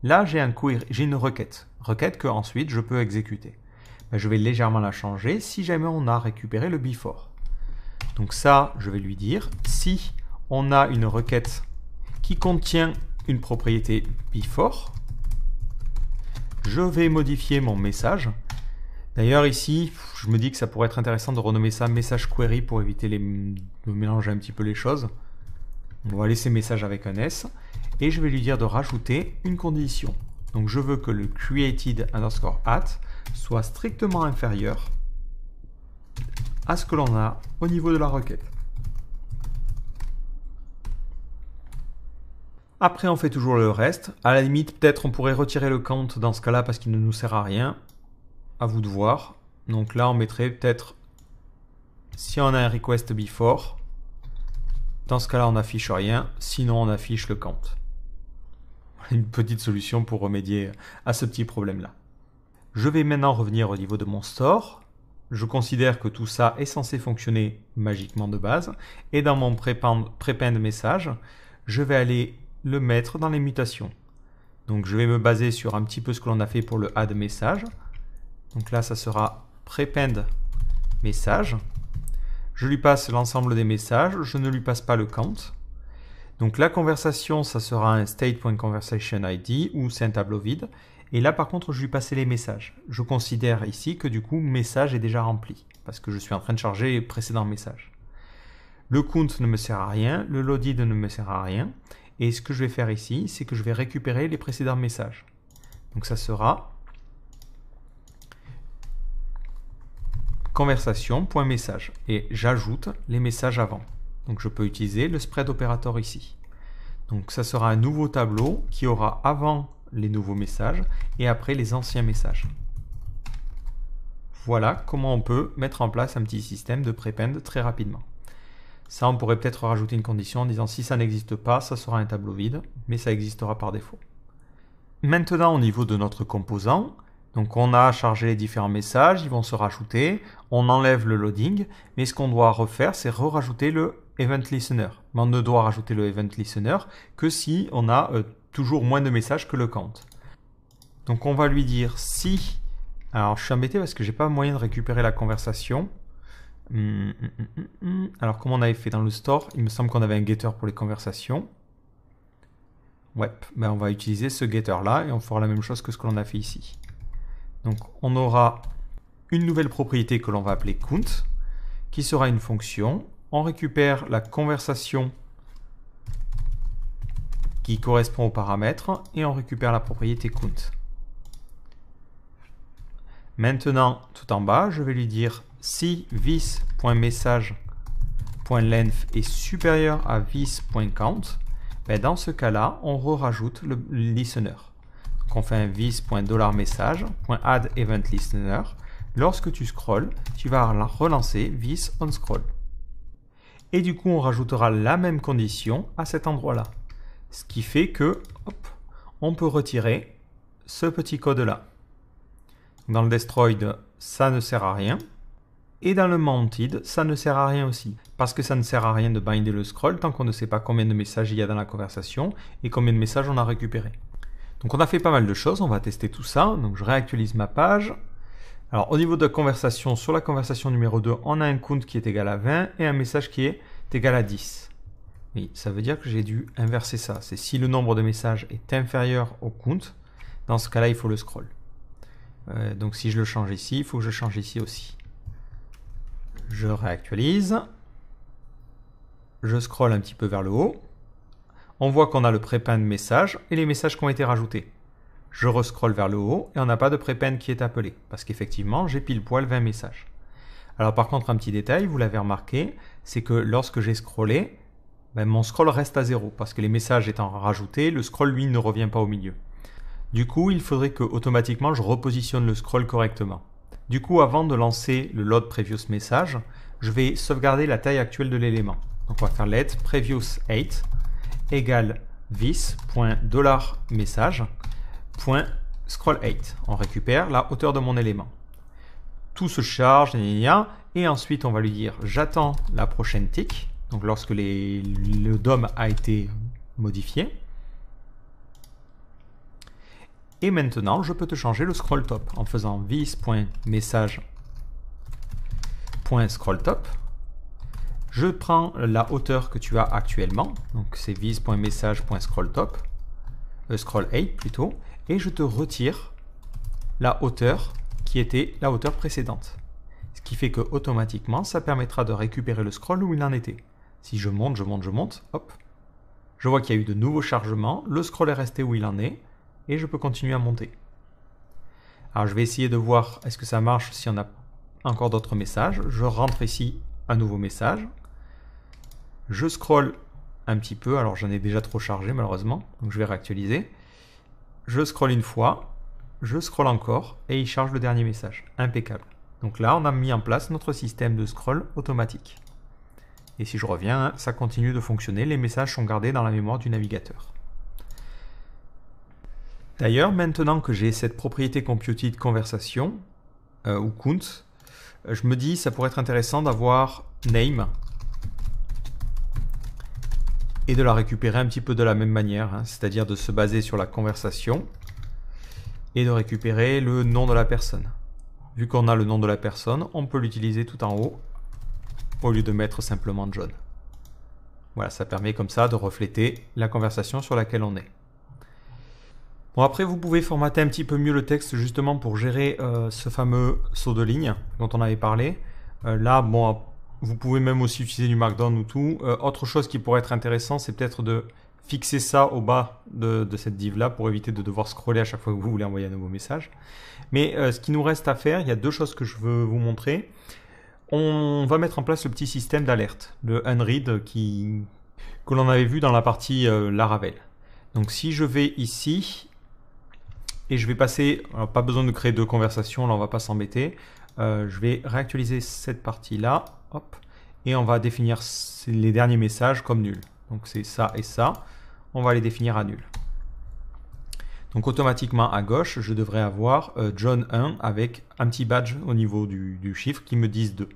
là j'ai un query, j'ai une requête, requête que ensuite je peux exécuter. Ben, je vais légèrement la changer si jamais on a récupéré le before. Donc ça, je vais lui dire si on a une requête qui contient une propriété before, je vais modifier mon message D'ailleurs, ici, je me dis que ça pourrait être intéressant de renommer ça message query pour éviter les, de mélanger un petit peu les choses. On va laisser message avec un S. Et je vais lui dire de rajouter une condition. Donc je veux que le created underscore at soit strictement inférieur à ce que l'on a au niveau de la requête. Après, on fait toujours le reste. À la limite, peut-être on pourrait retirer le count dans ce cas-là parce qu'il ne nous sert à rien à vous de voir. Donc là, on mettrait peut-être, si on a un request before, dans ce cas-là, on n'affiche rien, sinon on affiche le count. Une petite solution pour remédier à ce petit problème-là. Je vais maintenant revenir au niveau de mon store. Je considère que tout ça est censé fonctionner magiquement de base. Et dans mon prepend, de message, je vais aller le mettre dans les mutations. Donc je vais me baser sur un petit peu ce que l'on a fait pour le add message. Donc là, ça sera prepend message. Je lui passe l'ensemble des messages, je ne lui passe pas le count. Donc la conversation, ça sera un state.conversationID ou c'est un tableau vide. Et là, par contre, je lui passe les messages. Je considère ici que du coup, message est déjà rempli parce que je suis en train de charger les précédents messages. Le count ne me sert à rien, le loaded ne me sert à rien. Et ce que je vais faire ici, c'est que je vais récupérer les précédents messages. Donc ça sera conversation.message et j'ajoute les messages avant. Donc je peux utiliser le spread opérateur ici. Donc ça sera un nouveau tableau qui aura avant les nouveaux messages et après les anciens messages. Voilà comment on peut mettre en place un petit système de prépend très rapidement. Ça, on pourrait peut-être rajouter une condition en disant si ça n'existe pas, ça sera un tableau vide, mais ça existera par défaut. Maintenant, au niveau de notre composant, donc on a chargé les différents messages, ils vont se rajouter, on enlève le loading, mais ce qu'on doit refaire, c'est re-rajouter le event listener. Mais on ne doit rajouter le event listener que si on a euh, toujours moins de messages que le count. Donc on va lui dire si... Alors je suis embêté parce que j'ai pas moyen de récupérer la conversation. Hum, hum, hum, Alors comme on avait fait dans le store, il me semble qu'on avait un getter pour les conversations. Ouais, ben, on va utiliser ce getter là et on fera la même chose que ce que l'on a fait ici. Donc on aura une nouvelle propriété que l'on va appeler count, qui sera une fonction. On récupère la conversation qui correspond au paramètre et on récupère la propriété count. Maintenant, tout en bas, je vais lui dire si vis.message.length est supérieur à vis.count, ben, dans ce cas-là, on re rajoute le listener fait un vis.$message.addEventListener. event listener. Lorsque tu scrolls, tu vas relancer vis on scroll. Et du coup, on rajoutera la même condition à cet endroit-là. Ce qui fait que, hop, on peut retirer ce petit code-là. Dans le destroyed, ça ne sert à rien. Et dans le mounted, ça ne sert à rien aussi. Parce que ça ne sert à rien de binder le scroll tant qu'on ne sait pas combien de messages il y a dans la conversation et combien de messages on a récupéré. Donc on a fait pas mal de choses, on va tester tout ça. Donc je réactualise ma page. Alors au niveau de la conversation, sur la conversation numéro 2, on a un compte qui est égal à 20 et un message qui est égal à 10. Oui, ça veut dire que j'ai dû inverser ça. C'est si le nombre de messages est inférieur au compte, dans ce cas-là, il faut le scroll. Euh, donc si je le change ici, il faut que je change ici aussi. Je réactualise. Je scroll un petit peu vers le haut on voit qu'on a le de message et les messages qui ont été rajoutés. Je rescrolle vers le haut et on n'a pas de prepend qui est appelé, parce qu'effectivement j'ai pile poil 20 messages. Alors par contre un petit détail, vous l'avez remarqué, c'est que lorsque j'ai scrollé, ben, mon scroll reste à zéro, parce que les messages étant rajoutés, le scroll lui ne revient pas au milieu. Du coup, il faudrait que automatiquement je repositionne le scroll correctement. Du coup, avant de lancer le load previous message, je vais sauvegarder la taille actuelle de l'élément. Donc on va faire let previous 8 égale vis.$message.scroll8. On récupère la hauteur de mon élément. Tout se charge, et ensuite on va lui dire j'attends la prochaine tick, donc lorsque le DOM a été modifié. Et maintenant, je peux te changer le scroll top en faisant vis.message.scroll top. Je prends la hauteur que tu as actuellement, donc c'est vis.message.scrollTop, euh, scroll8 plutôt, et je te retire la hauteur qui était la hauteur précédente. Ce qui fait que automatiquement, ça permettra de récupérer le scroll où il en était. Si je monte, je monte, je monte, hop, je vois qu'il y a eu de nouveaux chargements, le scroll est resté où il en est, et je peux continuer à monter. Alors je vais essayer de voir est-ce que ça marche si on a encore d'autres messages. Je rentre ici un nouveau message, je scroll un petit peu, alors j'en ai déjà trop chargé malheureusement, donc je vais réactualiser. Je scroll une fois, je scroll encore et il charge le dernier message. Impeccable. Donc là, on a mis en place notre système de scroll automatique. Et si je reviens, ça continue de fonctionner, les messages sont gardés dans la mémoire du navigateur. D'ailleurs, maintenant que j'ai cette propriété computed conversation, euh, ou count, euh, je me dis ça pourrait être intéressant d'avoir name et de la récupérer un petit peu de la même manière, hein, c'est-à-dire de se baser sur la conversation et de récupérer le nom de la personne. Vu qu'on a le nom de la personne, on peut l'utiliser tout en haut au lieu de mettre simplement John. Voilà, ça permet comme ça de refléter la conversation sur laquelle on est. Bon, après, vous pouvez formater un petit peu mieux le texte justement pour gérer euh, ce fameux saut de ligne dont on avait parlé. Euh, là, bon, vous pouvez même aussi utiliser du Markdown ou tout. Euh, autre chose qui pourrait être intéressant, c'est peut-être de fixer ça au bas de, cette div-là pour éviter de devoir scroller à chaque fois que vous voulez envoyer un nouveau message. Mais euh, ce qui nous reste à faire, il y a deux choses que je veux vous montrer. On va mettre en place le petit système d'alerte, le unread qui, que l'on avait vu dans la partie euh, Laravel. Donc si je vais ici et je vais passer, pas besoin de créer deux conversations, là on va pas s'embêter, je vais réactualiser cette partie là et on va définir les derniers messages comme nuls. Donc c'est ça et ça. On va les définir à nul. Donc automatiquement à gauche, je devrais avoir euh, John 1 avec un petit badge au niveau du, chiffre qui me dise 2.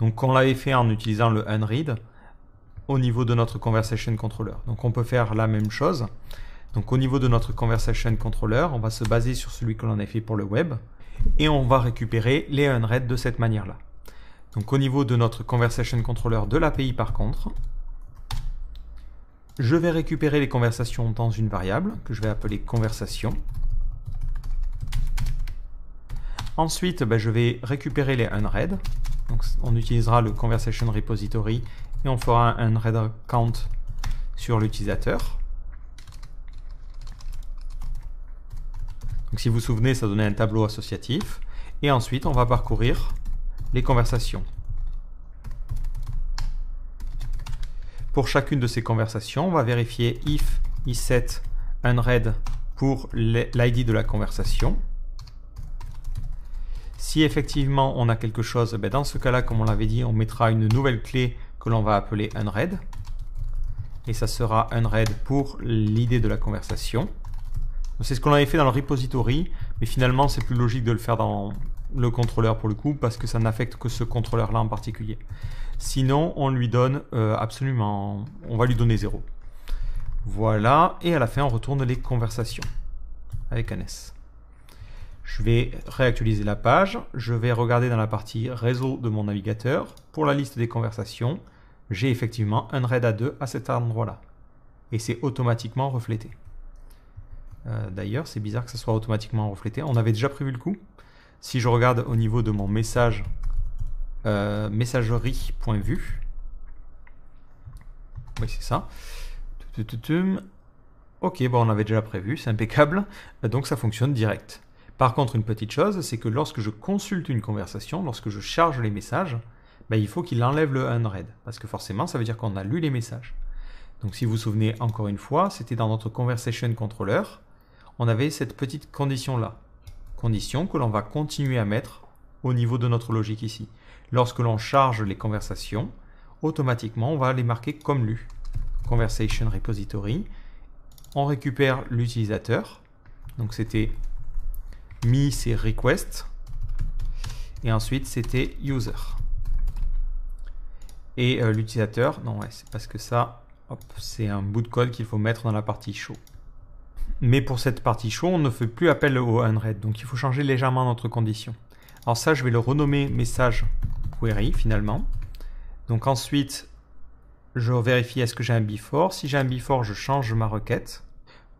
Donc on l'avait fait en utilisant le unread au niveau de notre conversation controller. Donc on peut faire la même chose. Donc au niveau de notre conversation controller, on va se baser sur celui que l'on a fait pour le web et on va récupérer les unread de cette manière-là. Donc au niveau de notre conversation controller de l'API par contre, je vais récupérer les conversations dans une variable que je vais appeler conversation. Ensuite, bah, je vais récupérer les unread. Donc, on utilisera le conversation repository et on fera un unread count sur l'utilisateur. Donc si vous vous souvenez, ça donnait un tableau associatif. Et ensuite, on va parcourir les conversations. Pour chacune de ces conversations, on va vérifier if iset unread pour l'ID de la conversation. Si effectivement on a quelque chose, eh ben, dans ce cas-là, comme on l'avait dit, on mettra une nouvelle clé que l'on va appeler unread. Et ça sera unread pour l'idée de la conversation. C'est ce qu'on avait fait dans le repository, mais finalement c'est plus logique de le faire dans, le contrôleur pour le coup, parce que ça n'affecte que ce contrôleur-là en particulier. Sinon, on lui donne euh, absolument... On va lui donner 0. Voilà, et à la fin, on retourne les conversations avec un S. Je vais réactualiser la page. Je vais regarder dans la partie réseau de mon navigateur. Pour la liste des conversations, j'ai effectivement un RAID à 2 à cet endroit-là. Et c'est automatiquement reflété. Euh, d'ailleurs, c'est bizarre que ça soit automatiquement reflété. On avait déjà prévu le coup. Si je regarde au niveau de mon message, euh, messagerie.vue, oui, c'est ça. Ok, bon, on avait déjà prévu, c'est impeccable, euh, donc ça fonctionne direct. Par contre, une petite chose, c'est que lorsque je consulte une conversation, lorsque je charge les messages, ben, il faut qu'il enlève le unread, parce que forcément, ça veut dire qu'on a lu les messages. Donc si vous vous souvenez encore une fois, c'était dans notre conversation controller, on avait cette petite condition là que l'on va continuer à mettre au niveau de notre logique ici. Lorsque l'on charge les conversations, automatiquement on va les marquer comme lues. Conversation repository, on récupère l'utilisateur, donc c'était me c'est request, et ensuite c'était user. Et euh, l'utilisateur, non c'est parce que ça, c'est un bout de code qu'il faut mettre dans la partie show. Mais pour cette partie chaud, on ne fait plus appel au unread, donc il faut changer légèrement notre condition. Alors ça, je vais le renommer message query finalement. Donc ensuite, je vérifie est-ce que j'ai un before. Si j'ai un before, je change ma requête.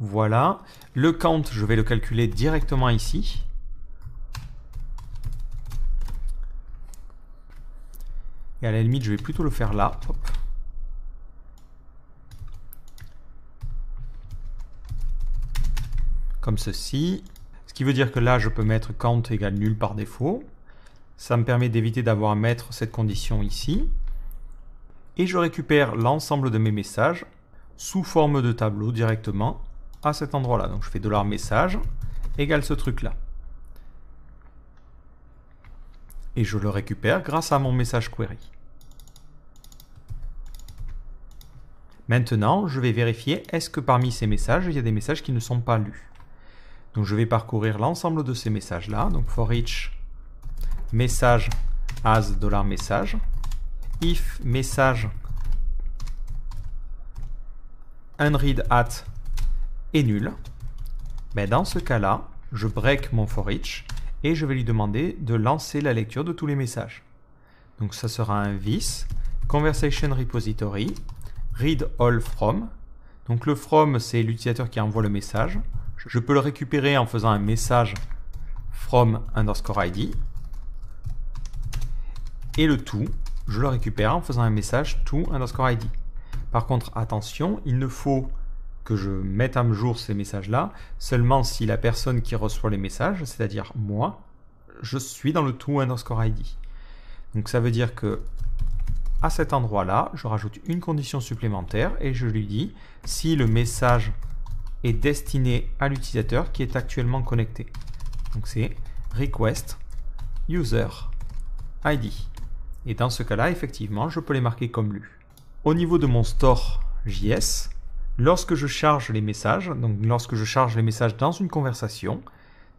Voilà. Le count, je vais le calculer directement ici. Et à la limite, je vais plutôt le faire là. comme ceci. Ce qui veut dire que là, je peux mettre count égale nul par défaut. Ça me permet d'éviter d'avoir à mettre cette condition ici. Et je récupère l'ensemble de mes messages sous forme de tableau directement à cet endroit-là. Donc je fais $message égale ce truc-là. Et je le récupère grâce à mon message query. Maintenant, je vais vérifier est-ce que parmi ces messages, il y a des messages qui ne sont pas lus. Donc je vais parcourir l'ensemble de ces messages-là. Donc for each message as $message, if message unread at est nul, mais ben, dans ce cas-là, je break mon for each et je vais lui demander de lancer la lecture de tous les messages. Donc ça sera un vis, conversation repository, read all from. Donc le from, c'est l'utilisateur qui envoie le message. Je peux le récupérer en faisant un message from underscore ID. Et le tout, je le récupère en faisant un message to underscore ID. Par contre, attention, il ne faut que je mette à jour ces messages-là seulement si la personne qui reçoit les messages, c'est-à-dire moi, je suis dans le to underscore ID. Donc ça veut dire que à cet endroit-là, je rajoute une condition supplémentaire et je lui dis si le message destiné à l'utilisateur qui est actuellement connecté. Donc c'est request user ID. Et dans ce cas-là, effectivement, je peux les marquer comme lus. Au niveau de mon store JS, lorsque je charge les messages, donc lorsque je charge les messages dans une conversation,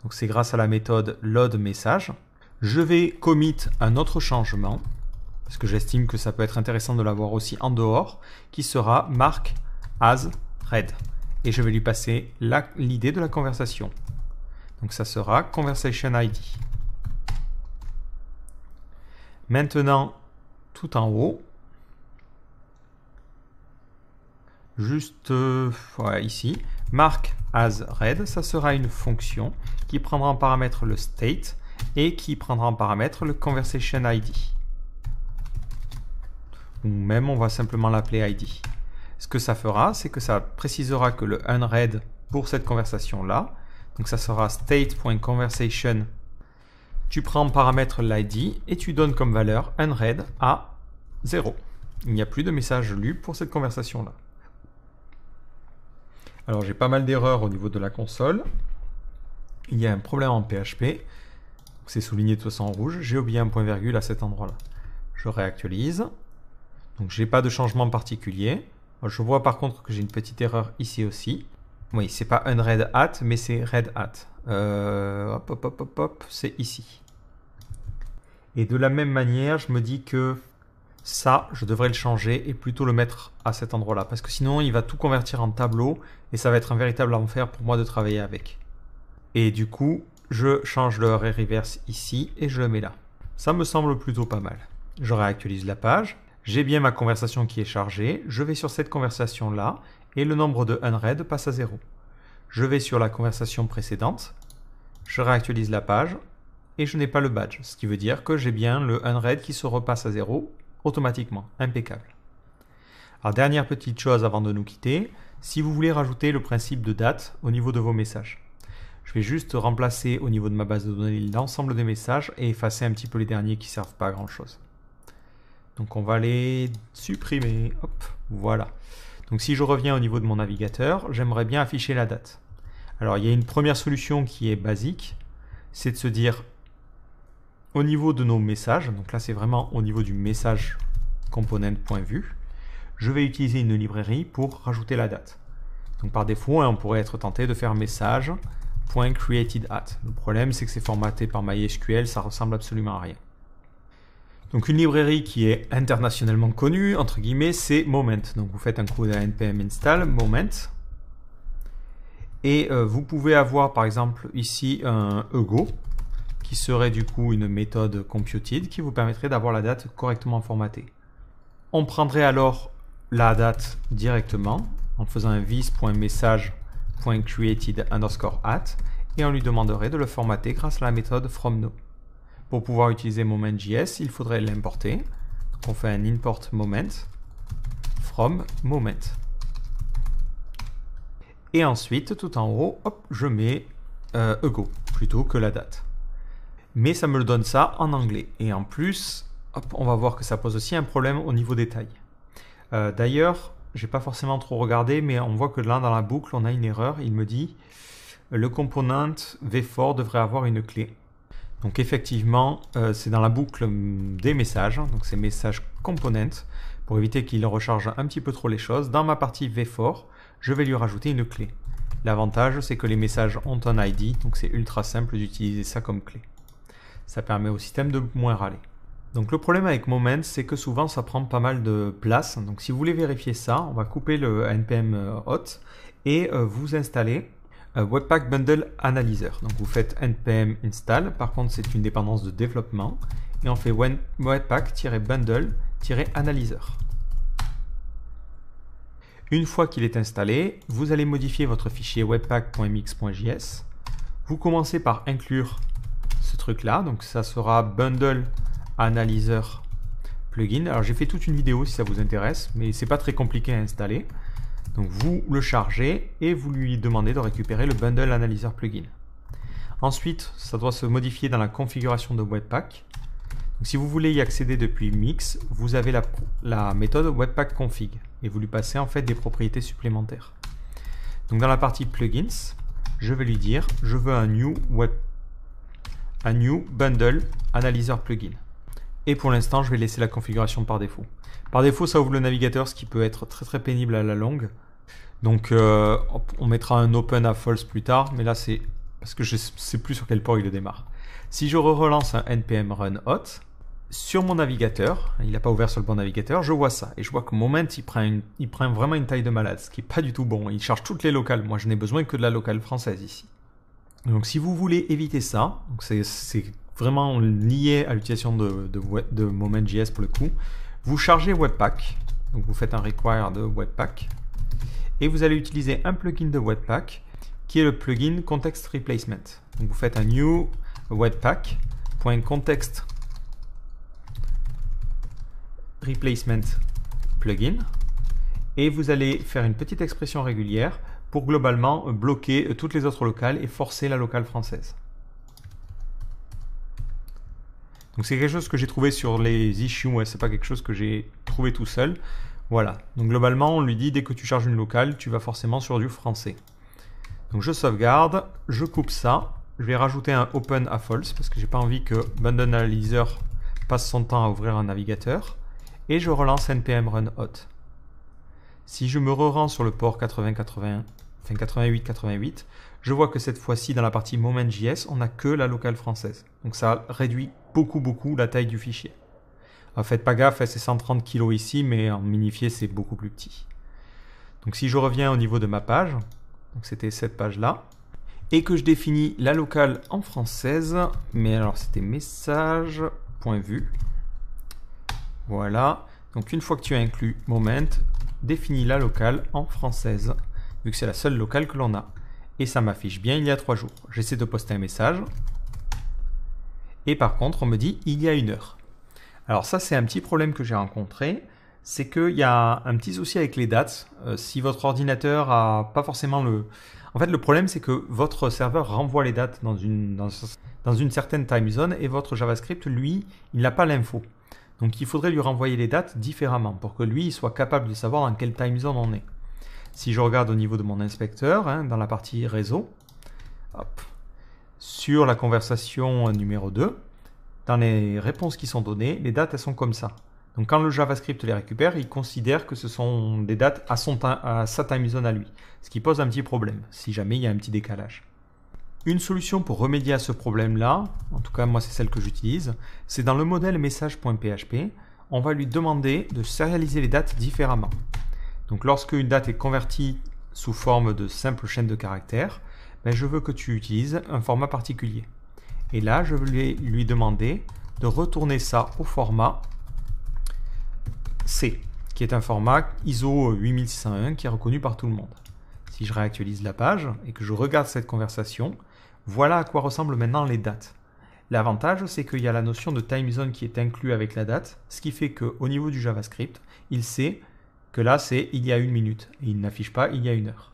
donc c'est grâce à la méthode load message, je vais commit un autre changement, parce que j'estime que ça peut être intéressant de l'avoir aussi en dehors, qui sera mark as red et je vais lui passer l'idée de la conversation. Donc ça sera conversation ID. Maintenant, tout en haut, juste euh, ici, mark as read, ça sera une fonction qui prendra en paramètre le state et qui prendra en paramètre le conversation ID. Ou même on va simplement l'appeler ID ce que ça fera, c'est que ça précisera que le unread pour cette conversation-là, donc ça sera state.conversation. Tu prends en paramètre l'ID et tu donnes comme valeur unread à 0. Il n'y a plus de message lu pour cette conversation-là. Alors j'ai pas mal d'erreurs au niveau de la console. Il y a un problème en PHP. C'est souligné tout façon en rouge. J'ai oublié un point virgule à cet endroit-là. Je réactualise. Donc j'ai pas de changement particulier. Je vois par contre que j'ai une petite erreur ici aussi. Oui, c'est pas un red hat, mais c'est red hat. Euh, hop, hop, hop, hop, hop, c'est ici. Et de la même manière, je me dis que ça, je devrais le changer et plutôt le mettre à cet endroit-là. Parce que sinon, il va tout convertir en tableau et ça va être un véritable enfer pour moi de travailler avec. Et du coup, je change le reverse ici et je le mets là. Ça me semble plutôt pas mal. Je réactualise la page. J'ai bien ma conversation qui est chargée, je vais sur cette conversation-là, et le nombre de unread passe à 0. Je vais sur la conversation précédente, je réactualise la page, et je n'ai pas le badge, ce qui veut dire que j'ai bien le unread qui se repasse à zéro automatiquement, impeccable. Alors dernière petite chose avant de nous quitter, si vous voulez rajouter le principe de date au niveau de vos messages. Je vais juste remplacer au niveau de ma base de données l'ensemble des messages et effacer un petit peu les derniers qui servent pas à grand chose. Donc on va les supprimer. Hop, voilà. Donc si je reviens au niveau de mon navigateur, j'aimerais bien afficher la date. Alors il y a une première solution qui est basique, c'est de se dire au niveau de nos messages, donc là c'est vraiment au niveau du message component.vue, je vais utiliser une librairie pour rajouter la date. Donc par défaut, hein, on pourrait être tenté de faire message.createdAt. Le problème c'est que c'est formaté par MySQL, ça ressemble absolument à rien. Donc une librairie qui est internationalement connue, entre guillemets, c'est Moment. Donc vous faites un coup d'un npm install Moment. Et euh, vous pouvez avoir par exemple ici un ego qui serait du coup une méthode computed qui vous permettrait d'avoir la date correctement formatée. On prendrait alors la date directement en faisant un vis.message.created underscore at et on lui demanderait de le formater grâce à la méthode fromNo. Pour pouvoir utiliser moment.js, il faudrait l'importer. On fait un import moment from moment. Et ensuite, tout en haut, hop, je mets euh, ego plutôt que la date. Mais ça me le donne ça en anglais. Et en plus, hop, on va voir que ça pose aussi un problème au niveau des tailles. Euh, d'ailleurs, D'ailleurs, n'ai pas forcément trop regardé, mais on voit que là, dans la boucle, on a une erreur. Il me dit le component v4 devrait avoir une clé. Donc effectivement, euh, c'est dans la boucle hum, des messages, hein, donc c'est message component, pour éviter qu'il recharge un petit peu trop les choses. Dans ma partie V4, je vais lui rajouter une clé. L'avantage, c'est que les messages ont un ID, donc c'est ultra simple d'utiliser ça comme clé. Ça permet au système de moins râler. Donc le problème avec Moment, c'est que souvent ça prend pas mal de place. Donc si vous voulez vérifier ça, on va couper le npm euh, hot et euh, vous installer euh, webpack Bundle Analyzer. Donc vous faites npm install, par contre c'est une dépendance de développement, et on fait webpack-bundle-analyzer. Une fois qu'il est installé, vous allez modifier votre fichier webpack.mx.js. Vous commencez par inclure ce truc-là, donc ça sera bundle analyzer plugin. Alors j'ai fait toute une vidéo si ça vous intéresse, mais c'est pas très compliqué à installer. Donc vous le chargez et vous lui demandez de récupérer le bundle Analyzer plugin. Ensuite, ça doit se modifier dans la configuration de Webpack. Donc, si vous voulez y accéder depuis Mix, vous avez la, méthode Webpack config et vous lui passez en fait des propriétés supplémentaires. Donc dans la partie plugins, je vais lui dire je veux un new un new bundle analyzer plugin. Et pour l'instant, je vais laisser la configuration par défaut. Par défaut, ça ouvre le navigateur, ce qui peut être très très pénible à la longue. Donc euh, on mettra un open à false plus tard, mais là c'est parce que je ne sais plus sur quel port il le démarre. Si je relance un npm run hot, sur mon navigateur, il n'a pas ouvert sur le bon navigateur, je vois ça. Et je vois que moment, il prend, il prend vraiment une taille de malade, ce qui n'est pas du tout bon. Il charge toutes les locales. Moi, je n'ai besoin que de la locale française ici. Donc, si vous voulez éviter ça, c'est vraiment lié à l'utilisation de, de Moment.js pour le coup, vous chargez Webpack. Donc, vous faites un require de Webpack et vous allez utiliser un plugin de Webpack qui est le plugin Context Replacement. vous faites un new webpack.context replacement plugin et vous allez faire une petite expression régulière pour globalement bloquer toutes les autres locales et forcer la locale française. Donc c'est quelque chose que j'ai trouvé sur les issues, c'est pas quelque chose que j'ai trouvé tout seul. Voilà, donc globalement on lui dit dès que tu charges une locale, tu vas forcément sur du français. Donc je sauvegarde, je coupe ça, je vais rajouter un open à false parce que j'ai pas envie que Bundle Analyzer passe son temps à ouvrir un navigateur. Et je relance npm run hot. Si je me re-rends sur le port 88.88, je vois que cette fois-ci dans la partie moment.js, on n'a que la locale française. Donc ça réduit beaucoup beaucoup la taille du fichier. Bah, faites pas gaffe, hein, c'est 130 kg ici, mais en minifié, c'est beaucoup plus petit. Donc si je reviens au niveau de ma page, c'était cette page-là, et que je définis la locale en française, mais alors c'était message, Voilà. Donc une fois que tu as inclus moment, définis la locale en française, vu que c'est la seule locale que l'on a. Et ça m'affiche bien il y a trois jours. J'essaie de poster un message. Et par contre, on me dit il y a une heure. Alors ça, c'est un petit problème que j'ai rencontré. C'est qu'il y a un petit souci avec les dates. Euh, si votre ordinateur a pas forcément le... En fait, le problème, c'est que votre serveur renvoie les dates dans une, certaine time zone et votre JavaScript, lui, il n'a pas l'info. Donc il faudrait lui renvoyer les dates différemment pour que lui il soit capable de savoir dans quelle time zone on est. Si je regarde au niveau de mon inspecteur, hein, dans la partie réseau, sur la conversation numéro 2, dans les réponses qui sont données, les dates, elles sont comme ça. Donc quand le JavaScript les récupère, il considère que ce sont des dates à, son à sa time zone à lui, ce qui pose un petit problème, si jamais il y a un petit décalage. Une solution pour remédier à ce problème-là, en tout cas moi c'est celle que j'utilise, c'est dans le modèle message.php, on va lui demander de sérialiser les dates différemment. Donc lorsque une date est convertie sous forme de simple chaîne de caractères, ben, je veux que tu utilises un format particulier. Et là, je vais lui demander de retourner ça au format C, qui est un format ISO 8601 qui est reconnu par tout le monde. Si je réactualise la page et que je regarde cette conversation, voilà à quoi ressemblent maintenant les dates. L'avantage, c'est qu'il y a la notion de time zone qui est inclue avec la date, ce qui fait qu'au niveau du JavaScript, il sait que là, c'est il y a une minute, et il n'affiche pas il y a une heure.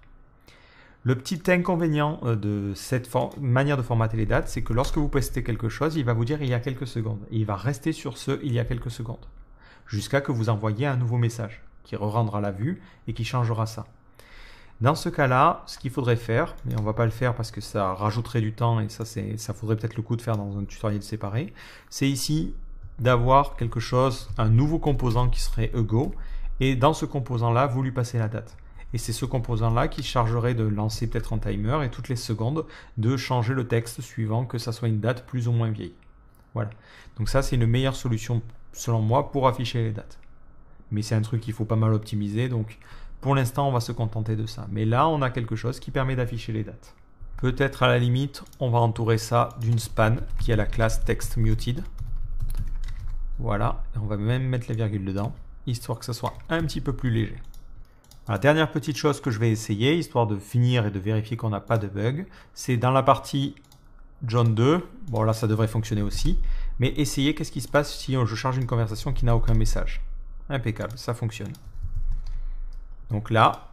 Le petit inconvénient euh, de cette manière de formater les dates, c'est que lorsque vous postez quelque chose, il va vous dire il y a quelques secondes. Et il va rester sur ce il y a quelques secondes. Jusqu'à que vous envoyiez un nouveau message qui rendra la vue et qui changera ça. Dans ce cas-là, ce qu'il faudrait faire, mais on va pas le faire parce que ça rajouterait du temps et ça, ça faudrait peut-être le coup de faire dans un tutoriel séparé, c'est ici d'avoir quelque chose, un nouveau composant qui serait ego, et dans ce composant-là, vous lui passez la date. Et c'est ce composant-là qui chargerait de lancer peut-être un timer et toutes les secondes de changer le texte suivant que ça soit une date plus ou moins vieille. Voilà. Donc ça, c'est une meilleure solution selon moi pour afficher les dates. Mais c'est un truc qu'il faut pas mal optimiser, donc pour l'instant, on va se contenter de ça. Mais là, on a quelque chose qui permet d'afficher les dates. Peut-être à la limite, on va entourer ça d'une span qui a la classe text muted. Voilà, et on va même mettre la virgule dedans, histoire que ça soit un petit peu plus léger dernière petite chose que je vais essayer, histoire de finir et de vérifier qu'on n'a pas de bug, c'est dans la partie John 2, bon là ça devrait fonctionner aussi, mais essayer qu'est-ce qui se passe si je charge une conversation qui n'a aucun message. Impeccable, ça fonctionne. Donc là,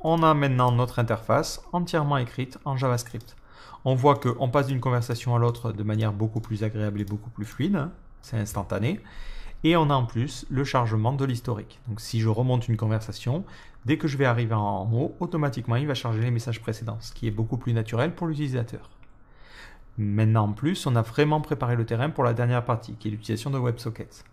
on a maintenant notre interface entièrement écrite en JavaScript. On voit qu'on passe d'une conversation à l'autre de manière beaucoup plus agréable et beaucoup plus fluide, hein. c'est instantané. Et on a en plus le chargement de l'historique. Donc si je remonte une conversation, dès que je vais arriver en haut, automatiquement il va charger les messages précédents, ce qui est beaucoup plus naturel pour l'utilisateur. Maintenant en plus, on a vraiment préparé le terrain pour la dernière partie, qui est l'utilisation de WebSockets.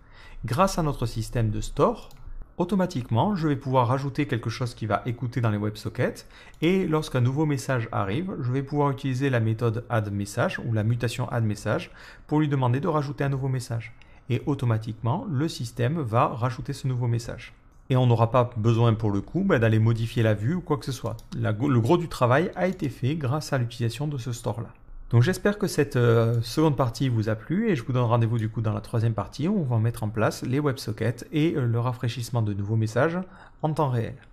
Grâce à notre système de store, automatiquement, je vais pouvoir rajouter quelque chose qui va écouter dans les WebSockets, et lorsqu'un nouveau message arrive, je vais pouvoir utiliser la méthode addMessage ou la mutation addMessage pour lui demander de rajouter un nouveau message et automatiquement le système va rajouter ce nouveau message. Et on n'aura pas besoin pour le coup bah, d'aller modifier la vue ou quoi que ce soit. le gros du travail a été fait grâce à l'utilisation de ce store-là. Donc j'espère que cette euh, seconde partie vous a plu et je vous donne rendez-vous du coup dans la troisième partie où on va mettre en place les WebSockets et euh, le rafraîchissement de nouveaux messages en temps réel.